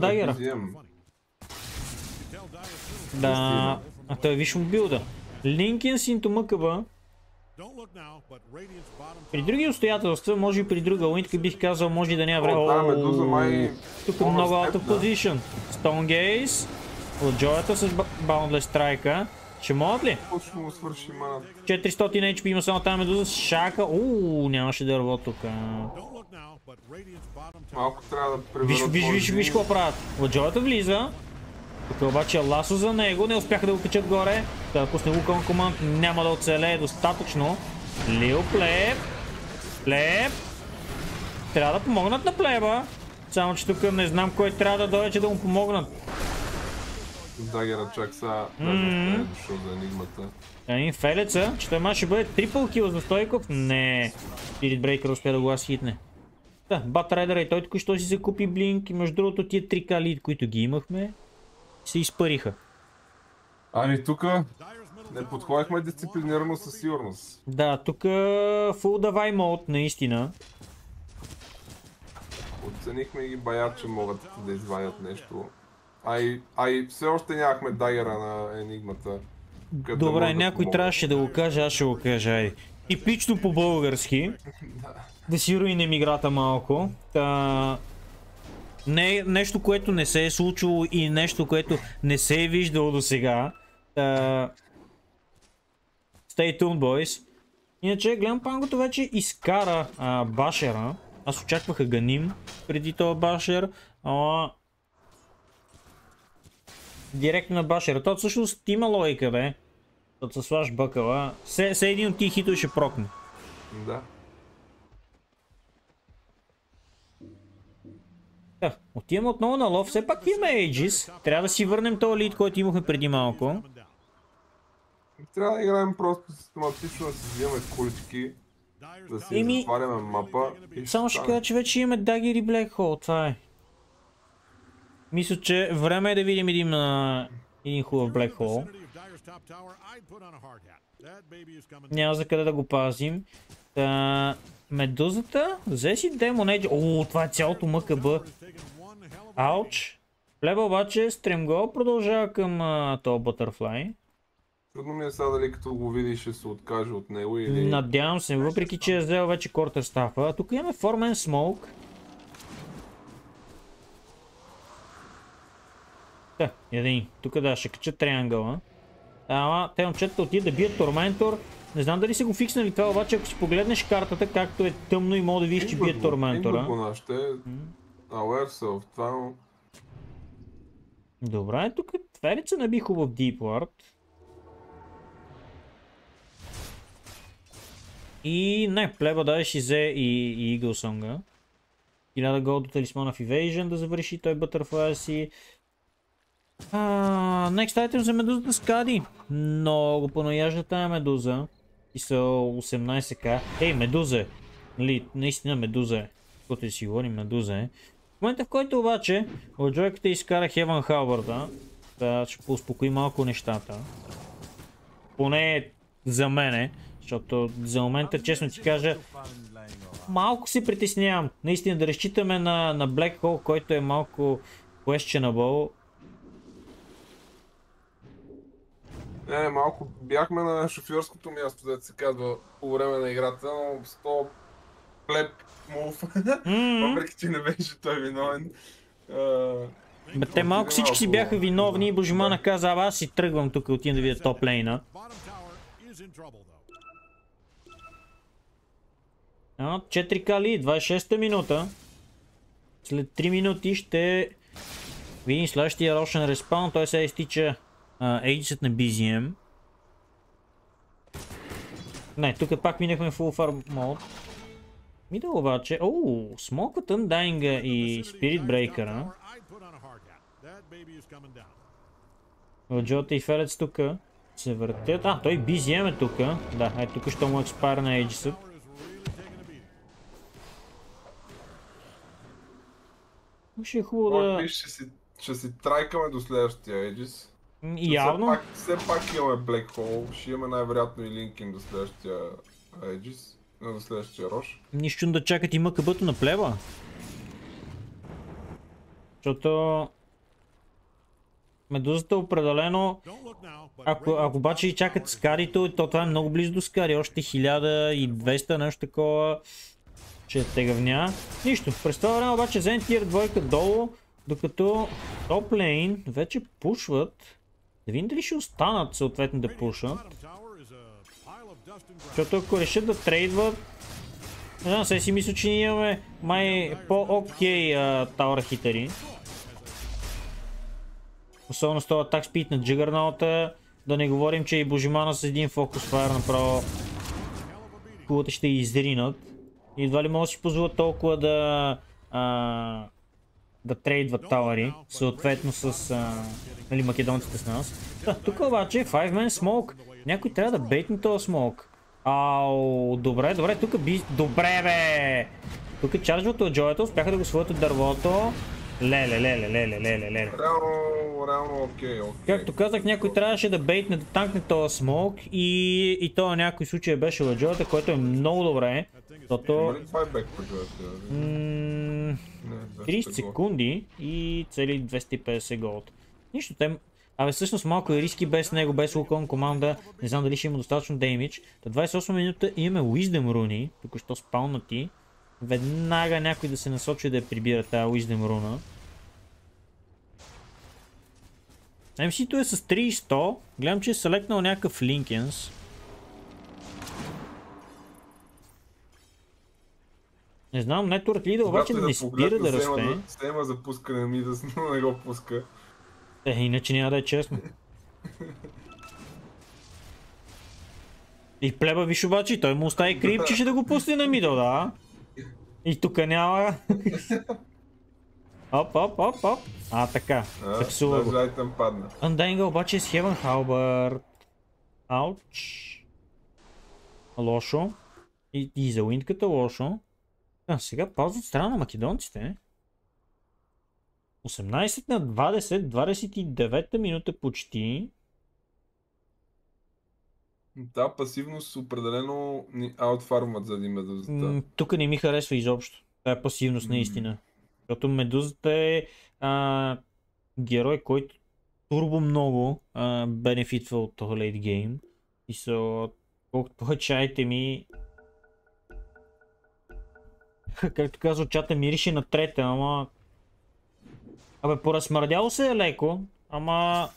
Да. А той е виж му билда. Линкин into мъкъба. При други обстоятелства, може и при друга лунитка бих казал, може да няма време. О, Медуза май... Тук много out of position. Stone Gaze. Лоджоята с Boundless Strike. Ще могат ли? Точно му свърши 400 HP има само тази медуза. Шака. Ууу, нямаше дърво тук. Малко трябва да превърнат. Виж, виж, виж, виж какво правят. Ладжоята влиза. Тук обаче Ласо за него. Не успяха да го качат горе. тъй да пусне го команд. Няма да оцелее достатъчно. Лил Плеб. Плеб. Трябва да помогнат на Плеба. Само, че тук не знам кой трябва да дойде, че да му помогнат. Дагера чак са, mm -hmm. за енигмата. Един ами, фелеца, че той ще бъде трипл кил за Стойков. Не. Спирит Брейкър успя да го аз хитне. Да, Батрайдера и той току-що си закупи Блинк и между другото тия 3К лид, които ги имахме, се изпариха. Ами тук не подходихме дисциплинирано със сигурност. Да, тук фул давай мод, наистина. Оценихме ги бая, че могат да извадят нещо. Ай все още нямахме дайгера на енигмата. Добре, някой трябваше да го каже, аз ще го кажа. Ай. Типично по-български. да. да си руинем играта малко. Та... Не, нещо, което не се е случило и нещо, което не се е виждало до сега. Uh, stay tuned, boys. Иначе, гледам пангото вече изкара uh, башера. Аз очакваха ганим преди този башер, ама... Директно на башера. То всъщност има логика, бе. Да се слаш бъкала. Все, един от тия хитове ще прокне. Да. Отиваме отново на лов. Все пак имаме Aegis. Трябва да си върнем този лид, който имахме преди малко. Трябва да играем просто систематично, да си взимаме кулички, да си Еми... затваряме мапа. И Само ще кажа, че вече имаме Dagger и Black Hole, това е. Мисля, че време е да видим един, а... един хубав Black Hole. Няма за къде да го пазим. Та... Медузата, взе си Demon Age. О, това е цялото МКБ. Ауч. Лева обаче стримгол продължава към а, то Butterfly. Трудно ми е сега дали като го видиш ще се откаже от него или... Надявам се, въпреки че е взел вече Кортер Стафа. Тук имаме Формен Смоук. Та, един. Тук да, ще кача триангъла. Ама те момчета отиде да бият Торментор. Не знам дали са го фикснали това, обаче ако си погледнеш картата, както е тъмно и мога да видиш, че бият Торментора. Имбът по нашите. Aware това... Добре, тук това е ли не би хубав Deep Ward? И не, плеба да ще взе и, и Eagle Song. 1000 гол до талисмана в Evasion да завърши той Butterfly си. Uh, next item за медузата Скади. Много понаяжда тая медуза. И са 18к. Ей, медуза! Е. Нали, наистина медуза е. Каквото си говорим, медуза е. В момента в който обаче от джойката изкарах Еван Халбърда, да ще поуспокои малко нещата. Поне за мене, защото за момента честно ти кажа, малко се притеснявам. Наистина да разчитаме на, на Black Hole, който е малко questionable. Не, малко бяхме на шофьорското място, да се казва, по време на играта, но с то плеп Мов, въпреки че не беше той виновен. Бе, те малко всички си бяха виновни и Божимана каза, аз си тръгвам тук, отивам да видя топ лейна. А, 4 кали, 26-та минута. След 3 минути ще видим следващия рошен респаун. Той сега изтича Aegis на BZM. Не, тук пак минахме Full Farm Mode. Мида обаче... Оу, смокът Undying и Spirit Breaker. Джота и Фелец тук се въртят. А, той BZM е тук. Да, е тук ще му експайра на Aegis-ът. Ще е хубаво да... ще, си, трайкаме до следващия Aegis. Явно. Все пак, имаме Black Hole, ще имаме най-вероятно и Линкин до следващия Aegis за е, следващия рош. Нищо да чакат и мъкъбъто на плева. Защото... Медузата определено... Ако, ако обаче и чакат скарито, то това е много близо до скари. Още 1200, нещо такова. Че е тегавня. Нищо. През това време обаче взем тир двойка долу. Докато топ лейн вече пушват. Да видим дали ще останат съответно да пушат. Защото ако решат да трейдват... Не знам, сега си мисля, че ние имаме май по-окей Таура хитери. Особено с това атак спит на джигърналата. Да не говорим, че и Божимана с един фокус фаер направо кулата ще изринат. И едва ли може да си позволят толкова да... А, да трейдват тауари съответно с а, нали, македонците с нас. тук обаче 5 Man Smoke. Някой трябва да бейтне този смок. Ау, добре, добре, тук би... Добре, бе! Тук е чарджа от джоето, успяха да го своят от дървото. Леле, леле, леле, леле, леле. Реално, реално, окей, окей. Както казах, някой трябваше да бейтне, да танкне тоя смок и, и то на някой случай е беше джоето, което е много добре. Защото... 30 е секунди и цели 250 голд. Нищо, те Абе, всъщност малко е риски без него, без Лукон команда. Не знам дали ще има достатъчно деймидж. До 28 минута имаме Wisdom руни, току-що спалнати. Веднага някой да се насочи да я прибира тази Wisdom руна. MC-то е с 300. Гледам, че е селектнал някакъв Линкенс. Не знам, Network лида обаче не е спира да расте. Сема за пускане ми да не го пуска. Е, иначе няма да е честно. И плеба виж обаче, той му остави крип, че ще да го пусне на мидъл, да. И тук няма... Оп, оп, оп, оп. А, така. Съксува го. Undying обаче е с Heaven Halbert. Ауч. Лошо. И, и за уиндката лошо. А, сега пауза от страна на македонците. 18 на 20, 29-та минута почти. Да, пасивност определено ни аутфармват заради медузата. тук не ми харесва изобщо. Това е пасивност наистина. Защото медузата е а, герой, който турбо много а, бенефитва от този лейт гейм. И са so, колкото повече ми... Както казва чата, мирише на трета, ама Абе, поразмърдяло се е леко, ама...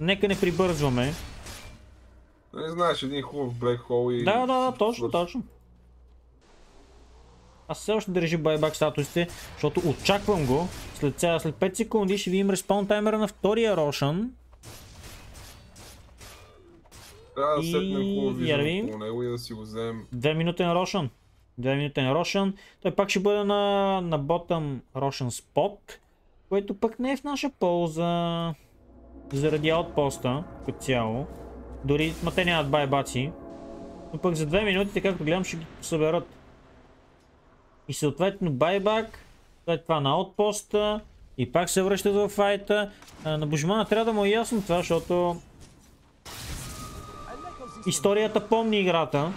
Нека не прибързваме. Не знаеш, един хубав Black Hole и... Да, да, да, точно, точно. Аз все още държи байбак статусите, защото очаквам го. След, след 5 секунди ще видим респаун таймера на втория Рошан. Трябва да и... сетнем хубаво виждане по него и да си го вземем. Две минутен Рошан. Две минутен Рошан. Той пак ще бъде на, на ботъм Рошан спот. Което пък не е в наша полза. Заради аутпоста, като цяло. Дори, ма те нямат байбаци. Но пък за 2 минути, както гледам, ще ги съберат. И съответно байбак, след това на аутпоста, и пак се връщат в файта. А, на Божмана трябва да му е ясно това, защото... Историята помни играта.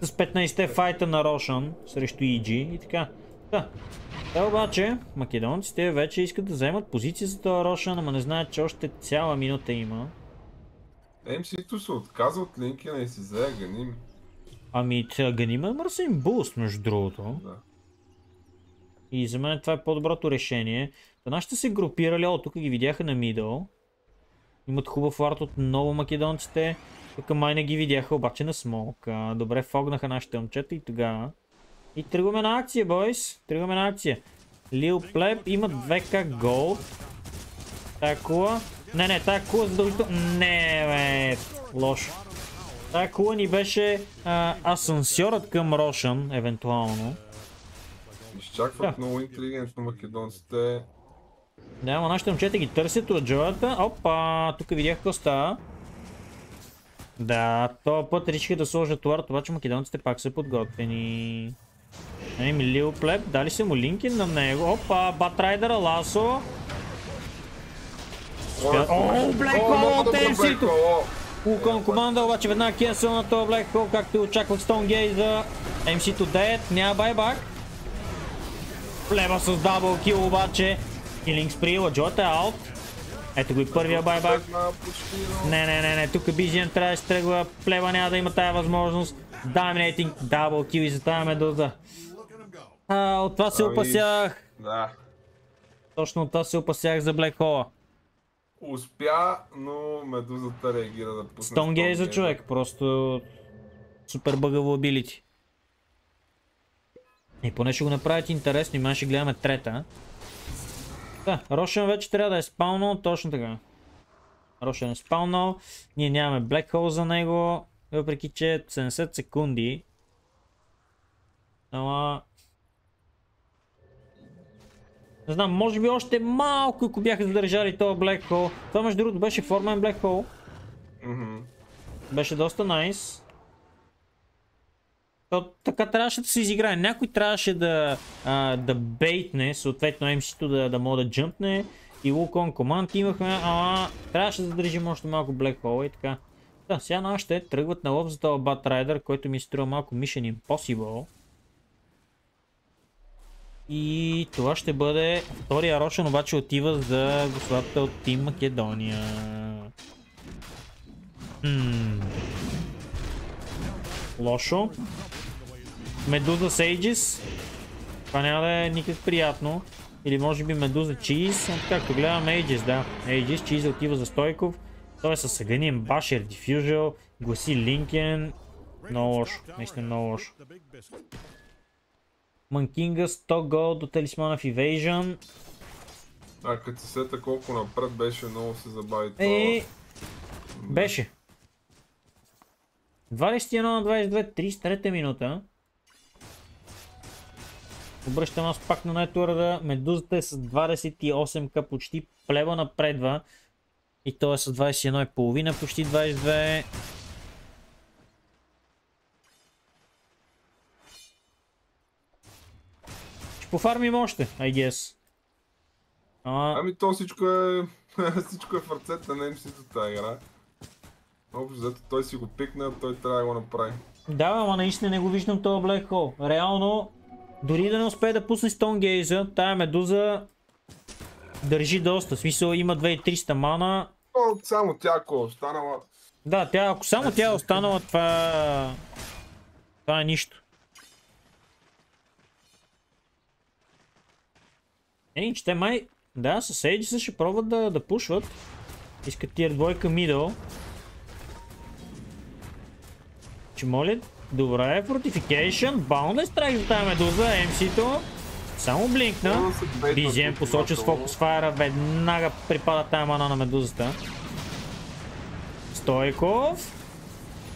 С 15-те файта на Рошан срещу EG и така. Да. Те обаче, македонците вече искат да вземат позиция за това Роша, но не знаят, че още цяла минута има. Е, МС-то се отказа от Линкена и си взе Ганим. Ами, Ганим е мръсен буст, между другото. Да. И за мен това е по-доброто решение. Тана ще се групирали, о, тук ги видяха на мидъл. Имат хубав арт ново македонците. Тук май не ги видяха, обаче на смолка. Добре, фогнаха нашите момчета и тогава. И тръгваме на акция, бойс. Тръгваме на акция. Лил Плеб има 2к гол. Тая кула. Не, не, тая кула задължително... Не, бе, лошо. Тая кула ни беше а, асансьорът към Рошан, евентуално. Изчакват да. много интелигентно македонците. Да, ама нашите момчета ги търсят от джавата. Опа, тук видях какво става. Да, тоя път решиха да сложат товар обаче македонците пак са подготвени. Ей ами, Лил Плеб, дали си му линки на него? Опа, Батрайдера, Ласо. О, Блек Хол от afc команда, обаче веднага кенсел на тоя Блек Hole, както очаква очаквах Stonegate за MC-то Dead, няма байбак. Плеба с дабл кил обаче. Килинг спри, Ладжот е аут. Ето го и първия байбак. Не, не, не, не, тук BGM трябва да тръгва. Плеба няма да има тая възможност. Dominating Double Kill и затова медуза. А, от това се опасях. Да. Точно от това се опасях за Black Hole. Успя, но медузата реагира да пусне Стонгейза. за човек, просто супер бъгаво абилити. И поне ще го направят интересно има ще гледаме трета. Да, Рошен вече трябва да е спаунал, точно така. Рошен е спаунал, ние нямаме Black Hole за него. Въпреки, че 70 е секунди. Ама... Не знам, може би още малко, ако бяха задържали този Black Hole. Това между другото беше формен Black Hole. Mm -hmm. Беше доста найс. То, така трябваше да се изиграе. Някой трябваше да, а, да бейтне, съответно MC-то да, да мога да джъмпне. И Wukong Command имахме, ама трябваше да задържим още малко Black Hole и така. Да, сега нашите тръгват на лоб за това Батрайдър, който ми струва малко Mission Impossible. И това ще бъде втория Рошен, обаче отива за господата от Тим Македония. Лошо. Медуза Сейджис. Това няма да е никак приятно. Или може би Медуза Чиз. Както гледам, Ейджис, да. Ейджис, Чиз отива за Стойков. Той е с Съгънин, Башер, Diffusion, гласи Линкен. Много лошо, наистина много лошо. Манкинга, 100 гол до талисмана в Evasion. А като се сета колко напред беше, много се забави е, това. и беше. 21 на 22, 33 минута. Обръщам аз пак на нетворда. Медузата е с 28к, почти плева напредва. И то е с 21,5, почти 22. Ще пофармим още, I guess. А... Ами то всичко е... всичко е в ръцете на mc за тази игра. Общо, зато той си го пикна, той трябва да го направи. Да, ама наистина не го виждам този Black Hole. Реално, дори да не успее да пусне Стон Гейза, тая медуза държи доста. В смисъл има 2300 мана. Но само тя ако е останала... Да, тя, ако само тя е останала, това... Това е нищо. Ей, че те май... Да, с Ейджиса ще пробват да, да пушват. Искат тир двойка мидъл. Че моля, добре, Fortification, е страйк за тази медуза, MC-то. Само блинкна. Бизиен посочи с фокус файера, Веднага припада тая мана на медузата. Стойков.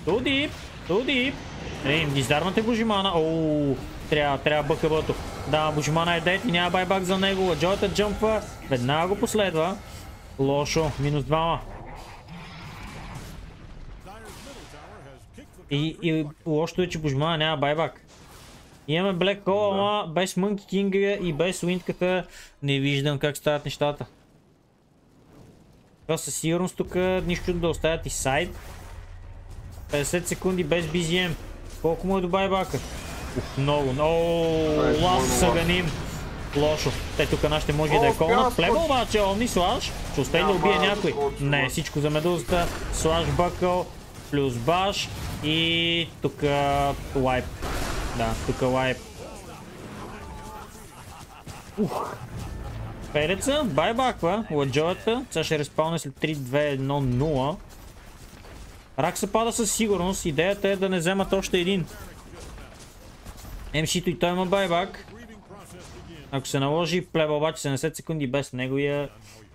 Ту дип. Ту дип. Ей, Божимана. Оу, трябва, трябва бъкъбъто. Да, Божимана е дейт и няма байбак за него. Джоята джампва. Веднага го последва. Лошо. Минус двама. И, и лошото е, че Божимана няма байбак. Имаме Black Hole, да. ама без Monkey King е и без Уинтката не виждам как стават нещата. Това със сигурност тук нищо да оставят и сайд. 50 секунди без BZM. Колко му е до байбака? Много, е много. Лас са ганим. Лошо. Те тук нашите може О, да е колна. Плеба обаче, Омни Слаш. Ще успее да убие някой. Не, всичко за медузата. Слаш бъкъл. плюс Баш и тук Лайп. Да, тук е лайп. Ух. Переца, байбаква, ладжоята. Сега ще респауне след 3-2-1-0. Рак се пада със сигурност. Идеята е да не вземат още един. МС-то и той има байбак. Ако се наложи плеба обаче 70 секунди без неговия...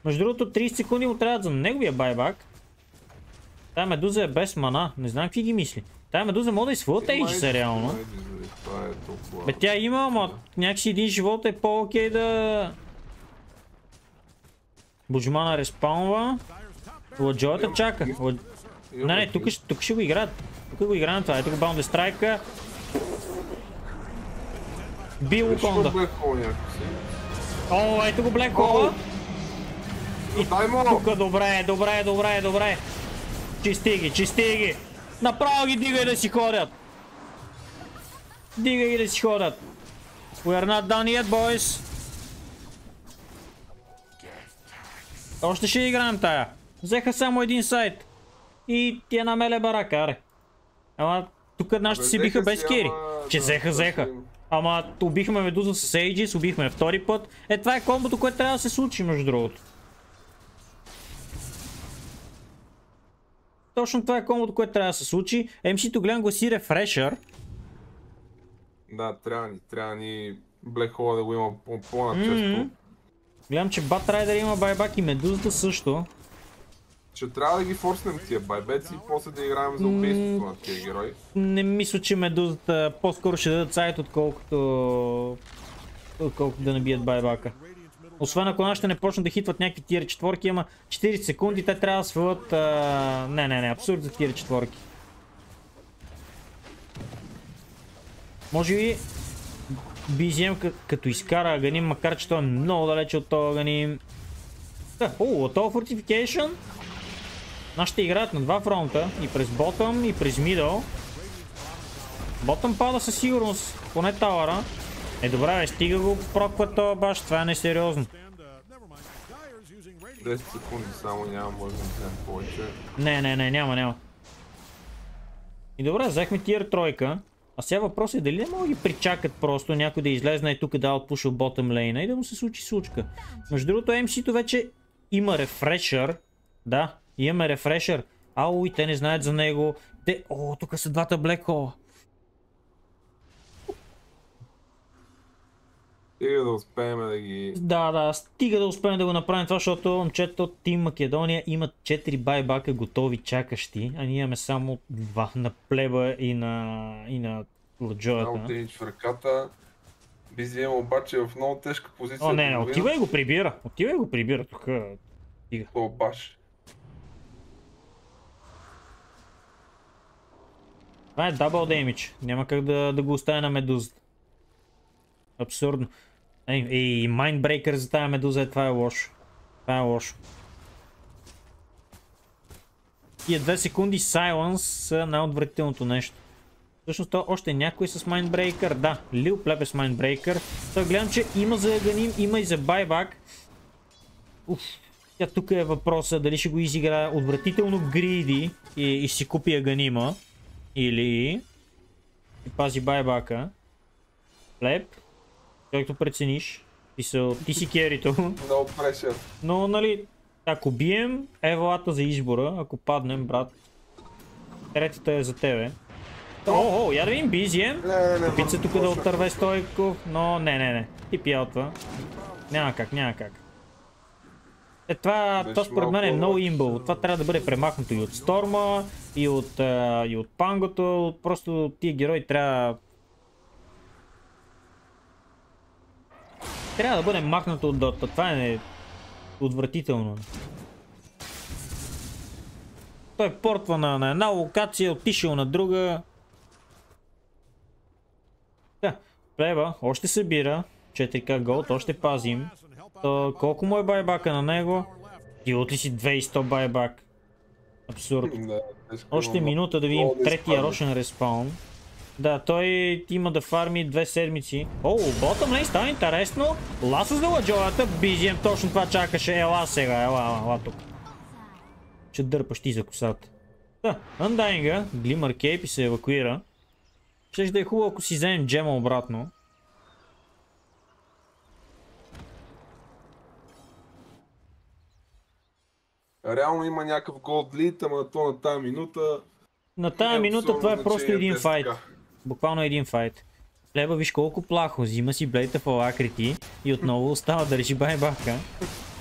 Между другото 30 секунди му трябва за неговия байбак. Тая медуза е без мана. Не знам какви ги мисли. Тая медуза може да и своя тейджиса реално. Нали, е Бе тя има, ама някакси един живот е по-окей да... Боджмана респаунва. Ладжоята е, чака. Е, не, не, тук, ще го играят. Тук го играем това. Ето го баунде страйка. Би луконда. О, ето го Блек хола. И тук добре, добре, добре, добре. Чисти ги, чисти ги. Направо ги дигай да си ходят. Дигай ги да си ходят. We're not done yet, boys. Още ще играем тая. Взеха само един сайт. И тя намеле барака, аре. Ама тук нашите си биха без кири. Че взеха, взеха. Ама убихме Медуза с Aegis, убихме втори път. Е, това е комбото, което трябва да се случи, между другото. Точно това е комбото, което трябва да се случи. MC-то гледам си рефрешър. Да, трябва ни, трябва ни Black Hole да го има по-начесто. Mm-hmm. Гледам, че Batrider има байбак и Медузата също. Че трябва да ги форснем тия байбеци и после да играем за убийството на тия герои. Не мисля, че Медузата по-скоро ще дадат сайт, отколкото... Отколкото да не бият байбака. Освен ако нашите не почнат да хитват някакви тири четворки, ама 40 секунди те трябва да свиват... А... Не, не, не, абсурд за тири четворки. Може би BGM като изкара Аганим, макар че той е много далече от този Аганим. Е, о, от този Fortification. Нашите играят на два фронта. И през ботъм, и през мидъл. Ботъм пада със сигурност, поне тауара. Е, добра, бе, стига го проква това баш, това е несериозно. 10 секунди само няма, може да вземем повече. Не, не, не, няма, няма. И добре, взехме тир тройка. А сега въпрос е дали не мога ги причакат просто някой да излезна и тук да отпуша ботъм лейна и да му се случи случка. Между другото, MC-то вече има рефрешър. Да, имаме рефрешър. Ау, и те не знаят за него. Те, о, тук са двата Black Hole. Стига да успеем да ги... Да, да, стига да успеем да го направим това, защото момчета от Тим Македония имат 4 байбака готови чакащи, а ние имаме само 2 на плеба и на, и на ладжоята. Само ти чвърката. Бизи обаче в много тежка позиция. О, не, не, отива и го прибира. Отива и го прибира тук. Стига. То баш. Това е дабл демидж. Няма как да, да го оставя на медузата. Абсурдно. Ей, и Майнбрейкър за тази медуза е, това е лошо. Това е лошо. Тия две секунди Silence са най-отвратителното нещо. Всъщност то още е някой с Майнбрейкър. Да, Лил Плеп е с Майнбрейкър. Та гледам, че има за Аганим, има и за байбак. Уф. Тя тук е въпроса дали ще го изигра отвратително гриди и, и си купи Аганима. Или... И пази байбака. Плеп. Както прецениш. Ти, са, ти си керито. Много no pressure. Но, нали, ако бием, е вълата за избора. Ако паднем, брат, третата е за тебе. О, о, я да видим, бизием. Опит тук да отърве Стойков, но не, не, не. Ти пиалта. Няма как, няма как. Е, това, то според мен е много имбъл. Това трябва да бъде премахнато и от Сторма, и от, и от Пангото. Просто тия герои трябва Трябва да бъде махнато от Дота. Това е отвратително. Той е портва на, на една локация, отишъл на друга. Да, е, плеба още събира. 4К голд, още пазим. То, колко му е байбака на него? Дилот ли си 2100 байбак? Абсурд. Още минута да видим третия рошен респаун. Да, той има да фарми две седмици. О, ботъм лейн нали, става интересно. Ласо с деладжолата. Бизием точно това чакаше. Ела сега, ела, ела, ела тук. Ще дърпаш ти за косата. Да, Undying-а, Glimmer Cape и се евакуира. Щеш да е хубаво, ако си вземем джема обратно. Реално има някакъв голд лид, ама то на тая минута... На тая минута това е просто един файт. Буквално един файт. Леба, виж колко плахо. Взима си блейта в алакрити и отново остава да реши байбака.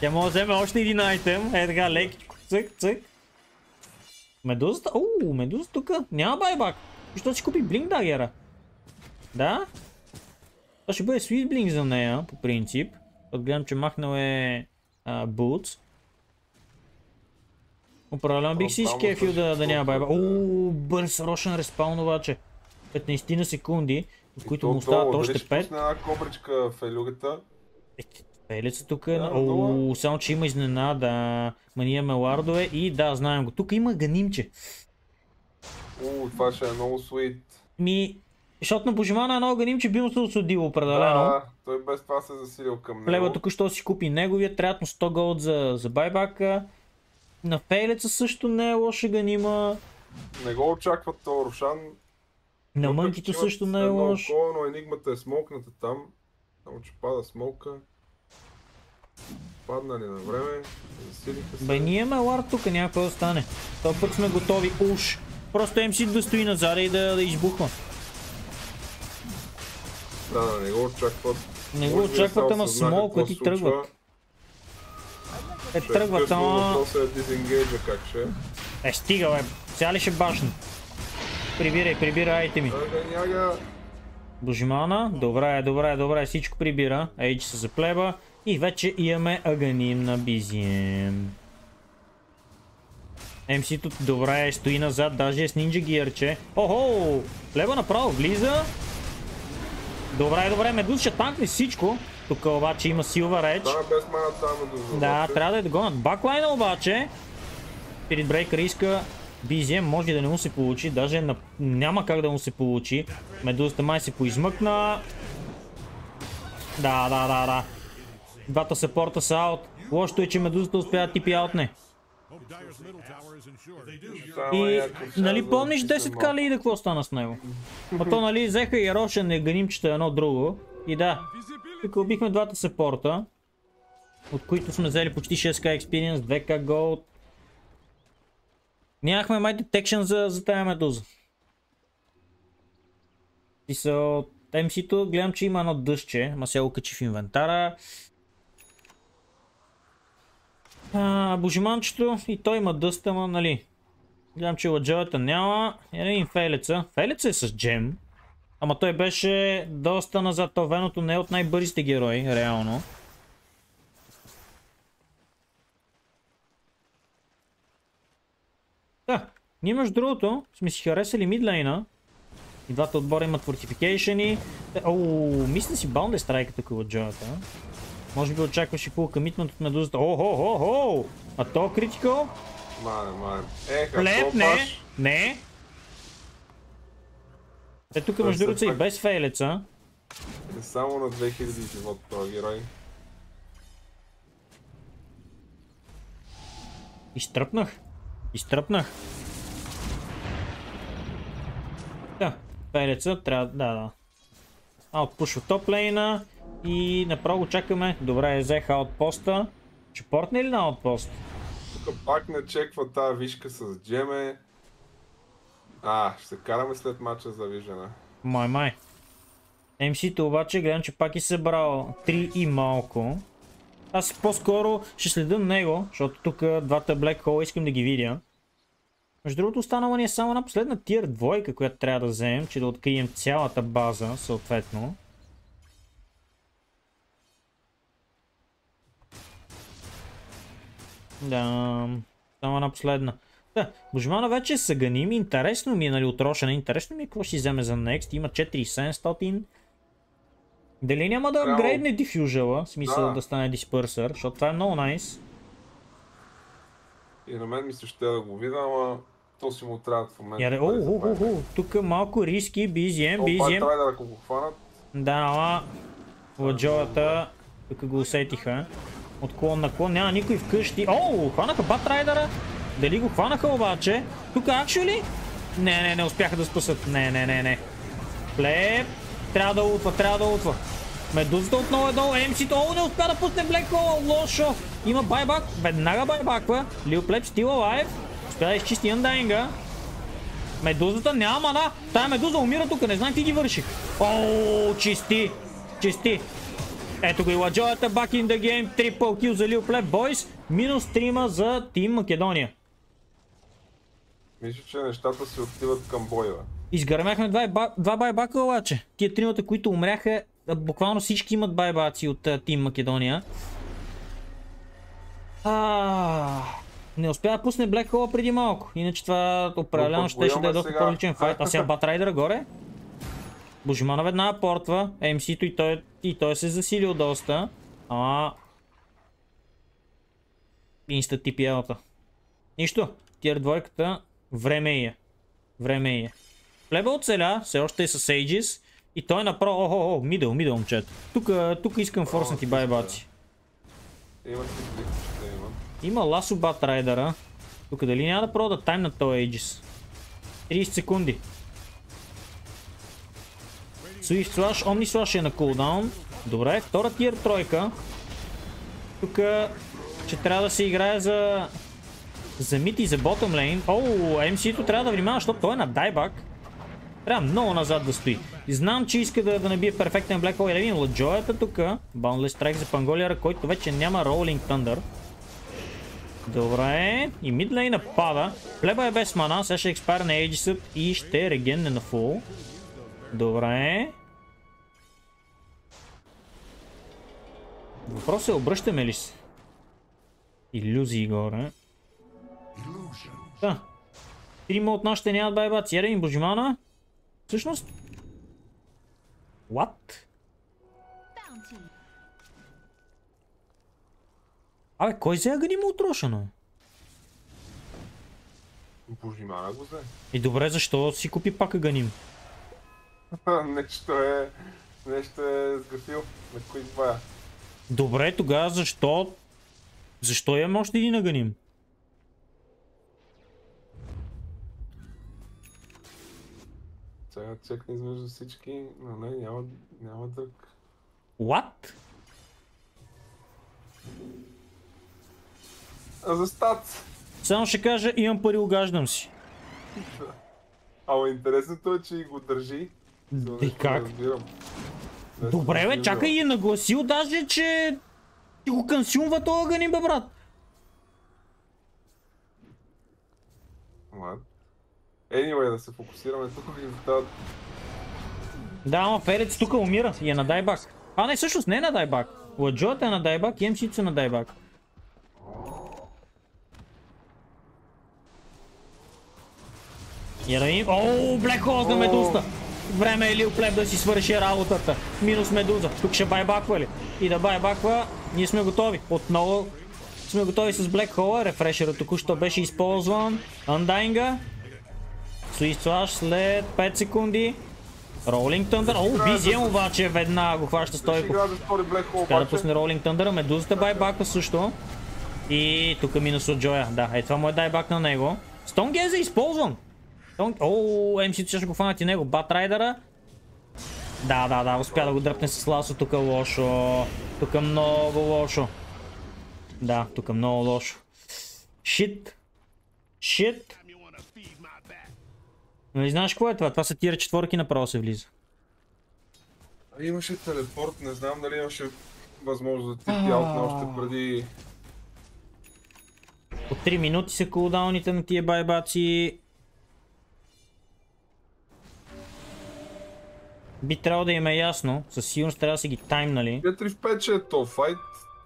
Тя може да вземе още един айтем. Е така, лекичко. Цък, цък. Медузата? Уу, медуза тук. Няма байбак. Защо си купи блинк дагера? Да? Това ще бъде свит блинк за нея, по принцип. Отгледам, че махнал е бутс. Управлявам бих си изкефил да, да няма байбак. Ууу, бърз рошен респаун обаче. 15 на секунди, в които му остават още 5. Пусна една кобричка в елюгата. Е, тук е... Да, О, само че има изненада. Мания лардове и да, знаем го. Тук има ганимче. О, това ще е много суит. Ми, защото на Божимана едно ганимче би му се осудило определено. Да, той без това се е засилил към него. Лева тук, що си купи неговия, трябва му 100 голд за, за байбака. На Фейлеца също не е лоша ганима. Не го очаква то Рушан. На мънкито също не е Много Но енигмата е смолкната там. Само, че пада смолка. Паднали на време. Засилиха се. Бе, ние имаме лар тук, някой остане. Това път сме готови. Уш! Просто MC да стои назад и да, да избухва. Да, да, не го очакват. Не го е очакват, ама смолка ти тръгват. Е, тръгват, ама... Е, е. е, стига, бе. Сега ли ще башна? Прибирай, прибирай ми. Дожимана. Е, е, добре, добре, добре. Всичко прибира. Ейч се заплеба. И вече имаме аганим на Бизиен. МС-то добре стои назад, даже е с нинджа гиърче. Охо! Лева направо влиза. Добре, добре, Медуз ще танкне всичко. Тук обаче има силва реч. Да, без мана там е Да, трябва да е догонат. Баклайна обаче. брейкър иска BGM може да не му се получи, даже на... няма как да му се получи. Медузата май се поизмъкна. Да, да, да, да. Двата сепорта са аут. Лошото е, че Медузата успява да типи аутне. И, нали помниш 10к ли и да какво стана с него? А то, нали, взеха и Рошен и Ганимчета е едно друго. И да, тук убихме двата сепорта, от които сме взели почти 6к experience, 2к gold, Нямахме май детекшн за, за тая медуза. Писал от MC-то, гледам, че има едно дъжче, ма се го качи в инвентара. А, божиманчето и той има дъста, ма нали. Гледам, че лъджавата няма. Един нали, фейлеца. Фейлеца е с джем. Ама той беше доста назад. Това веното не е от най-бързите герои, реално. Ние между другото сме си харесали мидлейна. И двата отбора имат фортификейшени. Оу, мисля си баунде страйка тук от джоната. Може би очакваше кул комитмент от медузата. О, хо, хо, хо! А то критикал? Мале, мале. Е, Плет, не, паш? не. Те тук между другото са и без фейлеца. Е само на 2000 живот този герой. Изтръпнах. Изтръпнах. Да, Переца трябва да, да. Аутпуш от топлейна и направо го чакаме. Добре, взех аутпоста. Ще портне ли на аутпост? Тук пак не чеква тази вишка с джеме. А, ще се караме след мача за виждане. Май, май. МС-то обаче гледам, че пак е събрал 3 и малко. Аз по-скоро ще следам него, защото тук двата Black Hole искам да ги видя. Между другото, останала ни е само една последна тир двойка, която трябва да вземем, че да открием цялата база, съответно. Да, само една последна. Да, Божмана вече са ганим. Интересно ми е, нали, отрошена. Интересно ми е какво ще вземе за next. Има 4700. Дали няма да апгрейдне дифюжела, в смисъл да. да стане диспърсър, защото това е много найс. Nice. И на мен ми се ще да го видя, ама то си му трябва в момента. Яре, о, о, о, тук малко риски, BGM, BGM. Това трябва да ако го хванат. Да, ала Лъджовата, тук го усетиха. Отклон на клон, няма никой вкъщи. Оу, хванаха Батрайдера. Дали го хванаха обаче? Тук ли? Не, не, не успяха да спасат. Не, не, не, не. Плеп. Трябва да лутва, трябва да лутва. Медузата отново е долу. МС-то. О, не успя да пусне Black Лошо. Има байбак. Веднага байбаква. Лил Плеп, стил alive. Успя да изчисти андайнга. Медузата няма мана. Тая медуза умира тук. Не знам ти ги върших. О, чисти. Чисти. Ето го и ладжоята. Back in the game. Triple kill за Lil Pleb Boys. Минус 3 за Тим Македония. Мисля, че нещата се отиват към боя. Изгърмяхме два байбака, обаче. Тия тримата, които умряха, буквално всички имат байбаци от Тим Македония. Ааа... Не успя да пусне Black Hole преди малко, иначе това определено ще ще да е, е доста по-личен файт. А сега Батрайдер горе. Божимана веднага портва, MC-то и той, и той се засилил доста. А Инста TPL-та. Нищо, тир двойката, време е. Време е. Плеба оцеля, все още е с Aegis. И той направо, Охо, о, мидъл, мидъл, момчето. Тук, тук искам ти е байбаци. Имаш ли ще имам. Има Ласо Батрайдера. Тук дали няма да пробва да тайм на този Aegis? 30 секунди. Swift Slash, Omni Slash е на кулдаун. Добре, втора тир тройка. Тук ще трябва да се играе за... За мид и за ботъм лейн. Оу, MC-то трябва да внимава, защото той е на дайбак. Трябва много назад да стои. И знам, че иска да, да набие перфектен Black Hole 11. Ладжоята тук. Boundless Strike за Панголиара, който вече няма Rolling Thunder. Добре. И мидлей напада. Плеба е без мана. Сега ще експаря на Aegis и ще регенне на фул. Добре. Въпрос е обръщаме ли се? Иллюзии горе. Та. Трима от нашите нямат байба. Яде им Божимана. Всъщност... What? Абе, кой взе аганима от Рошано? Божимана го взе. И добре, защо си купи пак аганим? нещо е... Нещо е сгъсил. на кои това. Добре, тогава защо... Защо имам още един аганим? Сега чекни измежду всички, но не, няма, няма дък. What? За стат. Само ще кажа, имам пари, огаждам си. Ама интересното е, че и го държи. И как? Добре, бе, чакай и е нагласил даже, че ти го консюмва този огън бе, брат. What? Anyway, да се фокусираме тук и да... Да, ама Ферец тук умира и е на дайбак. А не, всъщност не е на дайбак. Ладжоят е на дайбак и МСИ-то е на дайбак. Я да ми... Оу, Black Hole на Медузата! Време е Лил Плеб да си свърши работата. Минус Медуза. Тук ще байбаква ли? И да байбаква, ние сме готови. Отново сме готови с Black Hole. Рефрешерът току-що беше използван. Андайнга. а след 5 секунди. Ролинг Тъндър. О, Визиен обаче веднага го хваща стойко. Сега да пусне Ролинг Тъндър. Медузата байбаква също. И тук е минус от Джоя. Да, е това му е дайбак на него. Стонгез е използван. Оооо, МС-то ще го хванат и него. Батрайдера. Да, да, да, успя да го дръпне с ласо. Тук е лошо. Тук е много лошо. Да, тук е много лошо. Шит. Шит. Не знаеш какво е това? Това са тира четворки, направо се влиза. Ами имаше телепорт, не знам дали имаше възможност да ти аут на още преди... По 3 минути са кулдауните на тия байбаци. би трябвало да им е ясно, със сигурност трябва да си ги таймнали. 4 в 5 е то файт,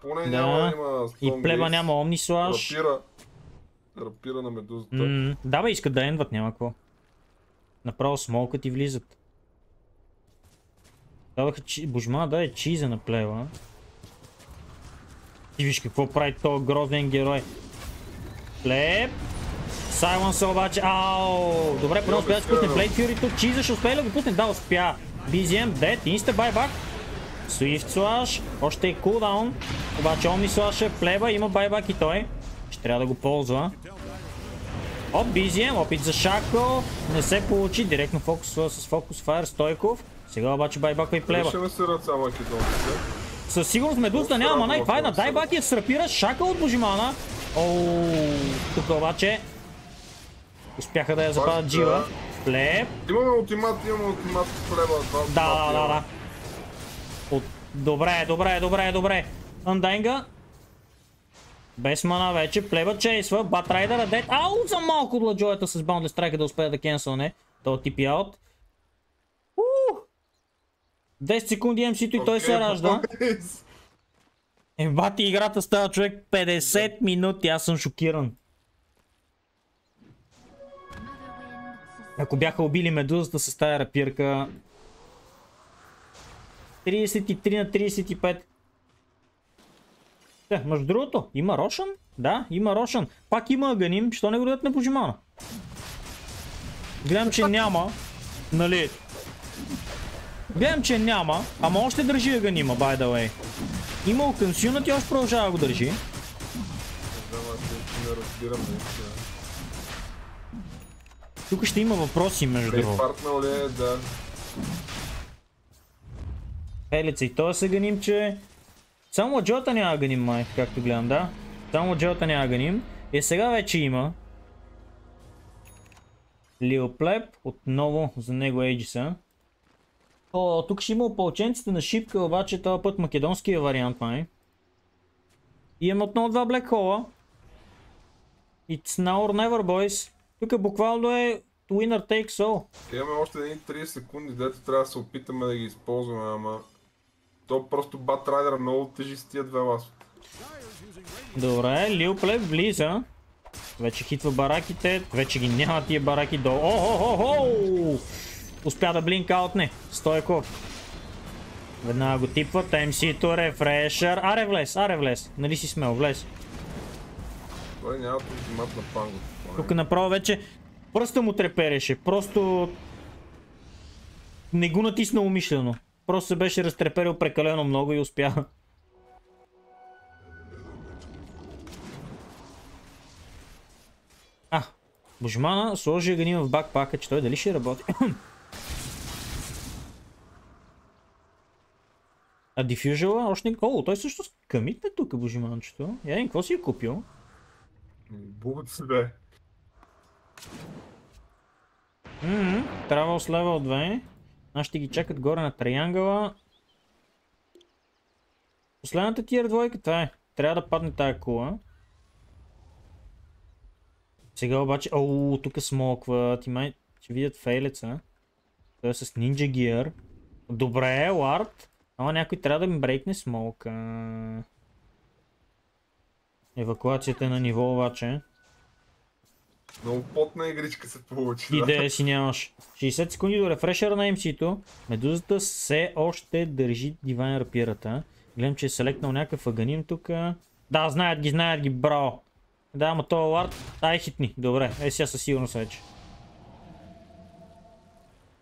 поне да. няма, има И плеба няма слаш. Рапира. Рапира на медузата. Mm, да бе, искат да ендват, няма какво. Направо смолкът и влизат. Даваха чи... Божма, да е чиза на плева. Ти виж какво прави то грозен герой. Плеп! се обаче, ау! Добре, първо успя да спусне Blade тук, чиза ще успее да го пусне, да успя. BZM dead, insta buyback. Swift Slash, още е cooldown. Обаче Omni Slash е плеба, има байбак и той. Ще трябва да го ползва. Оп, BZM, опит за шакъл. Не се получи, директно фокусва с фокус Fire Стойков. Сега обаче байбак и плеба. Ще ме Със сигурност медуза няма мана и това е на и срапира шакъл от Божимана. Оооо, тук обаче успяха да я западат Джива хлеб. Имаме ултимат, имаме ултимат с хлеба. Да, да, да, да. Добре, добре, добре, добре. Андайнга. Без мана вече. Плеба чейсва. Батрайдера дед. Ау, за малко ладжоята с баундли Strike да успея да кенсълне. То тип и аут. 10 секунди MC-то и той се ражда. Е, бати играта става човек 50 минути, аз съм шокиран. Ако бяха убили медузата с тая рапирка. 33 на 35. Те, между другото, има Рошан? Да, има Рошан. Пак има Аганим, що не го дадат на пожимана? Гледам, че няма. Нали? Гледам, че няма, ама още държи Аганима, by the way. Има окънсюнат и още продължава да го държи. Не знам, не разбирам тук ще има въпроси между другото. Партнал е, да. Елица и той се ганим, че... Само джота няма ганим, май, както гледам, да? Само джота няма ганим. И е, сега вече има. Лио Плеп, отново за него Ейджиса. О, тук ще има опълченците на шипка, обаче този път македонския е вариант, май. И имам отново два Black Hole. It's now or never, boys. Тук е буквално е winner takes all. Имаме още едни 30 секунди, дето трябва да се опитаме да ги използваме, ама... То просто Batrider много тежи с тия две ласа. Добре, Лил Плев влиза. Вече хитва бараките, вече ги няма тия бараки долу. О, хо хо хо Успя да блинк аутне. Стойко. Веднага го типват. MC-то, рефрешър. Аре влез, аре влез. Нали си смел, влез. Той няма автомат на панго. Тук направо вече пръста му трепереше. Просто не го натисна умишлено. Просто се беше разтреперил прекалено много и успя. А, Божмана сложи ганим в бакпака, че той дали ще работи. А дифюжела още не... О, той също с къмитне тук, Божиманчето. Я какво си е купил? Бубът си бе. Ммм, трябва с левел 2. Аз ще ги чакат горе на триангъла. Последната тир това е. Трябва да падне тая кула. Сега обаче... Оу, тук смокват. И май ще видят фейлеца. Той е с нинджа Gear. Добре, Лард. Ама някой трябва да ми брейкне смолка. Евакуацията е на ниво обаче. Много потна игричка се получи. Идея да. си нямаш. 60 секунди до рефрешера на MC-то. Медузата все още държи дивайн рапирата. Гледам, че е селектнал някакъв аганим тук. Да, знаят ги, знаят ги, браво. Да, ама това лард. Ай, хитни. Добре, е сега със сигурност вече.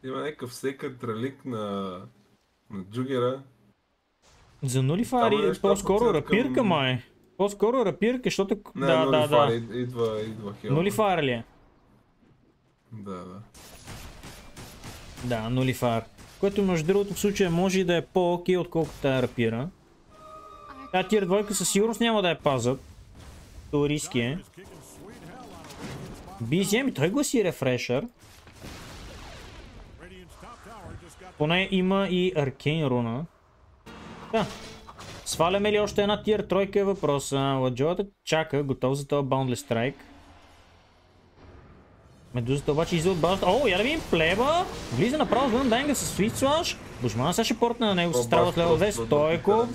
Има някакъв секът релик на... на джугера. За нули фари, е е по-скоро рапирка май. По-скоро рапирки, защото... Не, да, да, да. Идва, идва хел. Нули фар ли е? Да, да. Да, нули фар. Което между другото в случая може и да е по-окей, отколкото тая рапира. Та тир двойка със сигурност няма да я пазат. То риски е. Бизи, ами той гласи рефрешър. Поне има и аркейн руна. Да, Сваляме ли още една тир тройка е въпроса. Ладжовата чака, готов за този Boundless Strike. Медузата обаче излиза от базата. О, я да видим плеба. Влиза направо звън дайнга с Sweet Slash. Божмана сега ще портне на него с страва от лева 2. Стойко.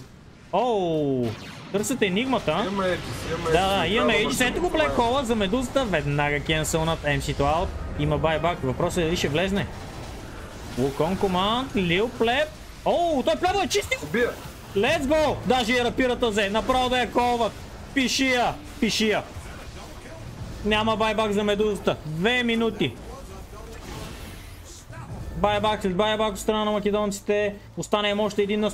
Оу. Търсят енигмата. Да, да, имаме Aegis. Ето го Black Hole за медузата. Веднага кенселнат MC to Out. Има байбак. Въпросът е дали ще влезне. Лукон Команд, Лил Плеб. Оу, той плева е чистил. Убия. Let's go! Даже и рапирата взе. Направо да я колват. Пиши я. Пиши я. Няма байбак за медузата. Две минути. Байбак след байбак от страна на македонците. Остане им още един на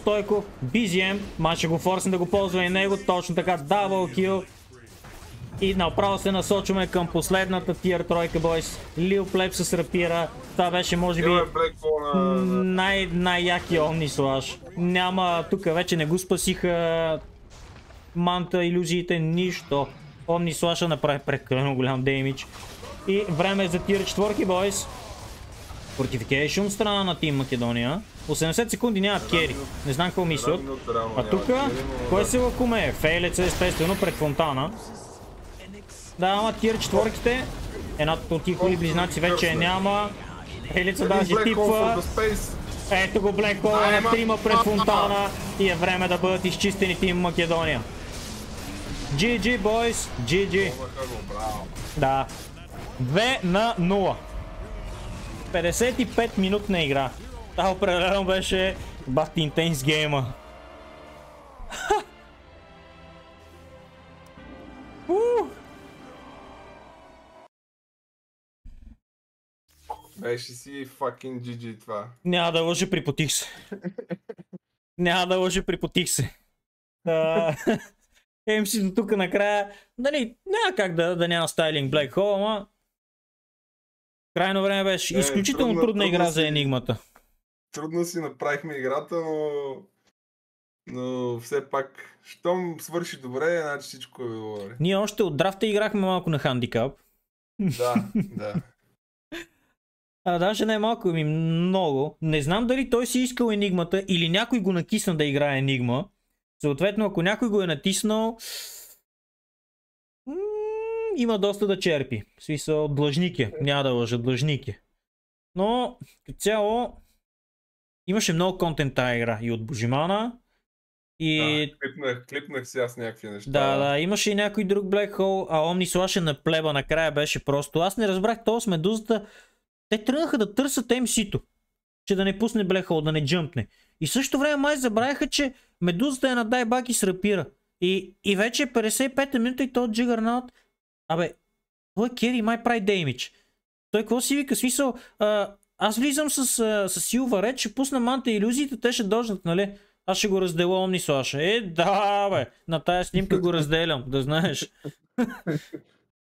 Бизием. BGM. ще го форсим да го ползва и него. Точно така. Дабл кил. И направо се насочваме към последната тир тройка, бойс. Лил Плеб с рапира. Това беше, може би, е най- яки омни слаш. Няма, тук вече не го спасиха манта, иллюзиите, нищо. Омни слаша направи прекалено голям деймидж. И време е за тир четворки, бойс. Fortification страна на Тим Македония. 80 секунди нямат кери. Не знам какво мислят. А тук, кой се лакуме? Фейлец е естествено пред фонтана. Да, ама тир четворките. Едната от тих хули близнаци вече е. няма. Елица даже типва. Ето го Блек Hole на трима пред фонтана и е време да бъдат изчистени тим Македония. GG, бойс, GG! Да. 2 на 0. 55 минутна игра. Та определено беше бат интенс гейма. беше си fucking GG това. Няма да лъжа, припотих се. Няма да лъжа, припотих се. Uh, до тук накрая, нали, няма как да, да няма стайлинг Black Hole, ама крайно време беше е, изключително трудна, трудна игра си, за енигмата. Трудно си направихме играта, но, но все пак, щом свърши добре, значи всичко е добре. Ние още от драфта играхме малко на хандикап. Да, да. А даже не малко ми много. Не знам дали той си искал енигмата или някой го накисна да играе енигма. Съответно, ако някой го е натиснал, има доста да черпи. В смисъл, длъжник е. Няма да лъжа, длъжник е. Но, като цяло, имаше много контент тази игра. И от Божимана, и... Да, клипнах, клипнах си аз някакви неща. Да, да, имаше и някой друг Black Hole, а Omni Slash на плеба накрая беше просто. Аз не разбрах то с медузата те тръгнаха да търсят MC-то, че да не пусне блехал, да не джъмпне. И също време май забравяха, че медузата е на дайбак и с рапира. И, и вече е 55 минута и този джигърнаут, абе, той кери май прави деймидж. Той какво си вика? Смисъл, а, аз влизам с, а, с Силва Ред, ще пусна манта иллюзиите, те ще дождат, нали? Аз ще го разделя Омни Слаша. Е, да, бе, на тая снимка го разделям, да знаеш.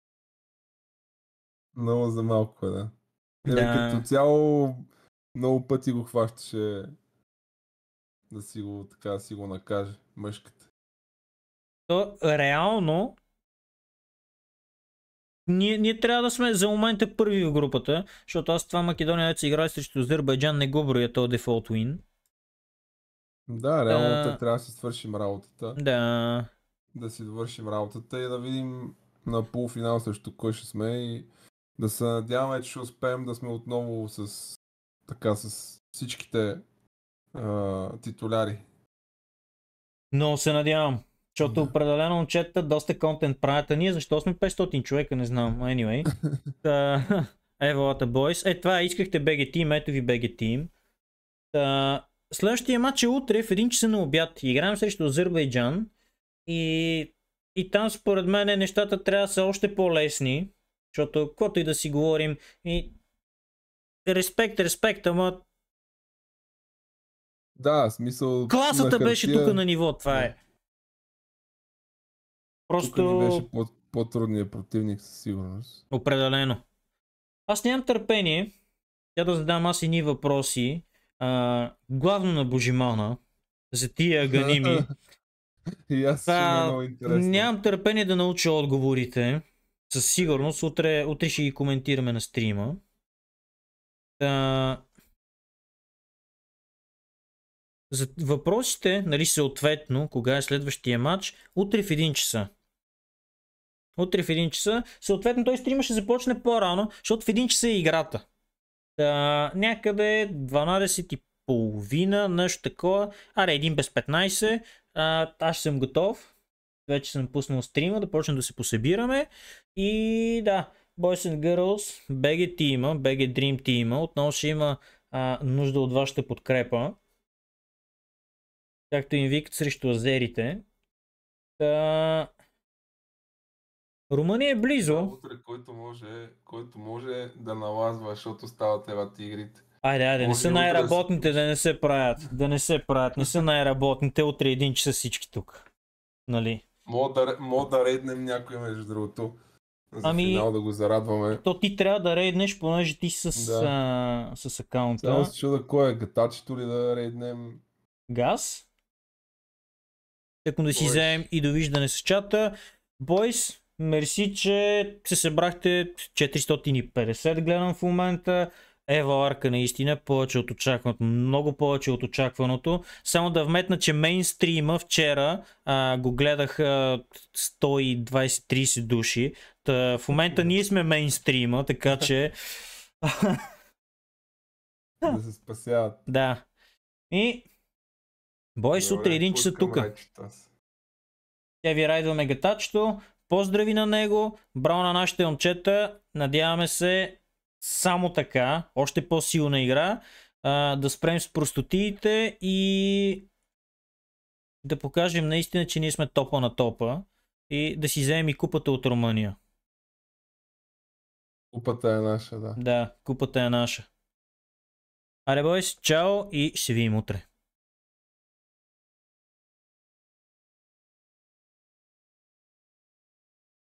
Много за малко, да. Е, да. Е, като цяло много пъти го хващаше да си го, така, да си го накаже мъжката. То, реално, ние, ние трябва да сме за момента първи в групата, защото аз това Македония, деца играе срещу Азербайджан, не го броя този дефолт уин. Да, реално да. трябва да си свършим работата. Да. Да си довършим работата и да видим на полуфинал срещу кой ще сме и да се надяваме, че ще успеем да сме отново с, така, с всичките а, титуляри. Но се надявам. Защото да. определено момчета доста контент правят, а ние защо сме 500 човека, не знам. Anyway. Та, Еволата Бойс. Е, това искахте BG Team, ето ви BG Team. Та, следващия матч е утре в 1 часа на обяд. Играем срещу Азербайджан. И, и там според мен нещата трябва да са още по-лесни. Защото, каквото и да си говорим, и... Респект, респект, ама... Да, смисъл... Класата хартия... беше тук на ниво, това е. Просто... Тук беше по- по-трудният противник със сигурност. Определено. Аз нямам търпение. Тя да задам аз ни въпроси. А, главно на Божимана. За тия ганими. И аз това, много интересно. Нямам търпение да науча отговорите. Със сигурност. Утре, утре ще ги коментираме на стрима. Та... За въпросите, нали съответно, кога е следващия матч, утре в 1 часа. Утре в 1 часа. Съответно той стрима ще започне по-рано, защото в 1 часа е играта. Та, някъде 12 и половина, нещо такова. Аре, един без 15. А, аз съм готов вече съм пуснал стрима, да почнем да се посебираме. И да, Boys and Girls, BG Team, BG Dream Team, отново ще има а, нужда от вашата подкрепа. Както им викат срещу азерите. Та... Румъния е близо. Е утре, който може, който може да налазва, защото стават ева тигрите. Айде, айде, не са най-работните, да не се правят. Да не се правят, не са най-работните. Утре един часа всички тук. Нали? Мога да, мога да рейднем някой между другото. За ами, финал да го зарадваме. То ти трябва да рейднеш, понеже ти си с, да. а, с акаунта. Трябва да се чуда кой е гатачето ли да рейднем. Газ? Тъкмо да Boys. си вземем и довиждане с чата. Бойс, мерси, че се събрахте 450 гледам в момента. Ева Арка наистина повече от очакваното, много повече от очакваното. Само да вметна, че мейнстрима вчера а, го гледаха 120-30 души. Та, в момента ние сме мейнстрима, така че... да се спасяват. Да. И... Бой сутри, един часа тука. Тя ви райдва мегатачето. Поздрави на него. Браво на нашите момчета. Надяваме се само така, още по-силна игра, а, да спрем с простотиите и да покажем наистина, че ние сме топа на топа и да си вземем и купата от Румъния. Купата е наша, да. Да, купата е наша. Аре, бойс, чао и ще видим утре.